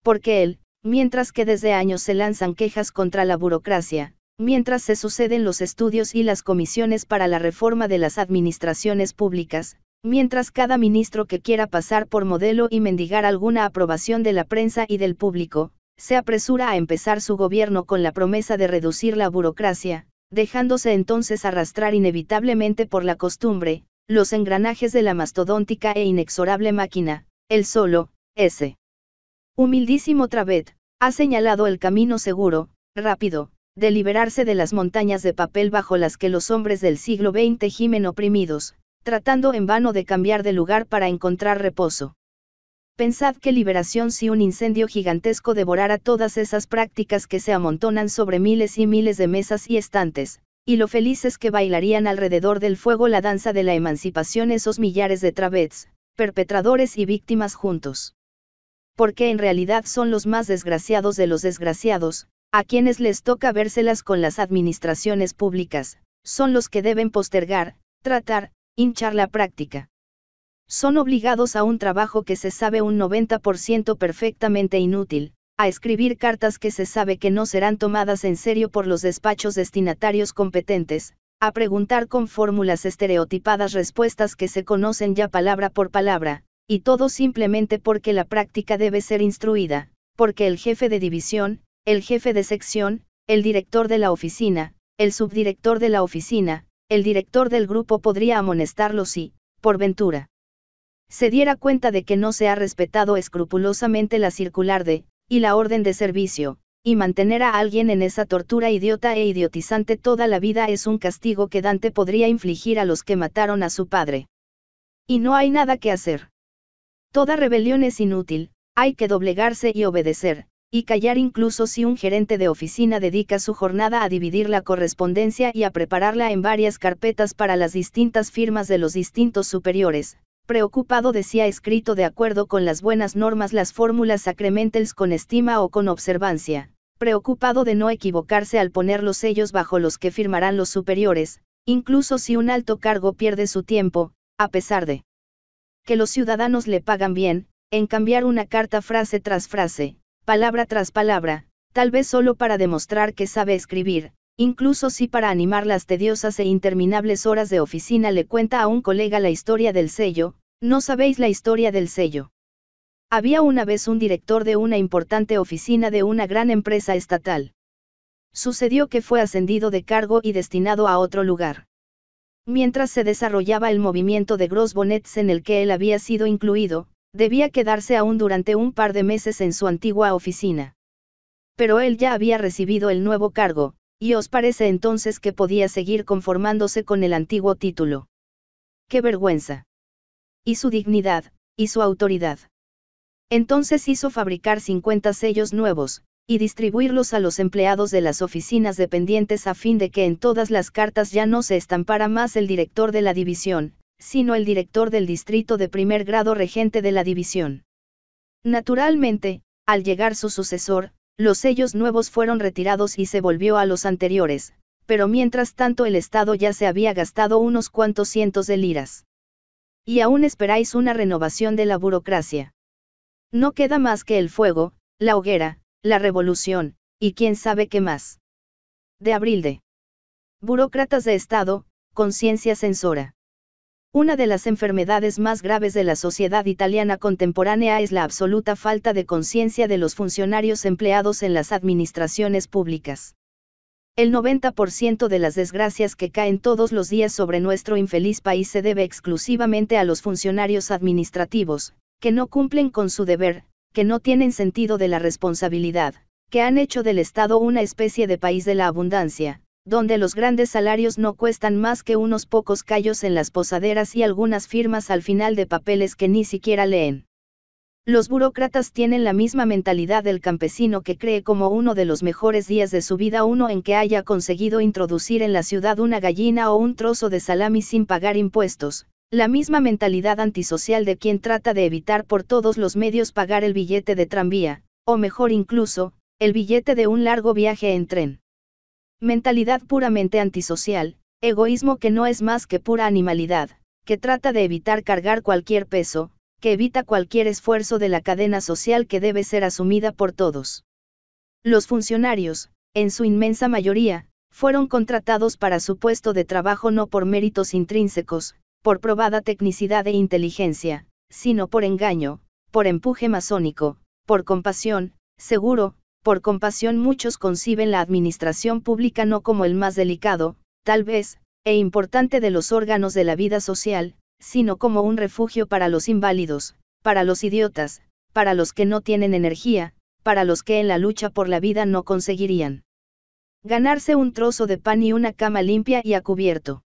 Porque él, mientras que desde años se lanzan quejas contra la burocracia, mientras se suceden los estudios y las comisiones para la reforma de las administraciones públicas, mientras cada ministro que quiera pasar por modelo y mendigar alguna aprobación de la prensa y del público, se apresura a empezar su gobierno con la promesa de reducir la burocracia, dejándose entonces arrastrar inevitablemente por la costumbre, los engranajes de la mastodóntica e inexorable máquina, el solo, ese. Humildísimo Travet, ha señalado el camino seguro, rápido, de liberarse de las montañas de papel bajo las que los hombres del siglo XX gimen oprimidos, tratando en vano de cambiar de lugar para encontrar reposo. Pensad qué liberación si un incendio gigantesco devorara todas esas prácticas que se amontonan sobre miles y miles de mesas y estantes, y lo felices que bailarían alrededor del fuego la danza de la emancipación esos millares de travets, perpetradores y víctimas juntos. Porque en realidad son los más desgraciados de los desgraciados, a quienes les toca vérselas con las administraciones públicas, son los que deben postergar, tratar, hinchar la práctica son obligados a un trabajo que se sabe un 90% perfectamente inútil, a escribir cartas que se sabe que no serán tomadas en serio por los despachos destinatarios competentes, a preguntar con fórmulas estereotipadas respuestas que se conocen ya palabra por palabra, y todo simplemente porque la práctica debe ser instruida, porque el jefe de división, el jefe de sección, el director de la oficina, el subdirector de la oficina, el director del grupo podría amonestarlo si, por ventura, se diera cuenta de que no se ha respetado escrupulosamente la circular de, y la orden de servicio, y mantener a alguien en esa tortura idiota e idiotizante toda la vida es un castigo que Dante podría infligir a los que mataron a su padre. Y no hay nada que hacer. Toda rebelión es inútil, hay que doblegarse y obedecer, y callar incluso si un gerente de oficina dedica su jornada a dividir la correspondencia y a prepararla en varias carpetas para las distintas firmas de los distintos superiores, preocupado decía escrito de acuerdo con las buenas normas las fórmulas sacramentales con estima o con observancia, preocupado de no equivocarse al poner los sellos bajo los que firmarán los superiores, incluso si un alto cargo pierde su tiempo, a pesar de que los ciudadanos le pagan bien, en cambiar una carta frase tras frase, palabra tras palabra, tal vez solo para demostrar que sabe escribir, Incluso si para animar las tediosas e interminables horas de oficina le cuenta a un colega la historia del sello, no sabéis la historia del sello. Había una vez un director de una importante oficina de una gran empresa estatal. Sucedió que fue ascendido de cargo y destinado a otro lugar. Mientras se desarrollaba el movimiento de Gross Bonnets en el que él había sido incluido, debía quedarse aún durante un par de meses en su antigua oficina. Pero él ya había recibido el nuevo cargo, y os parece entonces que podía seguir conformándose con el antiguo título. ¡Qué vergüenza! Y su dignidad, y su autoridad. Entonces hizo fabricar 50 sellos nuevos, y distribuirlos a los empleados de las oficinas dependientes a fin de que en todas las cartas ya no se estampara más el director de la división, sino el director del distrito de primer grado regente de la división. Naturalmente, al llegar su sucesor, los sellos nuevos fueron retirados y se volvió a los anteriores, pero mientras tanto el Estado ya se había gastado unos cuantos cientos de liras. Y aún esperáis una renovación de la burocracia. No queda más que el fuego, la hoguera, la revolución, y quién sabe qué más. De abril de. Burócratas de Estado, conciencia censora. Una de las enfermedades más graves de la sociedad italiana contemporánea es la absoluta falta de conciencia de los funcionarios empleados en las administraciones públicas. El 90% de las desgracias que caen todos los días sobre nuestro infeliz país se debe exclusivamente a los funcionarios administrativos, que no cumplen con su deber, que no tienen sentido de la responsabilidad, que han hecho del Estado una especie de país de la abundancia, donde los grandes salarios no cuestan más que unos pocos callos en las posaderas y algunas firmas al final de papeles que ni siquiera leen. Los burócratas tienen la misma mentalidad del campesino que cree como uno de los mejores días de su vida uno en que haya conseguido introducir en la ciudad una gallina o un trozo de salami sin pagar impuestos, la misma mentalidad antisocial de quien trata de evitar por todos los medios pagar el billete de tranvía, o mejor incluso, el billete de un largo viaje en tren. Mentalidad puramente antisocial, egoísmo que no es más que pura animalidad, que trata de evitar cargar cualquier peso, que evita cualquier esfuerzo de la cadena social que debe ser asumida por todos. Los funcionarios, en su inmensa mayoría, fueron contratados para su puesto de trabajo no por méritos intrínsecos, por probada tecnicidad e inteligencia, sino por engaño, por empuje masónico, por compasión, seguro, por compasión muchos conciben la administración pública no como el más delicado, tal vez, e importante de los órganos de la vida social, sino como un refugio para los inválidos, para los idiotas, para los que no tienen energía, para los que en la lucha por la vida no conseguirían ganarse un trozo de pan y una cama limpia y a cubierto.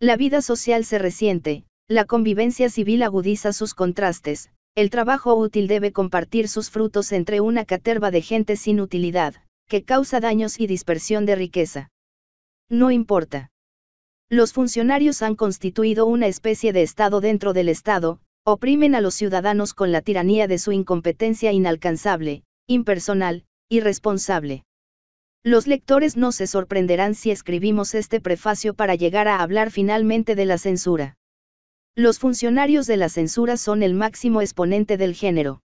La vida social se resiente, la convivencia civil agudiza sus contrastes, el trabajo útil debe compartir sus frutos entre una caterva de gente sin utilidad, que causa daños y dispersión de riqueza. No importa. Los funcionarios han constituido una especie de Estado dentro del Estado, oprimen a los ciudadanos con la tiranía de su incompetencia inalcanzable, impersonal, irresponsable. Los lectores no se sorprenderán si escribimos este prefacio para llegar a hablar finalmente de la censura. Los funcionarios de la censura son el máximo exponente del género.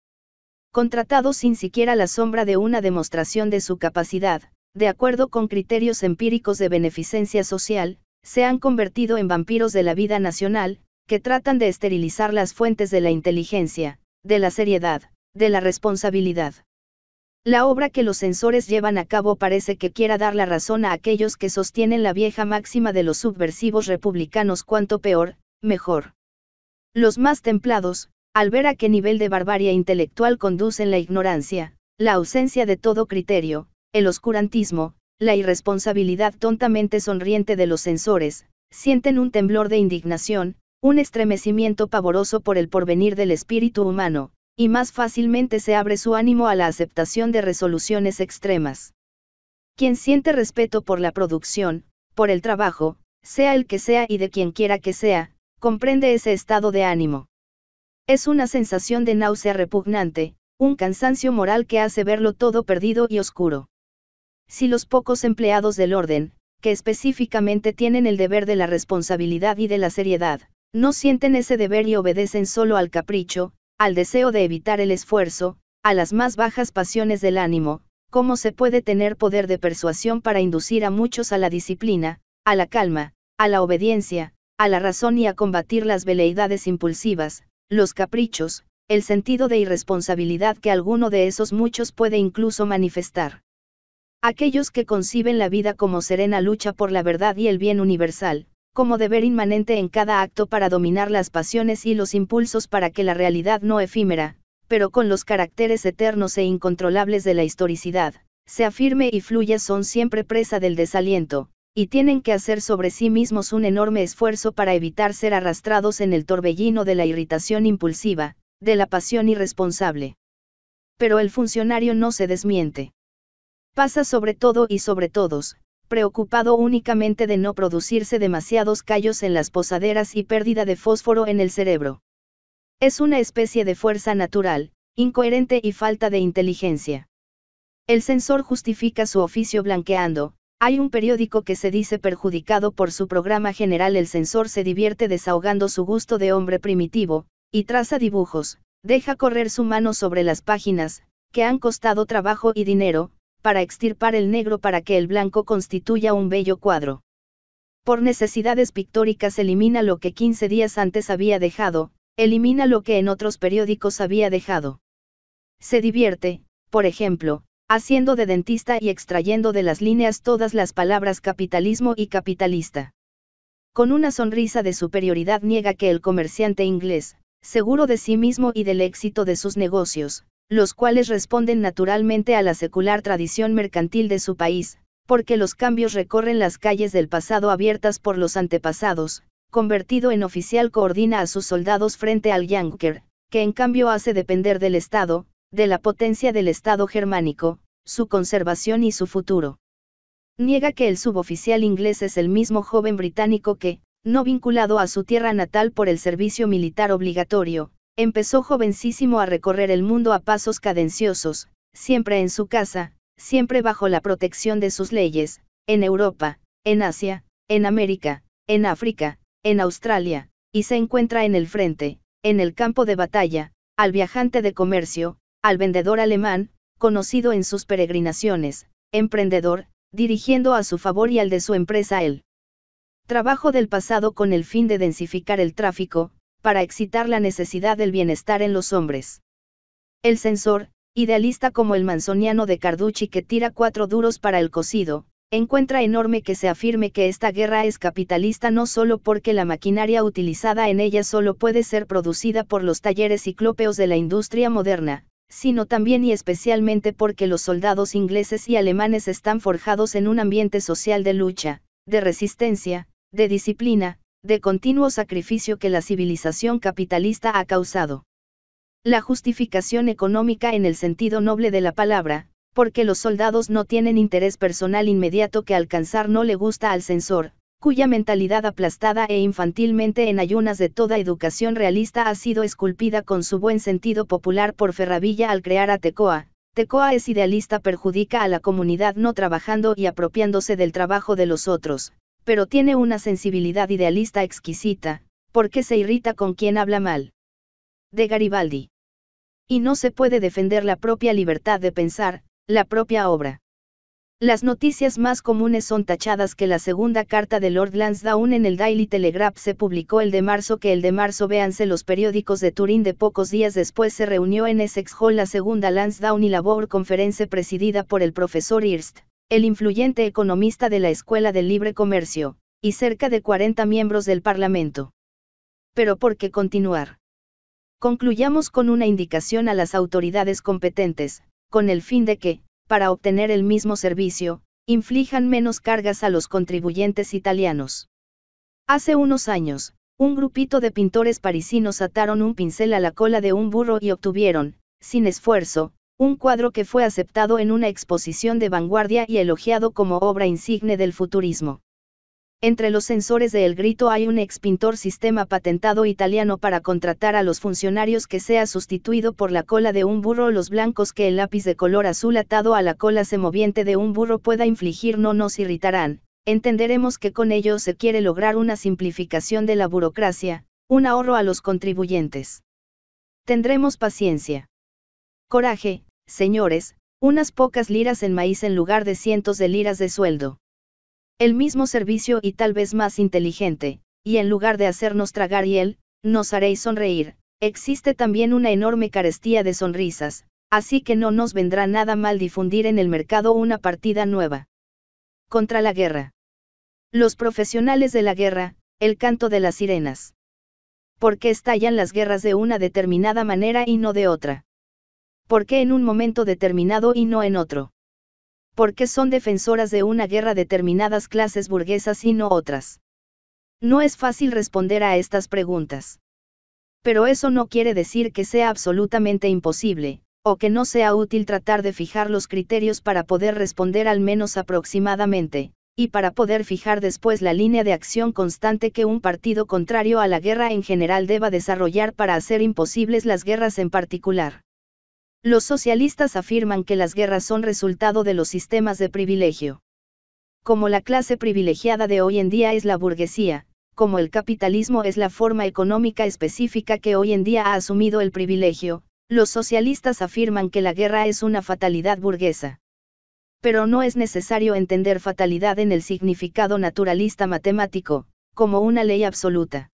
Contratados sin siquiera la sombra de una demostración de su capacidad, de acuerdo con criterios empíricos de beneficencia social, se han convertido en vampiros de la vida nacional, que tratan de esterilizar las fuentes de la inteligencia, de la seriedad, de la responsabilidad. La obra que los censores llevan a cabo parece que quiera dar la razón a aquellos que sostienen la vieja máxima de los subversivos republicanos cuanto peor, mejor. Los más templados, al ver a qué nivel de barbarie intelectual conducen la ignorancia, la ausencia de todo criterio, el oscurantismo, la irresponsabilidad tontamente sonriente de los censores, sienten un temblor de indignación, un estremecimiento pavoroso por el porvenir del espíritu humano, y más fácilmente se abre su ánimo a la aceptación de resoluciones extremas. Quien siente respeto por la producción, por el trabajo, sea el que sea y de quien quiera que sea, comprende ese estado de ánimo. Es una sensación de náusea repugnante, un cansancio moral que hace verlo todo perdido y oscuro. Si los pocos empleados del orden, que específicamente tienen el deber de la responsabilidad y de la seriedad, no sienten ese deber y obedecen solo al capricho, al deseo de evitar el esfuerzo, a las más bajas pasiones del ánimo, ¿cómo se puede tener poder de persuasión para inducir a muchos a la disciplina, a la calma, a la obediencia, a la razón y a combatir las veleidades impulsivas, los caprichos, el sentido de irresponsabilidad que alguno de esos muchos puede incluso manifestar. Aquellos que conciben la vida como serena lucha por la verdad y el bien universal, como deber inmanente en cada acto para dominar las pasiones y los impulsos para que la realidad no efímera, pero con los caracteres eternos e incontrolables de la historicidad, se afirme y fluya son siempre presa del desaliento, y tienen que hacer sobre sí mismos un enorme esfuerzo para evitar ser arrastrados en el torbellino de la irritación impulsiva, de la pasión irresponsable. Pero el funcionario no se desmiente. Pasa sobre todo y sobre todos, preocupado únicamente de no producirse demasiados callos en las posaderas y pérdida de fósforo en el cerebro. Es una especie de fuerza natural, incoherente y falta de inteligencia. El censor justifica su oficio blanqueando, hay un periódico que se dice perjudicado por su programa general El censor se divierte desahogando su gusto de hombre primitivo, y traza dibujos, deja correr su mano sobre las páginas, que han costado trabajo y dinero, para extirpar el negro para que el blanco constituya un bello cuadro. Por necesidades pictóricas elimina lo que 15 días antes había dejado, elimina lo que en otros periódicos había dejado. Se divierte, por ejemplo, haciendo de dentista y extrayendo de las líneas todas las palabras capitalismo y capitalista. Con una sonrisa de superioridad niega que el comerciante inglés, seguro de sí mismo y del éxito de sus negocios, los cuales responden naturalmente a la secular tradición mercantil de su país, porque los cambios recorren las calles del pasado abiertas por los antepasados, convertido en oficial coordina a sus soldados frente al Yanker, que en cambio hace depender del Estado, de la potencia del Estado germánico, su conservación y su futuro. Niega que el suboficial inglés es el mismo joven británico que, no vinculado a su tierra natal por el servicio militar obligatorio, empezó jovencísimo a recorrer el mundo a pasos cadenciosos, siempre en su casa, siempre bajo la protección de sus leyes, en Europa, en Asia, en América, en África, en Australia, y se encuentra en el frente, en el campo de batalla, al viajante de comercio, al vendedor alemán, conocido en sus peregrinaciones, emprendedor, dirigiendo a su favor y al de su empresa el trabajo del pasado con el fin de densificar el tráfico, para excitar la necesidad del bienestar en los hombres. El censor, idealista como el manzoniano de Carducci que tira cuatro duros para el cocido, encuentra enorme que se afirme que esta guerra es capitalista no solo porque la maquinaria utilizada en ella solo puede ser producida por los talleres ciclópeos de la industria moderna, sino también y especialmente porque los soldados ingleses y alemanes están forjados en un ambiente social de lucha, de resistencia, de disciplina, de continuo sacrificio que la civilización capitalista ha causado. La justificación económica en el sentido noble de la palabra, porque los soldados no tienen interés personal inmediato que alcanzar no le gusta al censor, cuya mentalidad aplastada e infantilmente en ayunas de toda educación realista ha sido esculpida con su buen sentido popular por Ferravilla al crear a Tecoa. Tecoa es idealista, perjudica a la comunidad no trabajando y apropiándose del trabajo de los otros, pero tiene una sensibilidad idealista exquisita, porque se irrita con quien habla mal. De Garibaldi. Y no se puede defender la propia libertad de pensar, la propia obra. Las noticias más comunes son tachadas que la segunda carta de Lord Lansdowne en el Daily Telegraph se publicó el de marzo que el de marzo véanse los periódicos de Turín de pocos días después se reunió en Essex Hall la segunda Lansdowne y la conferencia presidida por el profesor Hirst, el influyente economista de la Escuela del Libre Comercio, y cerca de 40 miembros del Parlamento. Pero ¿por qué continuar? Concluyamos con una indicación a las autoridades competentes, con el fin de que, para obtener el mismo servicio, inflijan menos cargas a los contribuyentes italianos. Hace unos años, un grupito de pintores parisinos ataron un pincel a la cola de un burro y obtuvieron, sin esfuerzo, un cuadro que fue aceptado en una exposición de vanguardia y elogiado como obra insigne del futurismo. Entre los sensores de El Grito hay un expintor sistema patentado italiano para contratar a los funcionarios que sea sustituido por la cola de un burro los blancos que el lápiz de color azul atado a la cola se moviente de un burro pueda infligir no nos irritarán. Entenderemos que con ello se quiere lograr una simplificación de la burocracia, un ahorro a los contribuyentes. Tendremos paciencia. Coraje, señores, unas pocas liras en maíz en lugar de cientos de liras de sueldo el mismo servicio y tal vez más inteligente, y en lugar de hacernos tragar hiel, nos haréis sonreír, existe también una enorme carestía de sonrisas, así que no nos vendrá nada mal difundir en el mercado una partida nueva. Contra la guerra. Los profesionales de la guerra, el canto de las sirenas. ¿Por qué estallan las guerras de una determinada manera y no de otra? ¿Por qué en un momento determinado y no en otro? qué son defensoras de una guerra determinadas clases burguesas y no otras. No es fácil responder a estas preguntas. Pero eso no quiere decir que sea absolutamente imposible, o que no sea útil tratar de fijar los criterios para poder responder al menos aproximadamente, y para poder fijar después la línea de acción constante que un partido contrario a la guerra en general deba desarrollar para hacer imposibles las guerras en particular. Los socialistas afirman que las guerras son resultado de los sistemas de privilegio. Como la clase privilegiada de hoy en día es la burguesía, como el capitalismo es la forma económica específica que hoy en día ha asumido el privilegio, los socialistas afirman que la guerra es una fatalidad burguesa. Pero no es necesario entender fatalidad en el significado naturalista matemático, como una ley absoluta.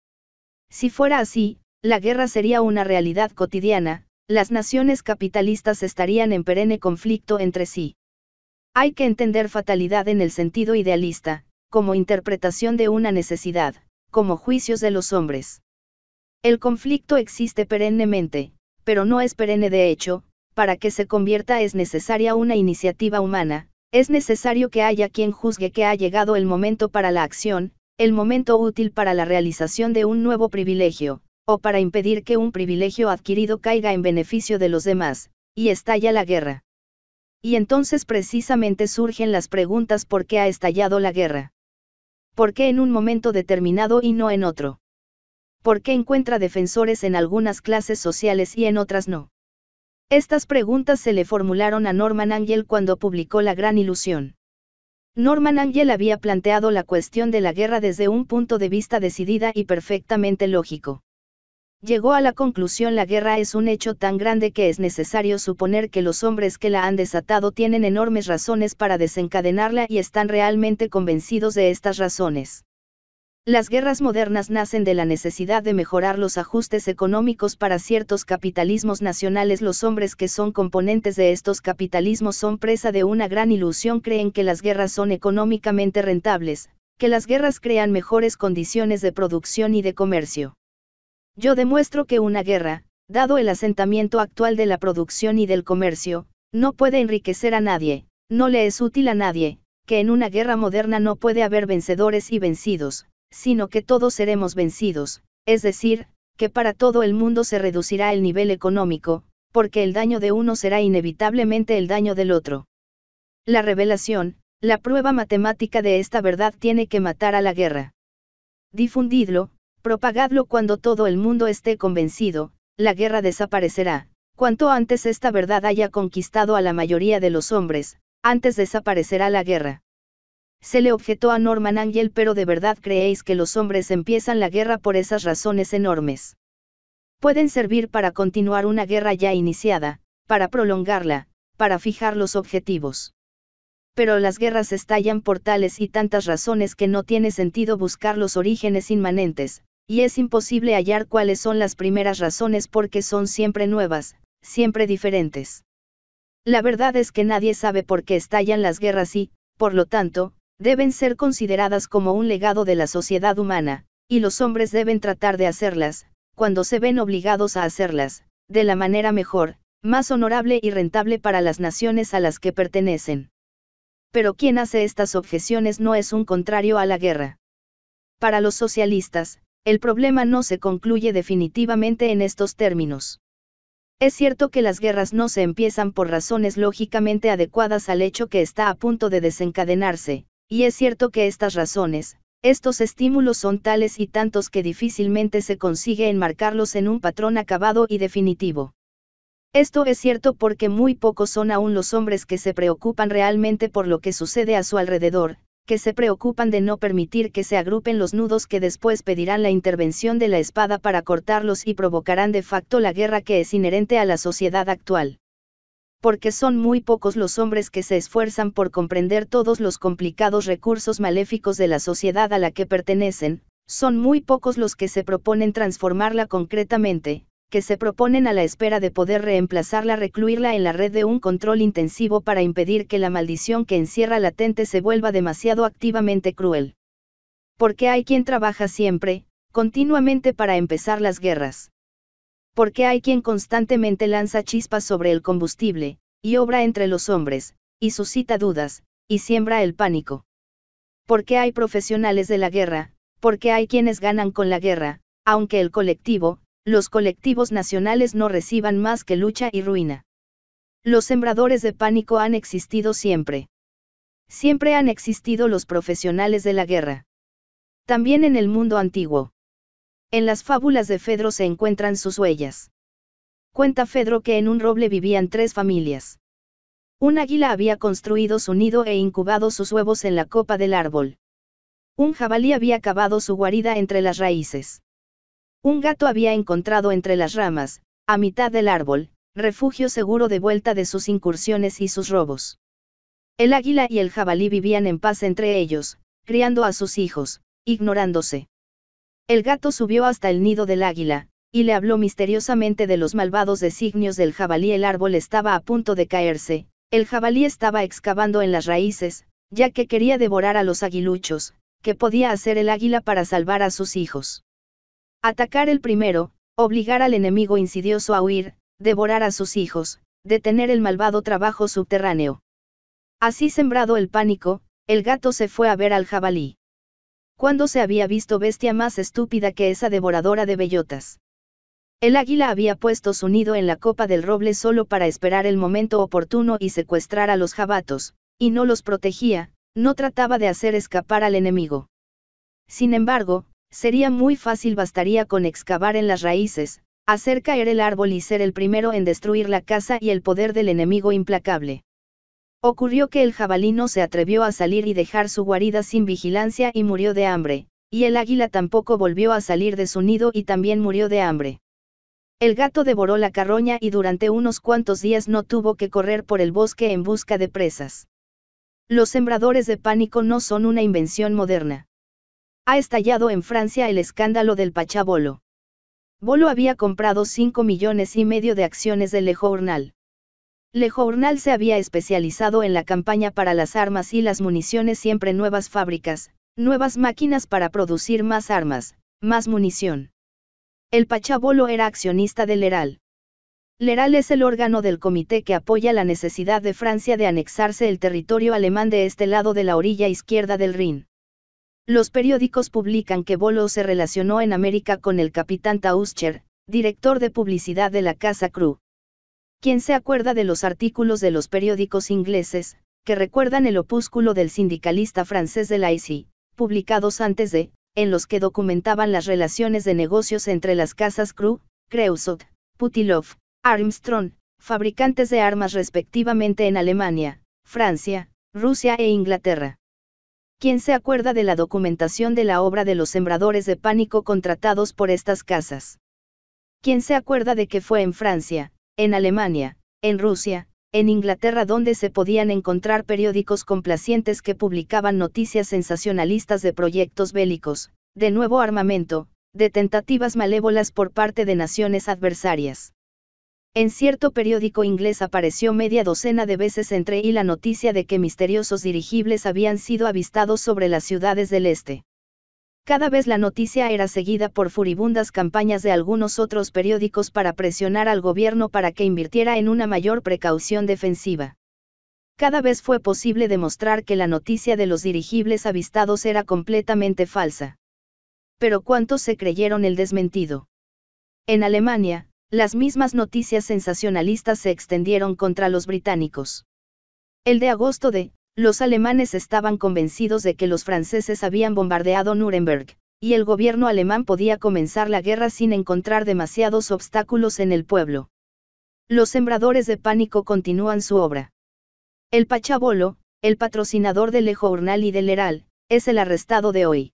Si fuera así, la guerra sería una realidad cotidiana, las naciones capitalistas estarían en perenne conflicto entre sí. Hay que entender fatalidad en el sentido idealista, como interpretación de una necesidad, como juicios de los hombres. El conflicto existe perennemente, pero no es perenne de hecho, para que se convierta es necesaria una iniciativa humana, es necesario que haya quien juzgue que ha llegado el momento para la acción, el momento útil para la realización de un nuevo privilegio, o para impedir que un privilegio adquirido caiga en beneficio de los demás, y estalla la guerra. Y entonces precisamente surgen las preguntas por qué ha estallado la guerra. ¿Por qué en un momento determinado y no en otro? ¿Por qué encuentra defensores en algunas clases sociales y en otras no? Estas preguntas se le formularon a Norman Angel cuando publicó La Gran Ilusión. Norman Angel había planteado la cuestión de la guerra desde un punto de vista decidida y perfectamente lógico llegó a la conclusión la guerra es un hecho tan grande que es necesario suponer que los hombres que la han desatado tienen enormes razones para desencadenarla y están realmente convencidos de estas razones. Las guerras modernas nacen de la necesidad de mejorar los ajustes económicos para ciertos capitalismos nacionales. Los hombres que son componentes de estos capitalismos son presa de una gran ilusión, creen que las guerras son económicamente rentables, que las guerras crean mejores condiciones de producción y de comercio. Yo demuestro que una guerra, dado el asentamiento actual de la producción y del comercio, no puede enriquecer a nadie, no le es útil a nadie, que en una guerra moderna no puede haber vencedores y vencidos, sino que todos seremos vencidos, es decir, que para todo el mundo se reducirá el nivel económico, porque el daño de uno será inevitablemente el daño del otro. La revelación, la prueba matemática de esta verdad tiene que matar a la guerra. Difundidlo, Propagadlo cuando todo el mundo esté convencido, la guerra desaparecerá, cuanto antes esta verdad haya conquistado a la mayoría de los hombres, antes desaparecerá la guerra. Se le objetó a Norman Angel, pero de verdad creéis que los hombres empiezan la guerra por esas razones enormes. Pueden servir para continuar una guerra ya iniciada, para prolongarla, para fijar los objetivos. Pero las guerras estallan por tales y tantas razones que no tiene sentido buscar los orígenes inmanentes, y es imposible hallar cuáles son las primeras razones porque son siempre nuevas, siempre diferentes. La verdad es que nadie sabe por qué estallan las guerras y, por lo tanto, deben ser consideradas como un legado de la sociedad humana, y los hombres deben tratar de hacerlas, cuando se ven obligados a hacerlas, de la manera mejor, más honorable y rentable para las naciones a las que pertenecen. Pero quien hace estas objeciones no es un contrario a la guerra. Para los socialistas, el problema no se concluye definitivamente en estos términos. Es cierto que las guerras no se empiezan por razones lógicamente adecuadas al hecho que está a punto de desencadenarse, y es cierto que estas razones, estos estímulos son tales y tantos que difícilmente se consigue enmarcarlos en un patrón acabado y definitivo. Esto es cierto porque muy pocos son aún los hombres que se preocupan realmente por lo que sucede a su alrededor, que se preocupan de no permitir que se agrupen los nudos que después pedirán la intervención de la espada para cortarlos y provocarán de facto la guerra que es inherente a la sociedad actual. Porque son muy pocos los hombres que se esfuerzan por comprender todos los complicados recursos maléficos de la sociedad a la que pertenecen, son muy pocos los que se proponen transformarla concretamente, que se proponen a la espera de poder reemplazarla, recluirla en la red de un control intensivo para impedir que la maldición que encierra latente se vuelva demasiado activamente cruel. Porque hay quien trabaja siempre, continuamente para empezar las guerras. Porque hay quien constantemente lanza chispas sobre el combustible, y obra entre los hombres, y suscita dudas, y siembra el pánico. Porque hay profesionales de la guerra, porque hay quienes ganan con la guerra, aunque el colectivo, los colectivos nacionales no reciban más que lucha y ruina. Los sembradores de pánico han existido siempre. Siempre han existido los profesionales de la guerra. También en el mundo antiguo. En las fábulas de Fedro se encuentran sus huellas. Cuenta Fedro que en un roble vivían tres familias. Un águila había construido su nido e incubado sus huevos en la copa del árbol. Un jabalí había cavado su guarida entre las raíces. Un gato había encontrado entre las ramas, a mitad del árbol, refugio seguro de vuelta de sus incursiones y sus robos. El águila y el jabalí vivían en paz entre ellos, criando a sus hijos, ignorándose. El gato subió hasta el nido del águila, y le habló misteriosamente de los malvados designios del jabalí. El árbol estaba a punto de caerse, el jabalí estaba excavando en las raíces, ya que quería devorar a los aguiluchos, que podía hacer el águila para salvar a sus hijos. Atacar el primero, obligar al enemigo insidioso a huir, devorar a sus hijos, detener el malvado trabajo subterráneo. Así sembrado el pánico, el gato se fue a ver al jabalí. ¿Cuándo se había visto bestia más estúpida que esa devoradora de bellotas? El águila había puesto su nido en la copa del roble solo para esperar el momento oportuno y secuestrar a los jabatos, y no los protegía, no trataba de hacer escapar al enemigo. Sin embargo, Sería muy fácil, bastaría con excavar en las raíces, hacer caer el árbol y ser el primero en destruir la casa y el poder del enemigo implacable. Ocurrió que el jabalí no se atrevió a salir y dejar su guarida sin vigilancia y murió de hambre, y el águila tampoco volvió a salir de su nido y también murió de hambre. El gato devoró la carroña y durante unos cuantos días no tuvo que correr por el bosque en busca de presas. Los sembradores de pánico no son una invención moderna. Ha estallado en Francia el escándalo del Pachabolo. Bolo. había comprado 5 millones y medio de acciones de Le Journal. Le Journal se había especializado en la campaña para las armas y las municiones siempre nuevas fábricas, nuevas máquinas para producir más armas, más munición. El Pachabolo era accionista del Leral. Leral es el órgano del comité que apoya la necesidad de Francia de anexarse el territorio alemán de este lado de la orilla izquierda del Rin. Los periódicos publican que Bolo se relacionó en América con el capitán Tauscher, director de publicidad de la Casa Crew. Quien se acuerda de los artículos de los periódicos ingleses, que recuerdan el opúsculo del sindicalista francés de la ICI, publicados antes de, en los que documentaban las relaciones de negocios entre las casas Crew, Creusot, Putilov, Armstrong, fabricantes de armas respectivamente en Alemania, Francia, Rusia e Inglaterra? ¿quién se acuerda de la documentación de la obra de los sembradores de pánico contratados por estas casas? ¿Quién se acuerda de que fue en Francia, en Alemania, en Rusia, en Inglaterra donde se podían encontrar periódicos complacientes que publicaban noticias sensacionalistas de proyectos bélicos, de nuevo armamento, de tentativas malévolas por parte de naciones adversarias. En cierto periódico inglés apareció media docena de veces entre y la noticia de que misteriosos dirigibles habían sido avistados sobre las ciudades del este. Cada vez la noticia era seguida por furibundas campañas de algunos otros periódicos para presionar al gobierno para que invirtiera en una mayor precaución defensiva. Cada vez fue posible demostrar que la noticia de los dirigibles avistados era completamente falsa. Pero ¿cuántos se creyeron el desmentido? En Alemania, las mismas noticias sensacionalistas se extendieron contra los británicos. El de agosto de, los alemanes estaban convencidos de que los franceses habían bombardeado Nuremberg, y el gobierno alemán podía comenzar la guerra sin encontrar demasiados obstáculos en el pueblo. Los sembradores de pánico continúan su obra. El Pachabolo, el patrocinador del Ejo Urnal y del Heral, es el arrestado de hoy.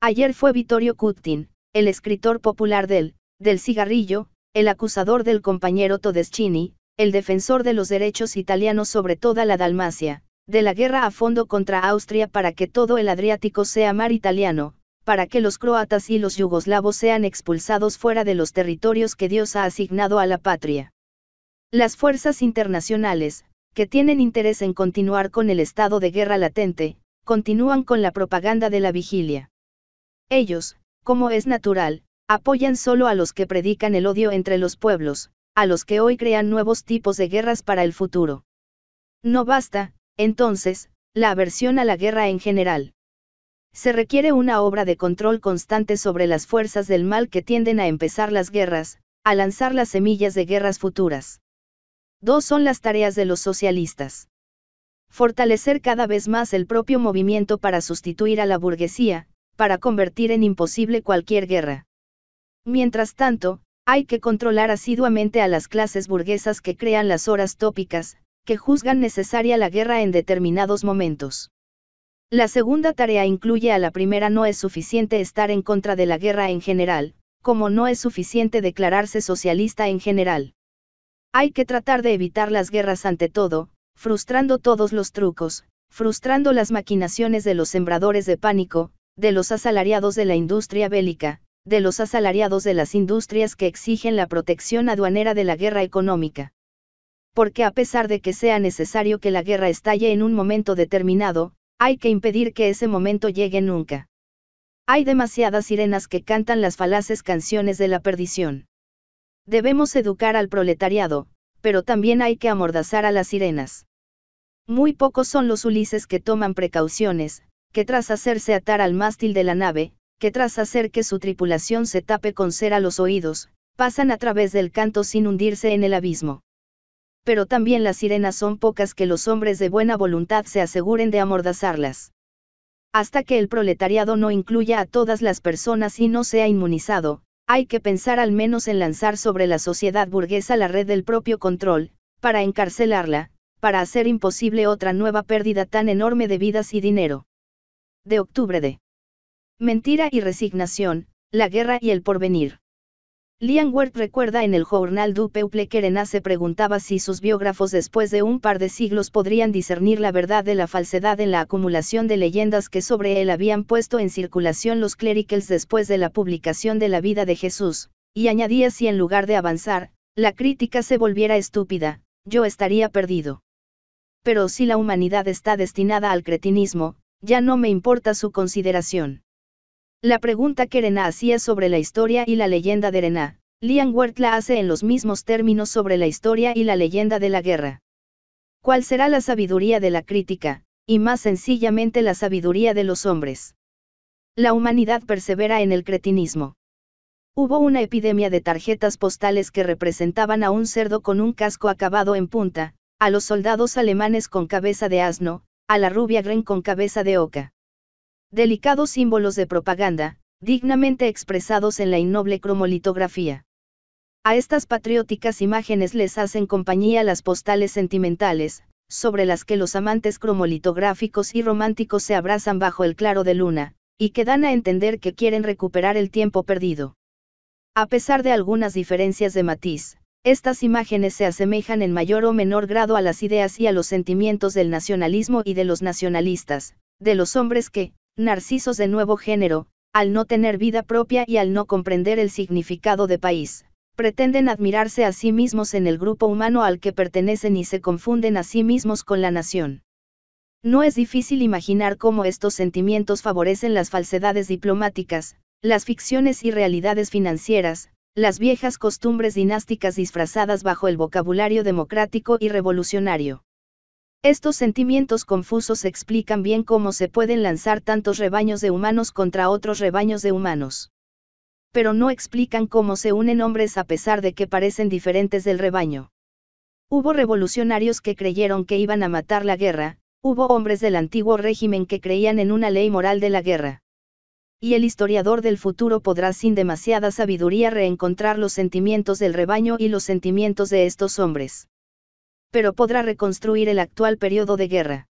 Ayer fue Vittorio Kutin, el escritor popular del, del cigarrillo, el acusador del compañero Todeschini, el defensor de los derechos italianos sobre toda la Dalmacia, de la guerra a fondo contra Austria para que todo el Adriático sea mar italiano, para que los croatas y los yugoslavos sean expulsados fuera de los territorios que Dios ha asignado a la patria. Las fuerzas internacionales, que tienen interés en continuar con el estado de guerra latente, continúan con la propaganda de la vigilia. Ellos, como es natural, Apoyan solo a los que predican el odio entre los pueblos, a los que hoy crean nuevos tipos de guerras para el futuro. No basta, entonces, la aversión a la guerra en general. Se requiere una obra de control constante sobre las fuerzas del mal que tienden a empezar las guerras, a lanzar las semillas de guerras futuras. Dos son las tareas de los socialistas. Fortalecer cada vez más el propio movimiento para sustituir a la burguesía, para convertir en imposible cualquier guerra. Mientras tanto, hay que controlar asiduamente a las clases burguesas que crean las horas tópicas, que juzgan necesaria la guerra en determinados momentos. La segunda tarea incluye a la primera no es suficiente estar en contra de la guerra en general, como no es suficiente declararse socialista en general. Hay que tratar de evitar las guerras ante todo, frustrando todos los trucos, frustrando las maquinaciones de los sembradores de pánico, de los asalariados de la industria bélica, de los asalariados de las industrias que exigen la protección aduanera de la guerra económica. Porque a pesar de que sea necesario que la guerra estalle en un momento determinado, hay que impedir que ese momento llegue nunca. Hay demasiadas sirenas que cantan las falaces canciones de la perdición. Debemos educar al proletariado, pero también hay que amordazar a las sirenas. Muy pocos son los Ulises que toman precauciones, que tras hacerse atar al mástil de la nave, que tras hacer que su tripulación se tape con cera los oídos, pasan a través del canto sin hundirse en el abismo. Pero también las sirenas son pocas que los hombres de buena voluntad se aseguren de amordazarlas. Hasta que el proletariado no incluya a todas las personas y no sea inmunizado, hay que pensar al menos en lanzar sobre la sociedad burguesa la red del propio control, para encarcelarla, para hacer imposible otra nueva pérdida tan enorme de vidas y dinero. De octubre de Mentira y resignación, la guerra y el porvenir. Lian Wert recuerda en el Journal du Peuple que Renat se preguntaba si sus biógrafos después de un par de siglos podrían discernir la verdad de la falsedad en la acumulación de leyendas que sobre él habían puesto en circulación los clericals después de la publicación de la vida de Jesús, y añadía si en lugar de avanzar, la crítica se volviera estúpida, yo estaría perdido. Pero si la humanidad está destinada al cretinismo, ya no me importa su consideración. La pregunta que Rená hacía sobre la historia y la leyenda de Rená, Lian Wert la hace en los mismos términos sobre la historia y la leyenda de la guerra. ¿Cuál será la sabiduría de la crítica, y más sencillamente la sabiduría de los hombres? La humanidad persevera en el cretinismo. Hubo una epidemia de tarjetas postales que representaban a un cerdo con un casco acabado en punta, a los soldados alemanes con cabeza de asno, a la rubia Gren con cabeza de oca. Delicados símbolos de propaganda, dignamente expresados en la innoble cromolitografía. A estas patrióticas imágenes les hacen compañía las postales sentimentales, sobre las que los amantes cromolitográficos y románticos se abrazan bajo el claro de luna, y que dan a entender que quieren recuperar el tiempo perdido. A pesar de algunas diferencias de matiz, estas imágenes se asemejan en mayor o menor grado a las ideas y a los sentimientos del nacionalismo y de los nacionalistas, de los hombres que, Narcisos de nuevo género, al no tener vida propia y al no comprender el significado de país, pretenden admirarse a sí mismos en el grupo humano al que pertenecen y se confunden a sí mismos con la nación. No es difícil imaginar cómo estos sentimientos favorecen las falsedades diplomáticas, las ficciones y realidades financieras, las viejas costumbres dinásticas disfrazadas bajo el vocabulario democrático y revolucionario. Estos sentimientos confusos explican bien cómo se pueden lanzar tantos rebaños de humanos contra otros rebaños de humanos. Pero no explican cómo se unen hombres a pesar de que parecen diferentes del rebaño. Hubo revolucionarios que creyeron que iban a matar la guerra, hubo hombres del antiguo régimen que creían en una ley moral de la guerra. Y el historiador del futuro podrá sin demasiada sabiduría reencontrar los sentimientos del rebaño y los sentimientos de estos hombres pero podrá reconstruir el actual periodo de guerra.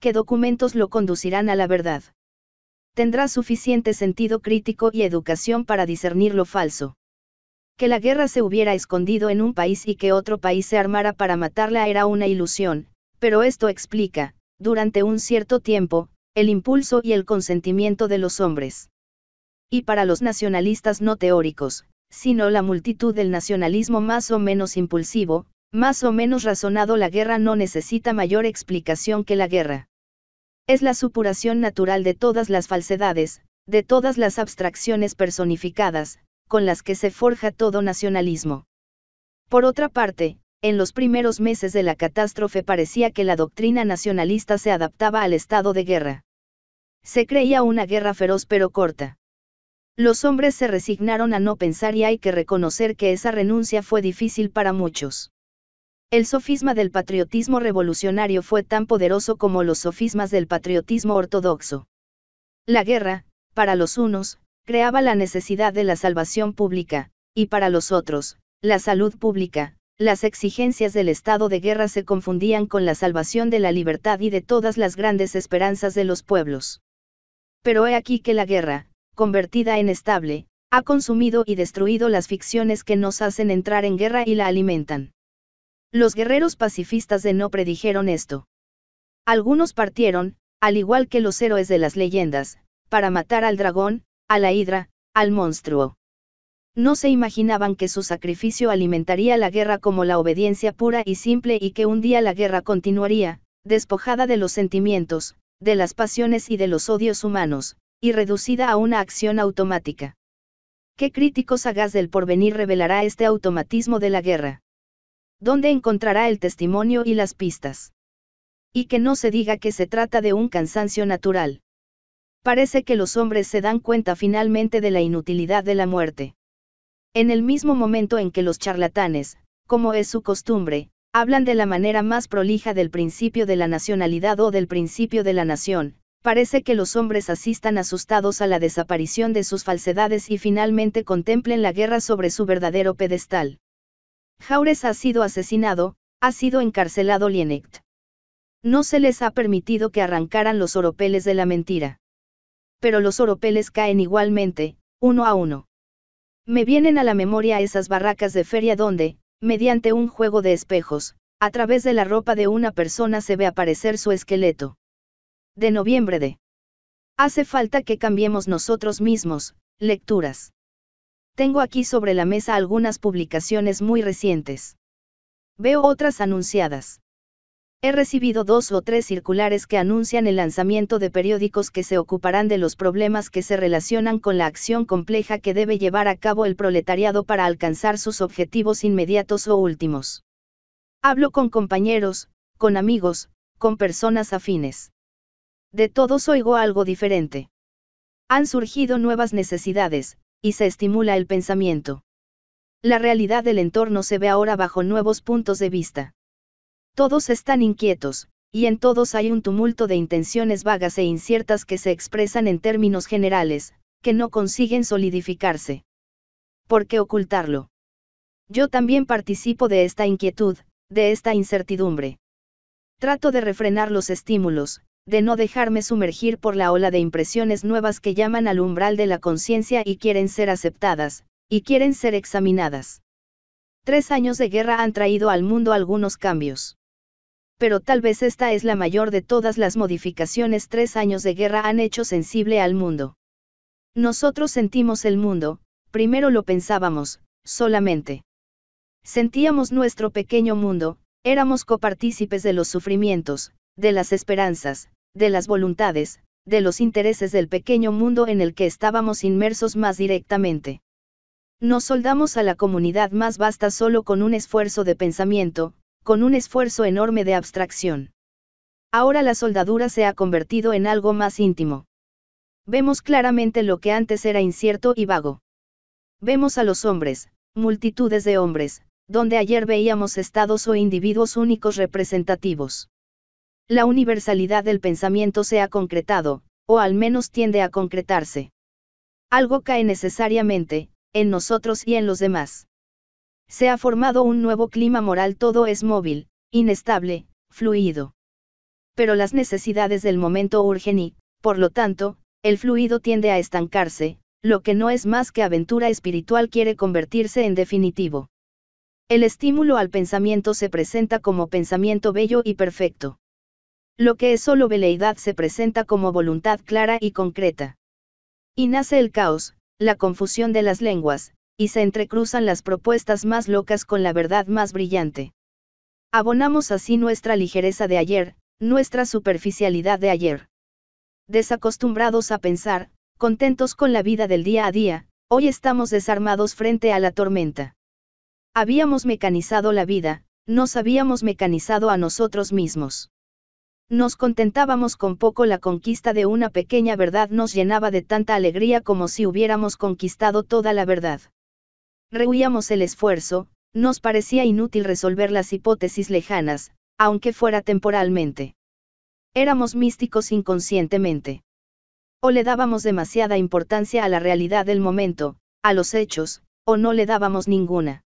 ¿Qué documentos lo conducirán a la verdad? Tendrá suficiente sentido crítico y educación para discernir lo falso. Que la guerra se hubiera escondido en un país y que otro país se armara para matarla era una ilusión, pero esto explica, durante un cierto tiempo, el impulso y el consentimiento de los hombres. Y para los nacionalistas no teóricos, sino la multitud del nacionalismo más o menos impulsivo, más o menos razonado la guerra no necesita mayor explicación que la guerra. Es la supuración natural de todas las falsedades, de todas las abstracciones personificadas, con las que se forja todo nacionalismo. Por otra parte, en los primeros meses de la catástrofe parecía que la doctrina nacionalista se adaptaba al estado de guerra. Se creía una guerra feroz pero corta. Los hombres se resignaron a no pensar y hay que reconocer que esa renuncia fue difícil para muchos. El sofisma del patriotismo revolucionario fue tan poderoso como los sofismas del patriotismo ortodoxo. La guerra, para los unos, creaba la necesidad de la salvación pública, y para los otros, la salud pública, las exigencias del estado de guerra se confundían con la salvación de la libertad y de todas las grandes esperanzas de los pueblos. Pero he aquí que la guerra, convertida en estable, ha consumido y destruido las ficciones que nos hacen entrar en guerra y la alimentan. Los guerreros pacifistas de No predijeron esto. Algunos partieron, al igual que los héroes de las leyendas, para matar al dragón, a la hidra, al monstruo. No se imaginaban que su sacrificio alimentaría la guerra como la obediencia pura y simple y que un día la guerra continuaría, despojada de los sentimientos, de las pasiones y de los odios humanos, y reducida a una acción automática. ¿Qué crítico sagaz del porvenir revelará este automatismo de la guerra? donde encontrará el testimonio y las pistas. Y que no se diga que se trata de un cansancio natural. Parece que los hombres se dan cuenta finalmente de la inutilidad de la muerte. En el mismo momento en que los charlatanes, como es su costumbre, hablan de la manera más prolija del principio de la nacionalidad o del principio de la nación, parece que los hombres asistan asustados a la desaparición de sus falsedades y finalmente contemplen la guerra sobre su verdadero pedestal. Jaures ha sido asesinado, ha sido encarcelado Lienect. No se les ha permitido que arrancaran los oropeles de la mentira. Pero los oropeles caen igualmente, uno a uno. Me vienen a la memoria esas barracas de feria donde, mediante un juego de espejos, a través de la ropa de una persona se ve aparecer su esqueleto. De noviembre de. Hace falta que cambiemos nosotros mismos, lecturas. Tengo aquí sobre la mesa algunas publicaciones muy recientes. Veo otras anunciadas. He recibido dos o tres circulares que anuncian el lanzamiento de periódicos que se ocuparán de los problemas que se relacionan con la acción compleja que debe llevar a cabo el proletariado para alcanzar sus objetivos inmediatos o últimos. Hablo con compañeros, con amigos, con personas afines. De todos oigo algo diferente. Han surgido nuevas necesidades, y se estimula el pensamiento. La realidad del entorno se ve ahora bajo nuevos puntos de vista. Todos están inquietos, y en todos hay un tumulto de intenciones vagas e inciertas que se expresan en términos generales, que no consiguen solidificarse. ¿Por qué ocultarlo? Yo también participo de esta inquietud, de esta incertidumbre. Trato de refrenar los estímulos, de no dejarme sumergir por la ola de impresiones nuevas que llaman al umbral de la conciencia y quieren ser aceptadas, y quieren ser examinadas. Tres años de guerra han traído al mundo algunos cambios. Pero tal vez esta es la mayor de todas las modificaciones tres años de guerra han hecho sensible al mundo. Nosotros sentimos el mundo, primero lo pensábamos, solamente. Sentíamos nuestro pequeño mundo, éramos copartícipes de los sufrimientos, de las esperanzas, de las voluntades, de los intereses del pequeño mundo en el que estábamos inmersos más directamente. Nos soldamos a la comunidad más vasta solo con un esfuerzo de pensamiento, con un esfuerzo enorme de abstracción. Ahora la soldadura se ha convertido en algo más íntimo. Vemos claramente lo que antes era incierto y vago. Vemos a los hombres, multitudes de hombres, donde ayer veíamos estados o individuos únicos representativos la universalidad del pensamiento se ha concretado, o al menos tiende a concretarse. Algo cae necesariamente, en nosotros y en los demás. Se ha formado un nuevo clima moral, todo es móvil, inestable, fluido. Pero las necesidades del momento urgen y, por lo tanto, el fluido tiende a estancarse, lo que no es más que aventura espiritual quiere convertirse en definitivo. El estímulo al pensamiento se presenta como pensamiento bello y perfecto lo que es solo veleidad se presenta como voluntad clara y concreta. Y nace el caos, la confusión de las lenguas, y se entrecruzan las propuestas más locas con la verdad más brillante. Abonamos así nuestra ligereza de ayer, nuestra superficialidad de ayer. Desacostumbrados a pensar, contentos con la vida del día a día, hoy estamos desarmados frente a la tormenta. Habíamos mecanizado la vida, nos habíamos mecanizado a nosotros mismos. Nos contentábamos con poco, la conquista de una pequeña verdad nos llenaba de tanta alegría como si hubiéramos conquistado toda la verdad. Rehuíamos el esfuerzo, nos parecía inútil resolver las hipótesis lejanas, aunque fuera temporalmente. Éramos místicos inconscientemente. O le dábamos demasiada importancia a la realidad del momento, a los hechos, o no le dábamos ninguna.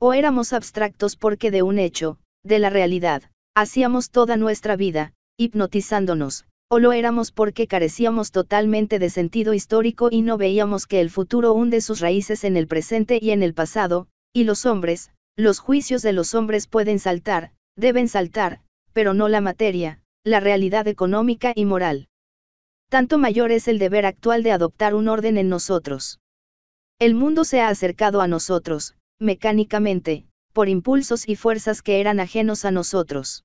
O éramos abstractos porque de un hecho, de la realidad, Hacíamos toda nuestra vida, hipnotizándonos, o lo éramos porque carecíamos totalmente de sentido histórico y no veíamos que el futuro hunde sus raíces en el presente y en el pasado, y los hombres, los juicios de los hombres pueden saltar, deben saltar, pero no la materia, la realidad económica y moral. Tanto mayor es el deber actual de adoptar un orden en nosotros. El mundo se ha acercado a nosotros, mecánicamente, por impulsos y fuerzas que eran ajenos a nosotros.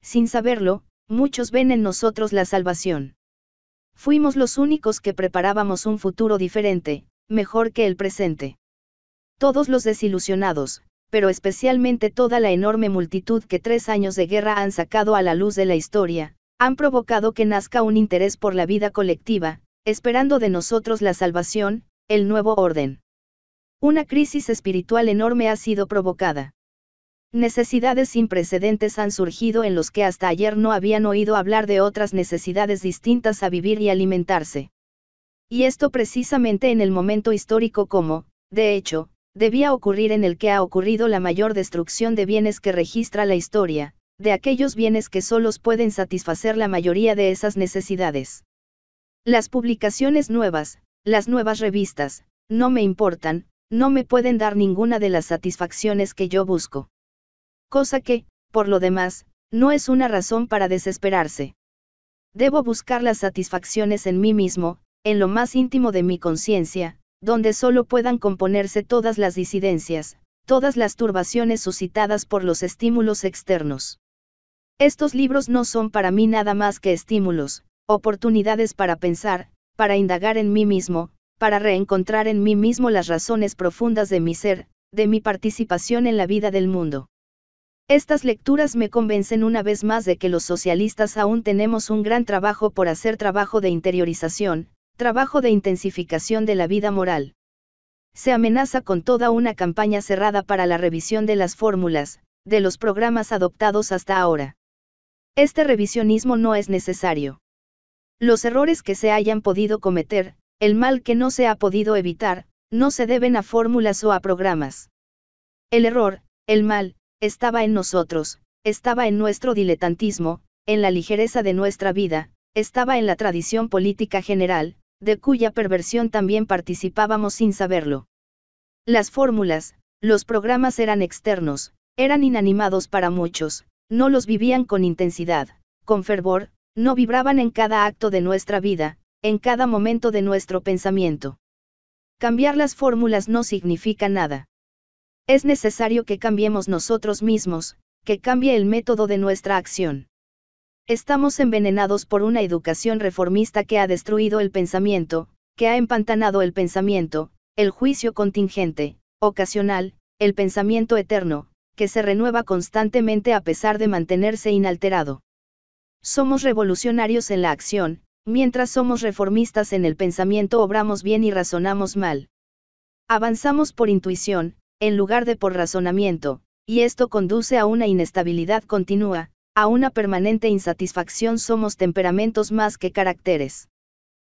Sin saberlo, muchos ven en nosotros la salvación. Fuimos los únicos que preparábamos un futuro diferente, mejor que el presente. Todos los desilusionados, pero especialmente toda la enorme multitud que tres años de guerra han sacado a la luz de la historia, han provocado que nazca un interés por la vida colectiva, esperando de nosotros la salvación, el nuevo orden. Una crisis espiritual enorme ha sido provocada. Necesidades sin precedentes han surgido en los que hasta ayer no habían oído hablar de otras necesidades distintas a vivir y alimentarse. Y esto precisamente en el momento histórico como, de hecho, debía ocurrir en el que ha ocurrido la mayor destrucción de bienes que registra la historia, de aquellos bienes que solos pueden satisfacer la mayoría de esas necesidades. Las publicaciones nuevas, las nuevas revistas, no me importan, no me pueden dar ninguna de las satisfacciones que yo busco. Cosa que, por lo demás, no es una razón para desesperarse. Debo buscar las satisfacciones en mí mismo, en lo más íntimo de mi conciencia, donde solo puedan componerse todas las disidencias, todas las turbaciones suscitadas por los estímulos externos. Estos libros no son para mí nada más que estímulos, oportunidades para pensar, para indagar en mí mismo, para reencontrar en mí mismo las razones profundas de mi ser, de mi participación en la vida del mundo. Estas lecturas me convencen una vez más de que los socialistas aún tenemos un gran trabajo por hacer trabajo de interiorización, trabajo de intensificación de la vida moral. Se amenaza con toda una campaña cerrada para la revisión de las fórmulas, de los programas adoptados hasta ahora. Este revisionismo no es necesario. Los errores que se hayan podido cometer, el mal que no se ha podido evitar, no se deben a fórmulas o a programas. El error, el mal, estaba en nosotros, estaba en nuestro diletantismo, en la ligereza de nuestra vida, estaba en la tradición política general, de cuya perversión también participábamos sin saberlo. Las fórmulas, los programas eran externos, eran inanimados para muchos, no los vivían con intensidad, con fervor, no vibraban en cada acto de nuestra vida, en cada momento de nuestro pensamiento. Cambiar las fórmulas no significa nada. Es necesario que cambiemos nosotros mismos, que cambie el método de nuestra acción. Estamos envenenados por una educación reformista que ha destruido el pensamiento, que ha empantanado el pensamiento, el juicio contingente, ocasional, el pensamiento eterno, que se renueva constantemente a pesar de mantenerse inalterado. Somos revolucionarios en la acción, Mientras somos reformistas en el pensamiento obramos bien y razonamos mal. Avanzamos por intuición, en lugar de por razonamiento, y esto conduce a una inestabilidad continua, a una permanente insatisfacción somos temperamentos más que caracteres.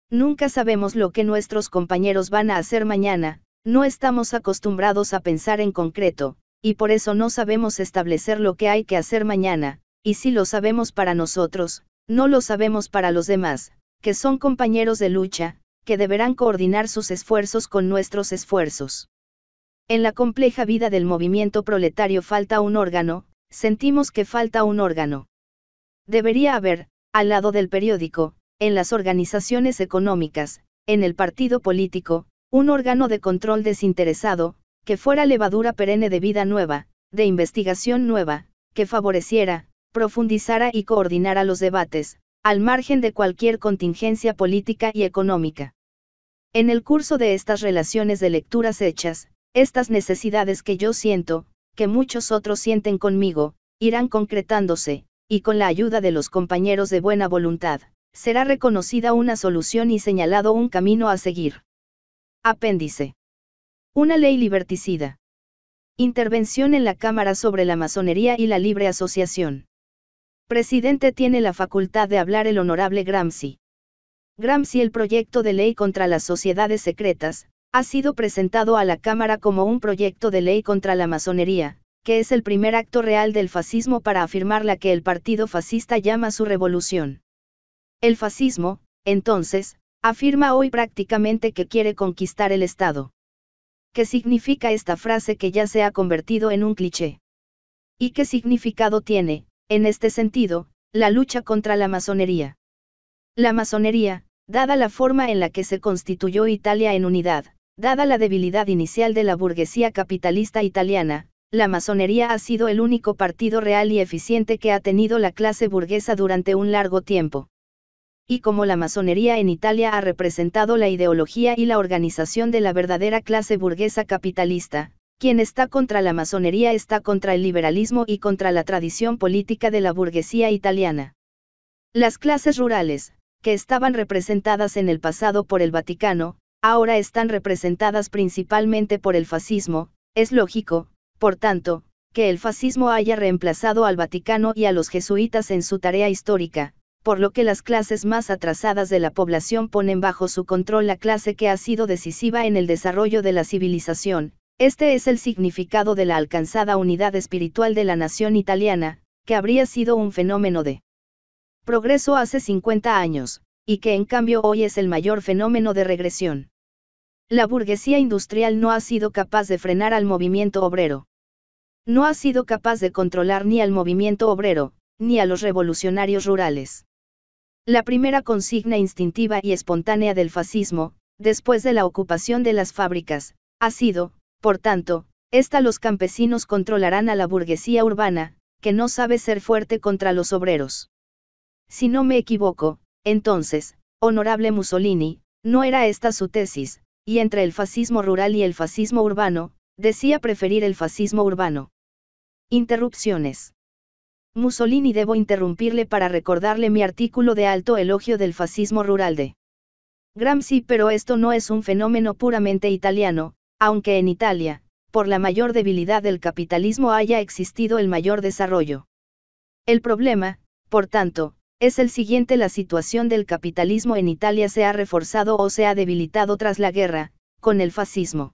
Nunca sabemos lo que nuestros compañeros van a hacer mañana, no estamos acostumbrados a pensar en concreto, y por eso no sabemos establecer lo que hay que hacer mañana, y si lo sabemos para nosotros, no lo sabemos para los demás, que son compañeros de lucha, que deberán coordinar sus esfuerzos con nuestros esfuerzos. En la compleja vida del movimiento proletario falta un órgano, sentimos que falta un órgano. Debería haber, al lado del periódico, en las organizaciones económicas, en el partido político, un órgano de control desinteresado, que fuera levadura perenne de vida nueva, de investigación nueva, que favoreciera, profundizará y coordinará los debates, al margen de cualquier contingencia política y económica. En el curso de estas relaciones de lecturas hechas, estas necesidades que yo siento, que muchos otros sienten conmigo, irán concretándose, y con la ayuda de los compañeros de buena voluntad, será reconocida una solución y señalado un camino a seguir. Apéndice. Una ley liberticida. Intervención en la Cámara sobre la masonería y la libre asociación. Presidente tiene la facultad de hablar el honorable Gramsci. Gramsci el proyecto de ley contra las sociedades secretas, ha sido presentado a la Cámara como un proyecto de ley contra la masonería, que es el primer acto real del fascismo para afirmar la que el partido fascista llama su revolución. El fascismo, entonces, afirma hoy prácticamente que quiere conquistar el Estado. ¿Qué significa esta frase que ya se ha convertido en un cliché? ¿Y qué significado tiene, en este sentido, la lucha contra la masonería. La masonería, dada la forma en la que se constituyó Italia en unidad, dada la debilidad inicial de la burguesía capitalista italiana, la masonería ha sido el único partido real y eficiente que ha tenido la clase burguesa durante un largo tiempo. Y como la masonería en Italia ha representado la ideología y la organización de la verdadera clase burguesa capitalista, quien está contra la masonería está contra el liberalismo y contra la tradición política de la burguesía italiana. Las clases rurales, que estaban representadas en el pasado por el Vaticano, ahora están representadas principalmente por el fascismo, es lógico, por tanto, que el fascismo haya reemplazado al Vaticano y a los jesuitas en su tarea histórica, por lo que las clases más atrasadas de la población ponen bajo su control la clase que ha sido decisiva en el desarrollo de la civilización, este es el significado de la alcanzada unidad espiritual de la nación italiana, que habría sido un fenómeno de progreso hace 50 años, y que en cambio hoy es el mayor fenómeno de regresión. La burguesía industrial no ha sido capaz de frenar al movimiento obrero. No ha sido capaz de controlar ni al movimiento obrero, ni a los revolucionarios rurales. La primera consigna instintiva y espontánea del fascismo, después de la ocupación de las fábricas, ha sido, por tanto, esta los campesinos controlarán a la burguesía urbana, que no sabe ser fuerte contra los obreros. Si no me equivoco, entonces, honorable Mussolini, no era esta su tesis, y entre el fascismo rural y el fascismo urbano, decía preferir el fascismo urbano. Interrupciones. Mussolini debo interrumpirle para recordarle mi artículo de alto elogio del fascismo rural de Gramsci, pero esto no es un fenómeno puramente italiano, aunque en Italia, por la mayor debilidad del capitalismo haya existido el mayor desarrollo. El problema, por tanto, es el siguiente. La situación del capitalismo en Italia se ha reforzado o se ha debilitado tras la guerra, con el fascismo.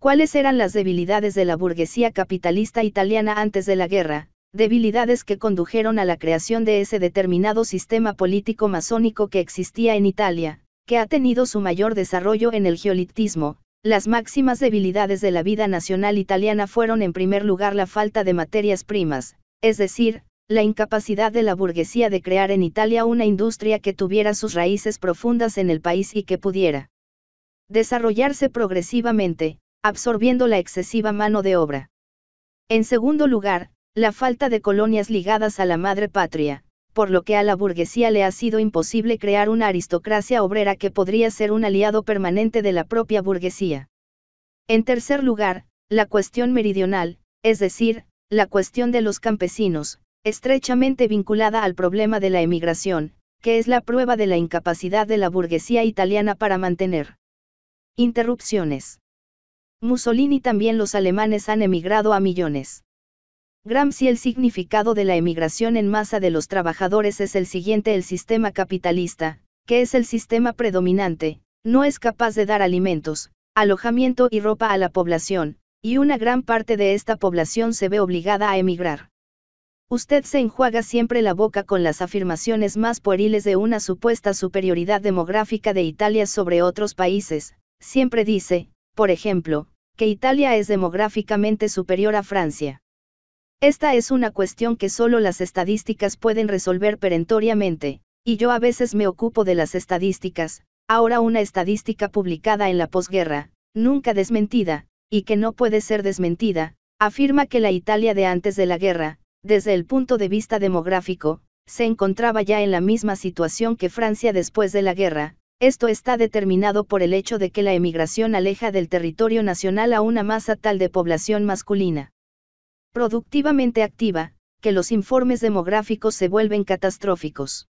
¿Cuáles eran las debilidades de la burguesía capitalista italiana antes de la guerra? Debilidades que condujeron a la creación de ese determinado sistema político masónico que existía en Italia, que ha tenido su mayor desarrollo en el geolitismo, las máximas debilidades de la vida nacional italiana fueron en primer lugar la falta de materias primas, es decir, la incapacidad de la burguesía de crear en Italia una industria que tuviera sus raíces profundas en el país y que pudiera desarrollarse progresivamente, absorbiendo la excesiva mano de obra. En segundo lugar, la falta de colonias ligadas a la madre patria, por lo que a la burguesía le ha sido imposible crear una aristocracia obrera que podría ser un aliado permanente de la propia burguesía. En tercer lugar, la cuestión meridional, es decir, la cuestión de los campesinos, estrechamente vinculada al problema de la emigración, que es la prueba de la incapacidad de la burguesía italiana para mantener interrupciones. Mussolini también los alemanes han emigrado a millones. Gramsci el significado de la emigración en masa de los trabajadores es el siguiente el sistema capitalista, que es el sistema predominante, no es capaz de dar alimentos, alojamiento y ropa a la población, y una gran parte de esta población se ve obligada a emigrar. Usted se enjuaga siempre la boca con las afirmaciones más pueriles de una supuesta superioridad demográfica de Italia sobre otros países, siempre dice, por ejemplo, que Italia es demográficamente superior a Francia. Esta es una cuestión que solo las estadísticas pueden resolver perentoriamente, y yo a veces me ocupo de las estadísticas, ahora una estadística publicada en la posguerra, nunca desmentida, y que no puede ser desmentida, afirma que la Italia de antes de la guerra, desde el punto de vista demográfico, se encontraba ya en la misma situación que Francia después de la guerra, esto está determinado por el hecho de que la emigración aleja del territorio nacional a una masa tal de población masculina productivamente activa, que los informes demográficos se vuelven catastróficos.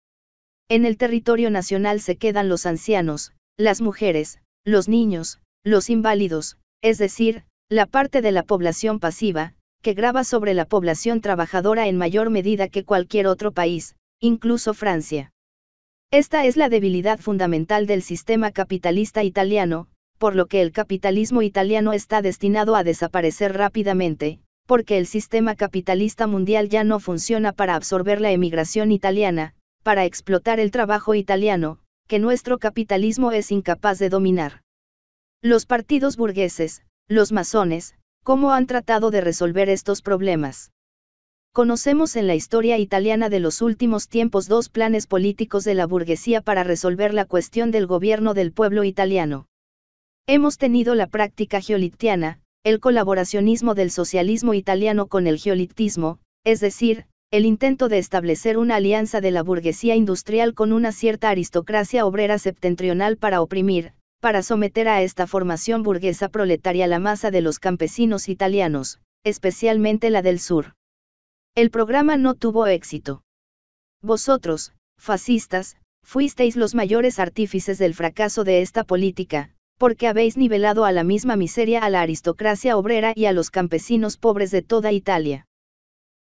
En el territorio nacional se quedan los ancianos, las mujeres, los niños, los inválidos, es decir, la parte de la población pasiva, que grava sobre la población trabajadora en mayor medida que cualquier otro país, incluso Francia. Esta es la debilidad fundamental del sistema capitalista italiano, por lo que el capitalismo italiano está destinado a desaparecer rápidamente, porque el sistema capitalista mundial ya no funciona para absorber la emigración italiana, para explotar el trabajo italiano, que nuestro capitalismo es incapaz de dominar. Los partidos burgueses, los masones, ¿cómo han tratado de resolver estos problemas? Conocemos en la historia italiana de los últimos tiempos dos planes políticos de la burguesía para resolver la cuestión del gobierno del pueblo italiano. Hemos tenido la práctica geolitiana, el colaboracionismo del socialismo italiano con el geolitismo, es decir, el intento de establecer una alianza de la burguesía industrial con una cierta aristocracia obrera septentrional para oprimir, para someter a esta formación burguesa proletaria la masa de los campesinos italianos, especialmente la del sur. El programa no tuvo éxito. Vosotros, fascistas, fuisteis los mayores artífices del fracaso de esta política, porque habéis nivelado a la misma miseria a la aristocracia obrera y a los campesinos pobres de toda Italia.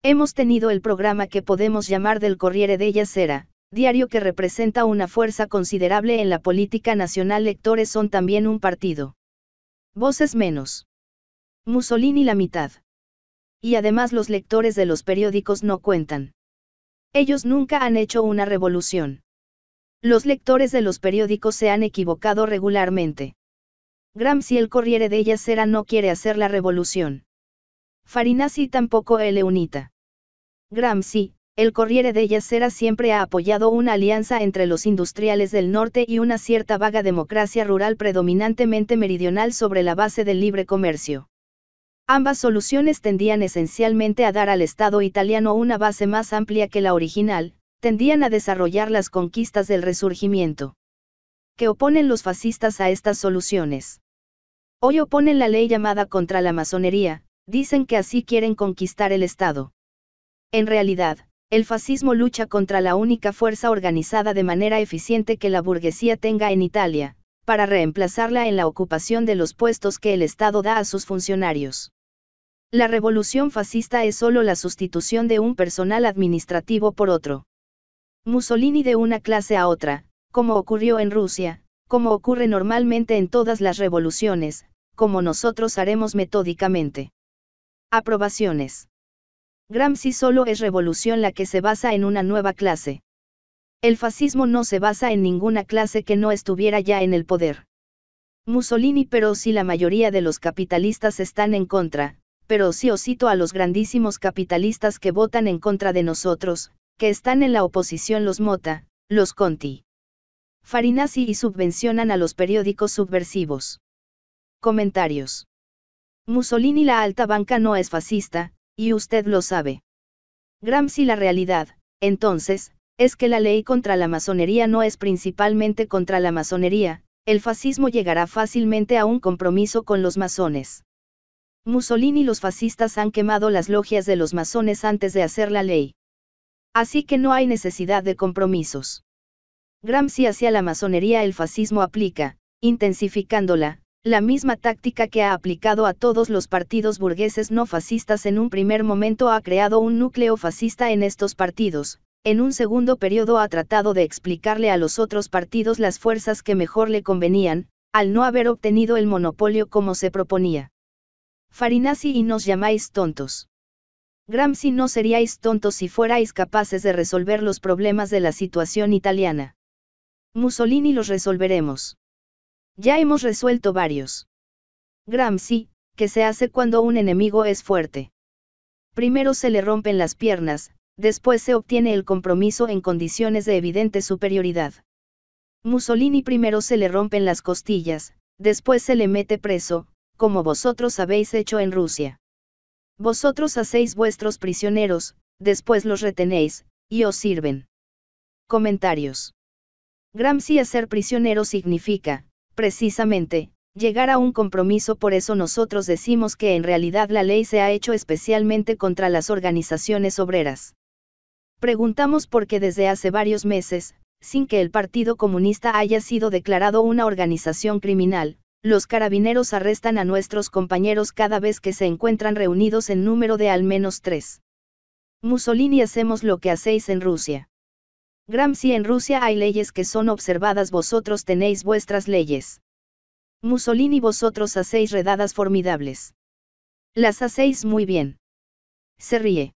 Hemos tenido el programa que podemos llamar del Corriere della Sera, diario que representa una fuerza considerable en la política nacional. Lectores son también un partido. Voces menos. Mussolini la mitad. Y además los lectores de los periódicos no cuentan. Ellos nunca han hecho una revolución. Los lectores de los periódicos se han equivocado regularmente. Gramsci el corriere de ella no quiere hacer la revolución. Farinasi tampoco Unita. Gramsci, el Corriere de Serra siempre ha apoyado una alianza entre los industriales del norte y una cierta vaga democracia rural predominantemente meridional sobre la base del libre comercio. Ambas soluciones tendían esencialmente a dar al Estado italiano una base más amplia que la original, tendían a desarrollar las conquistas del resurgimiento que oponen los fascistas a estas soluciones. Hoy oponen la ley llamada contra la masonería, dicen que así quieren conquistar el Estado. En realidad, el fascismo lucha contra la única fuerza organizada de manera eficiente que la burguesía tenga en Italia, para reemplazarla en la ocupación de los puestos que el Estado da a sus funcionarios. La revolución fascista es solo la sustitución de un personal administrativo por otro. Mussolini de una clase a otra, como ocurrió en Rusia, como ocurre normalmente en todas las revoluciones, como nosotros haremos metódicamente. Aprobaciones. Gramsci solo es revolución la que se basa en una nueva clase. El fascismo no se basa en ninguna clase que no estuviera ya en el poder. Mussolini pero si la mayoría de los capitalistas están en contra, pero si os cito a los grandísimos capitalistas que votan en contra de nosotros, que están en la oposición los Mota, los Conti. Farinasi y subvencionan a los periódicos subversivos. Comentarios. Mussolini la alta banca no es fascista, y usted lo sabe. Gramsci la realidad, entonces, es que la ley contra la masonería no es principalmente contra la masonería, el fascismo llegará fácilmente a un compromiso con los masones. Mussolini y los fascistas han quemado las logias de los masones antes de hacer la ley. Así que no hay necesidad de compromisos. Gramsci hacia la masonería el fascismo aplica, intensificándola, la misma táctica que ha aplicado a todos los partidos burgueses no fascistas en un primer momento ha creado un núcleo fascista en estos partidos, en un segundo periodo ha tratado de explicarle a los otros partidos las fuerzas que mejor le convenían, al no haber obtenido el monopolio como se proponía. Farinazzi y nos llamáis tontos. Gramsci no seríais tontos si fuerais capaces de resolver los problemas de la situación italiana. Mussolini los resolveremos. Ya hemos resuelto varios. Gramsci, que se hace cuando un enemigo es fuerte. Primero se le rompen las piernas, después se obtiene el compromiso en condiciones de evidente superioridad. Mussolini primero se le rompen las costillas, después se le mete preso, como vosotros habéis hecho en Rusia. Vosotros hacéis vuestros prisioneros, después los retenéis, y os sirven. Comentarios. Gramsci hacer prisionero significa, precisamente, llegar a un compromiso, por eso nosotros decimos que en realidad la ley se ha hecho especialmente contra las organizaciones obreras. Preguntamos por qué desde hace varios meses, sin que el Partido Comunista haya sido declarado una organización criminal, los carabineros arrestan a nuestros compañeros cada vez que se encuentran reunidos en número de al menos tres. Mussolini hacemos lo que hacéis en Rusia. Gramsci en Rusia hay leyes que son observadas vosotros tenéis vuestras leyes. Mussolini vosotros hacéis redadas formidables. Las hacéis muy bien. Se ríe.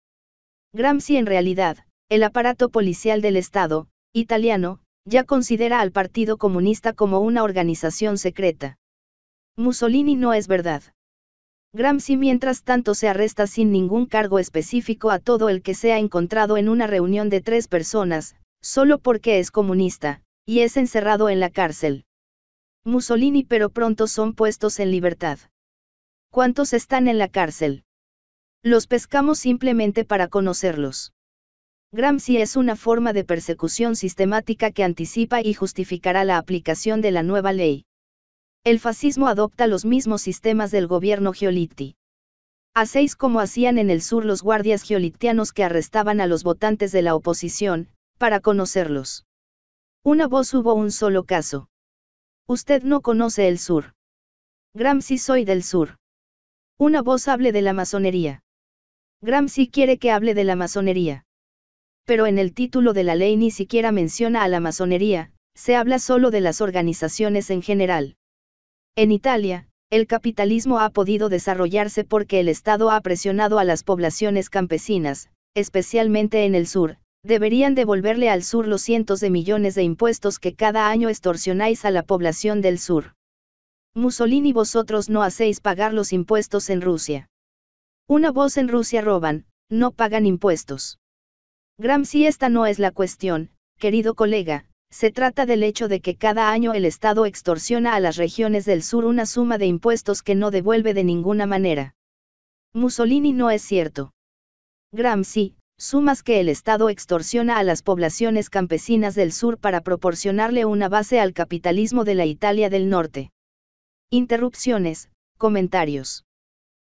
Gramsci en realidad, el aparato policial del Estado, italiano, ya considera al Partido Comunista como una organización secreta. Mussolini no es verdad. Gramsci mientras tanto se arresta sin ningún cargo específico a todo el que sea encontrado en una reunión de tres personas, solo porque es comunista, y es encerrado en la cárcel. Mussolini pero pronto son puestos en libertad. ¿Cuántos están en la cárcel? Los pescamos simplemente para conocerlos. Gramsci es una forma de persecución sistemática que anticipa y justificará la aplicación de la nueva ley. El fascismo adopta los mismos sistemas del gobierno Giolitti. Hacéis como hacían en el sur los guardias giolittianos que arrestaban a los votantes de la oposición, para conocerlos. Una voz hubo un solo caso. Usted no conoce el sur. Gramsci soy del sur. Una voz hable de la masonería. Gramsci quiere que hable de la masonería. Pero en el título de la ley ni siquiera menciona a la masonería, se habla solo de las organizaciones en general. En Italia, el capitalismo ha podido desarrollarse porque el Estado ha presionado a las poblaciones campesinas, especialmente en el sur, deberían devolverle al sur los cientos de millones de impuestos que cada año extorsionáis a la población del sur. Mussolini vosotros no hacéis pagar los impuestos en Rusia. Una voz en Rusia roban, no pagan impuestos. Gramsci esta no es la cuestión, querido colega, se trata del hecho de que cada año el Estado extorsiona a las regiones del sur una suma de impuestos que no devuelve de ninguna manera. Mussolini no es cierto. Gramsci, sumas que el Estado extorsiona a las poblaciones campesinas del sur para proporcionarle una base al capitalismo de la Italia del norte. Interrupciones, comentarios.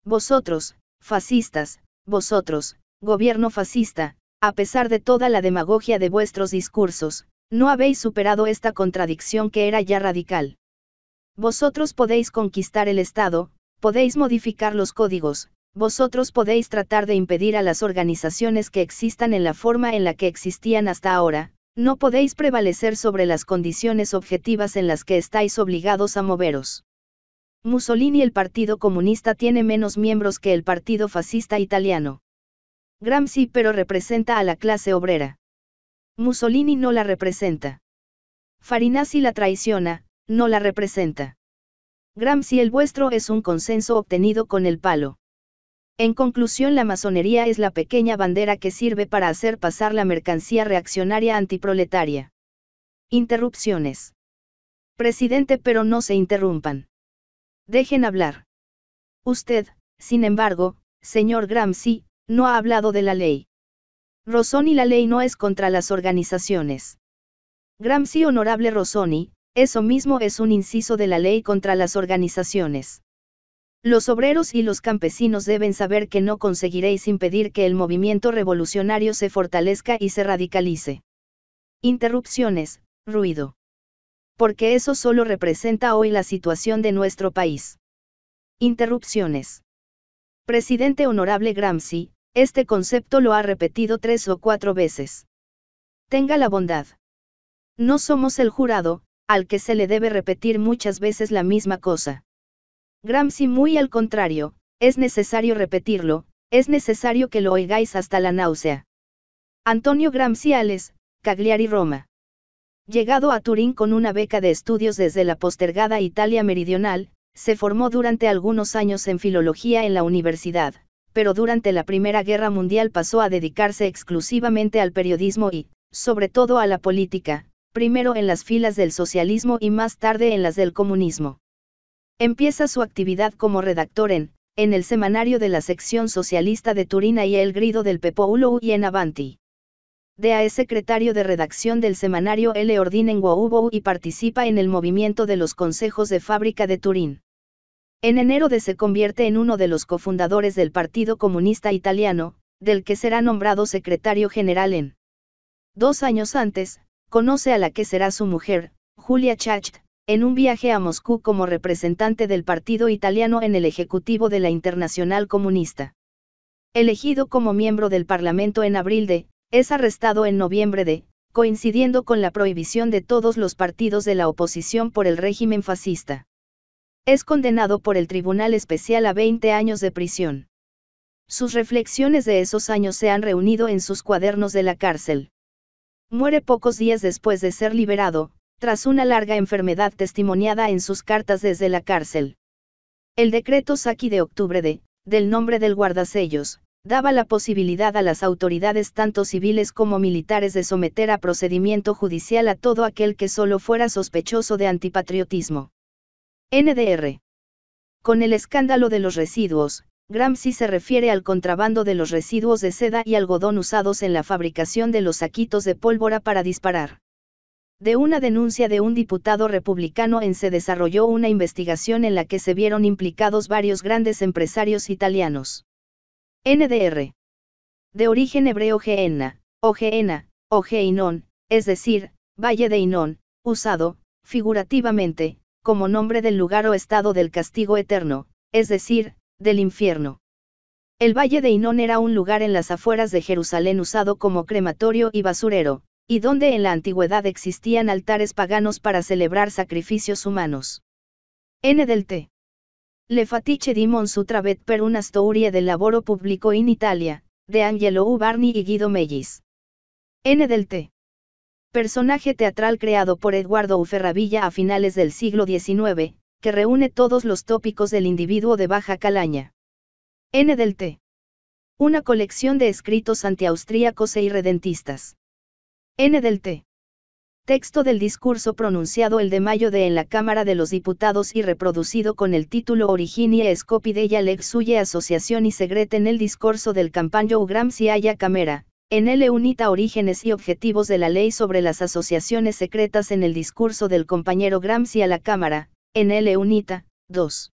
Vosotros, fascistas, vosotros, gobierno fascista, a pesar de toda la demagogia de vuestros discursos, no habéis superado esta contradicción que era ya radical. Vosotros podéis conquistar el Estado, podéis modificar los códigos, vosotros podéis tratar de impedir a las organizaciones que existan en la forma en la que existían hasta ahora, no podéis prevalecer sobre las condiciones objetivas en las que estáis obligados a moveros. Mussolini el Partido Comunista tiene menos miembros que el Partido Fascista Italiano. Gramsci pero representa a la clase obrera. Mussolini no la representa. Farinasi la traiciona, no la representa. Gramsci el vuestro es un consenso obtenido con el palo. En conclusión, la masonería es la pequeña bandera que sirve para hacer pasar la mercancía reaccionaria antiproletaria. Interrupciones. Presidente, pero no se interrumpan. Dejen hablar. Usted, sin embargo, señor Gramsci, no ha hablado de la ley. Rosoni la ley no es contra las organizaciones. Gramsci honorable Rossoni, eso mismo es un inciso de la ley contra las organizaciones. Los obreros y los campesinos deben saber que no conseguiréis impedir que el movimiento revolucionario se fortalezca y se radicalice. Interrupciones, ruido. Porque eso solo representa hoy la situación de nuestro país. Interrupciones. Presidente honorable Gramsci, este concepto lo ha repetido tres o cuatro veces. Tenga la bondad. No somos el jurado, al que se le debe repetir muchas veces la misma cosa. Gramsci muy al contrario, es necesario repetirlo, es necesario que lo oigáis hasta la náusea. Antonio Gramsci Ales, Cagliari Roma. Llegado a Turín con una beca de estudios desde la postergada Italia meridional, se formó durante algunos años en filología en la universidad, pero durante la Primera Guerra Mundial pasó a dedicarse exclusivamente al periodismo y, sobre todo a la política, primero en las filas del socialismo y más tarde en las del comunismo. Empieza su actividad como redactor en, en el semanario de la sección socialista de Turín y El Grido del Pepoulo y en Avanti. DA es secretario de redacción del semanario L. Ordin en y participa en el movimiento de los consejos de fábrica de Turín. En enero de se convierte en uno de los cofundadores del Partido Comunista Italiano, del que será nombrado secretario general en. Dos años antes, conoce a la que será su mujer, Julia Chacht, en un viaje a Moscú como representante del Partido Italiano en el Ejecutivo de la Internacional Comunista. Elegido como miembro del Parlamento en abril de, es arrestado en noviembre de, coincidiendo con la prohibición de todos los partidos de la oposición por el régimen fascista. Es condenado por el Tribunal Especial a 20 años de prisión. Sus reflexiones de esos años se han reunido en sus cuadernos de la cárcel. Muere pocos días después de ser liberado, tras una larga enfermedad testimoniada en sus cartas desde la cárcel. El decreto Saki de octubre de, del nombre del guardasellos, daba la posibilidad a las autoridades tanto civiles como militares de someter a procedimiento judicial a todo aquel que solo fuera sospechoso de antipatriotismo. NDR. Con el escándalo de los residuos, Gramsci se refiere al contrabando de los residuos de seda y algodón usados en la fabricación de los saquitos de pólvora para disparar. De una denuncia de un diputado republicano en se desarrolló una investigación en la que se vieron implicados varios grandes empresarios italianos. NDR. De origen hebreo Geenna, o Geena, o Geinón, es decir, Valle de Inón, usado, figurativamente, como nombre del lugar o estado del castigo eterno, es decir, del infierno. El Valle de Inón era un lugar en las afueras de Jerusalén usado como crematorio y basurero, y donde en la antigüedad existían altares paganos para celebrar sacrificios humanos. N del T. Le fatiche di sutravet per una storia del lavoro pubblico in Italia, de Angelo Ubarni y Guido Mellis. N del T. Personaje teatral creado por Eduardo Uferravilla a finales del siglo XIX, que reúne todos los tópicos del individuo de baja calaña. N del T. Una colección de escritos antiaustríacos e irredentistas. N del T. Texto del discurso pronunciado el de mayo de en la Cámara de los Diputados y reproducido con el título Originie de Lex Suye Asociación y Segreta en el discurso del Campanio Gramsci haya Cámara, en L unita orígenes y objetivos de la ley sobre las asociaciones secretas en el discurso del compañero Gramsci a la Cámara, en L unita, 2.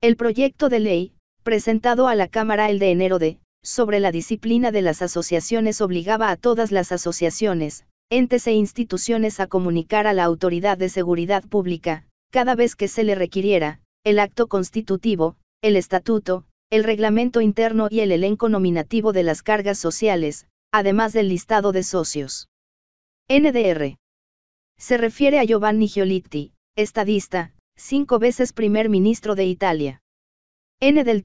El proyecto de ley, presentado a la Cámara el de enero de sobre la disciplina de las asociaciones obligaba a todas las asociaciones, entes e instituciones a comunicar a la Autoridad de Seguridad Pública, cada vez que se le requiriera, el acto constitutivo, el estatuto, el reglamento interno y el elenco nominativo de las cargas sociales, además del listado de socios. NDR. Se refiere a Giovanni Giolitti, estadista, cinco veces primer ministro de Italia. N del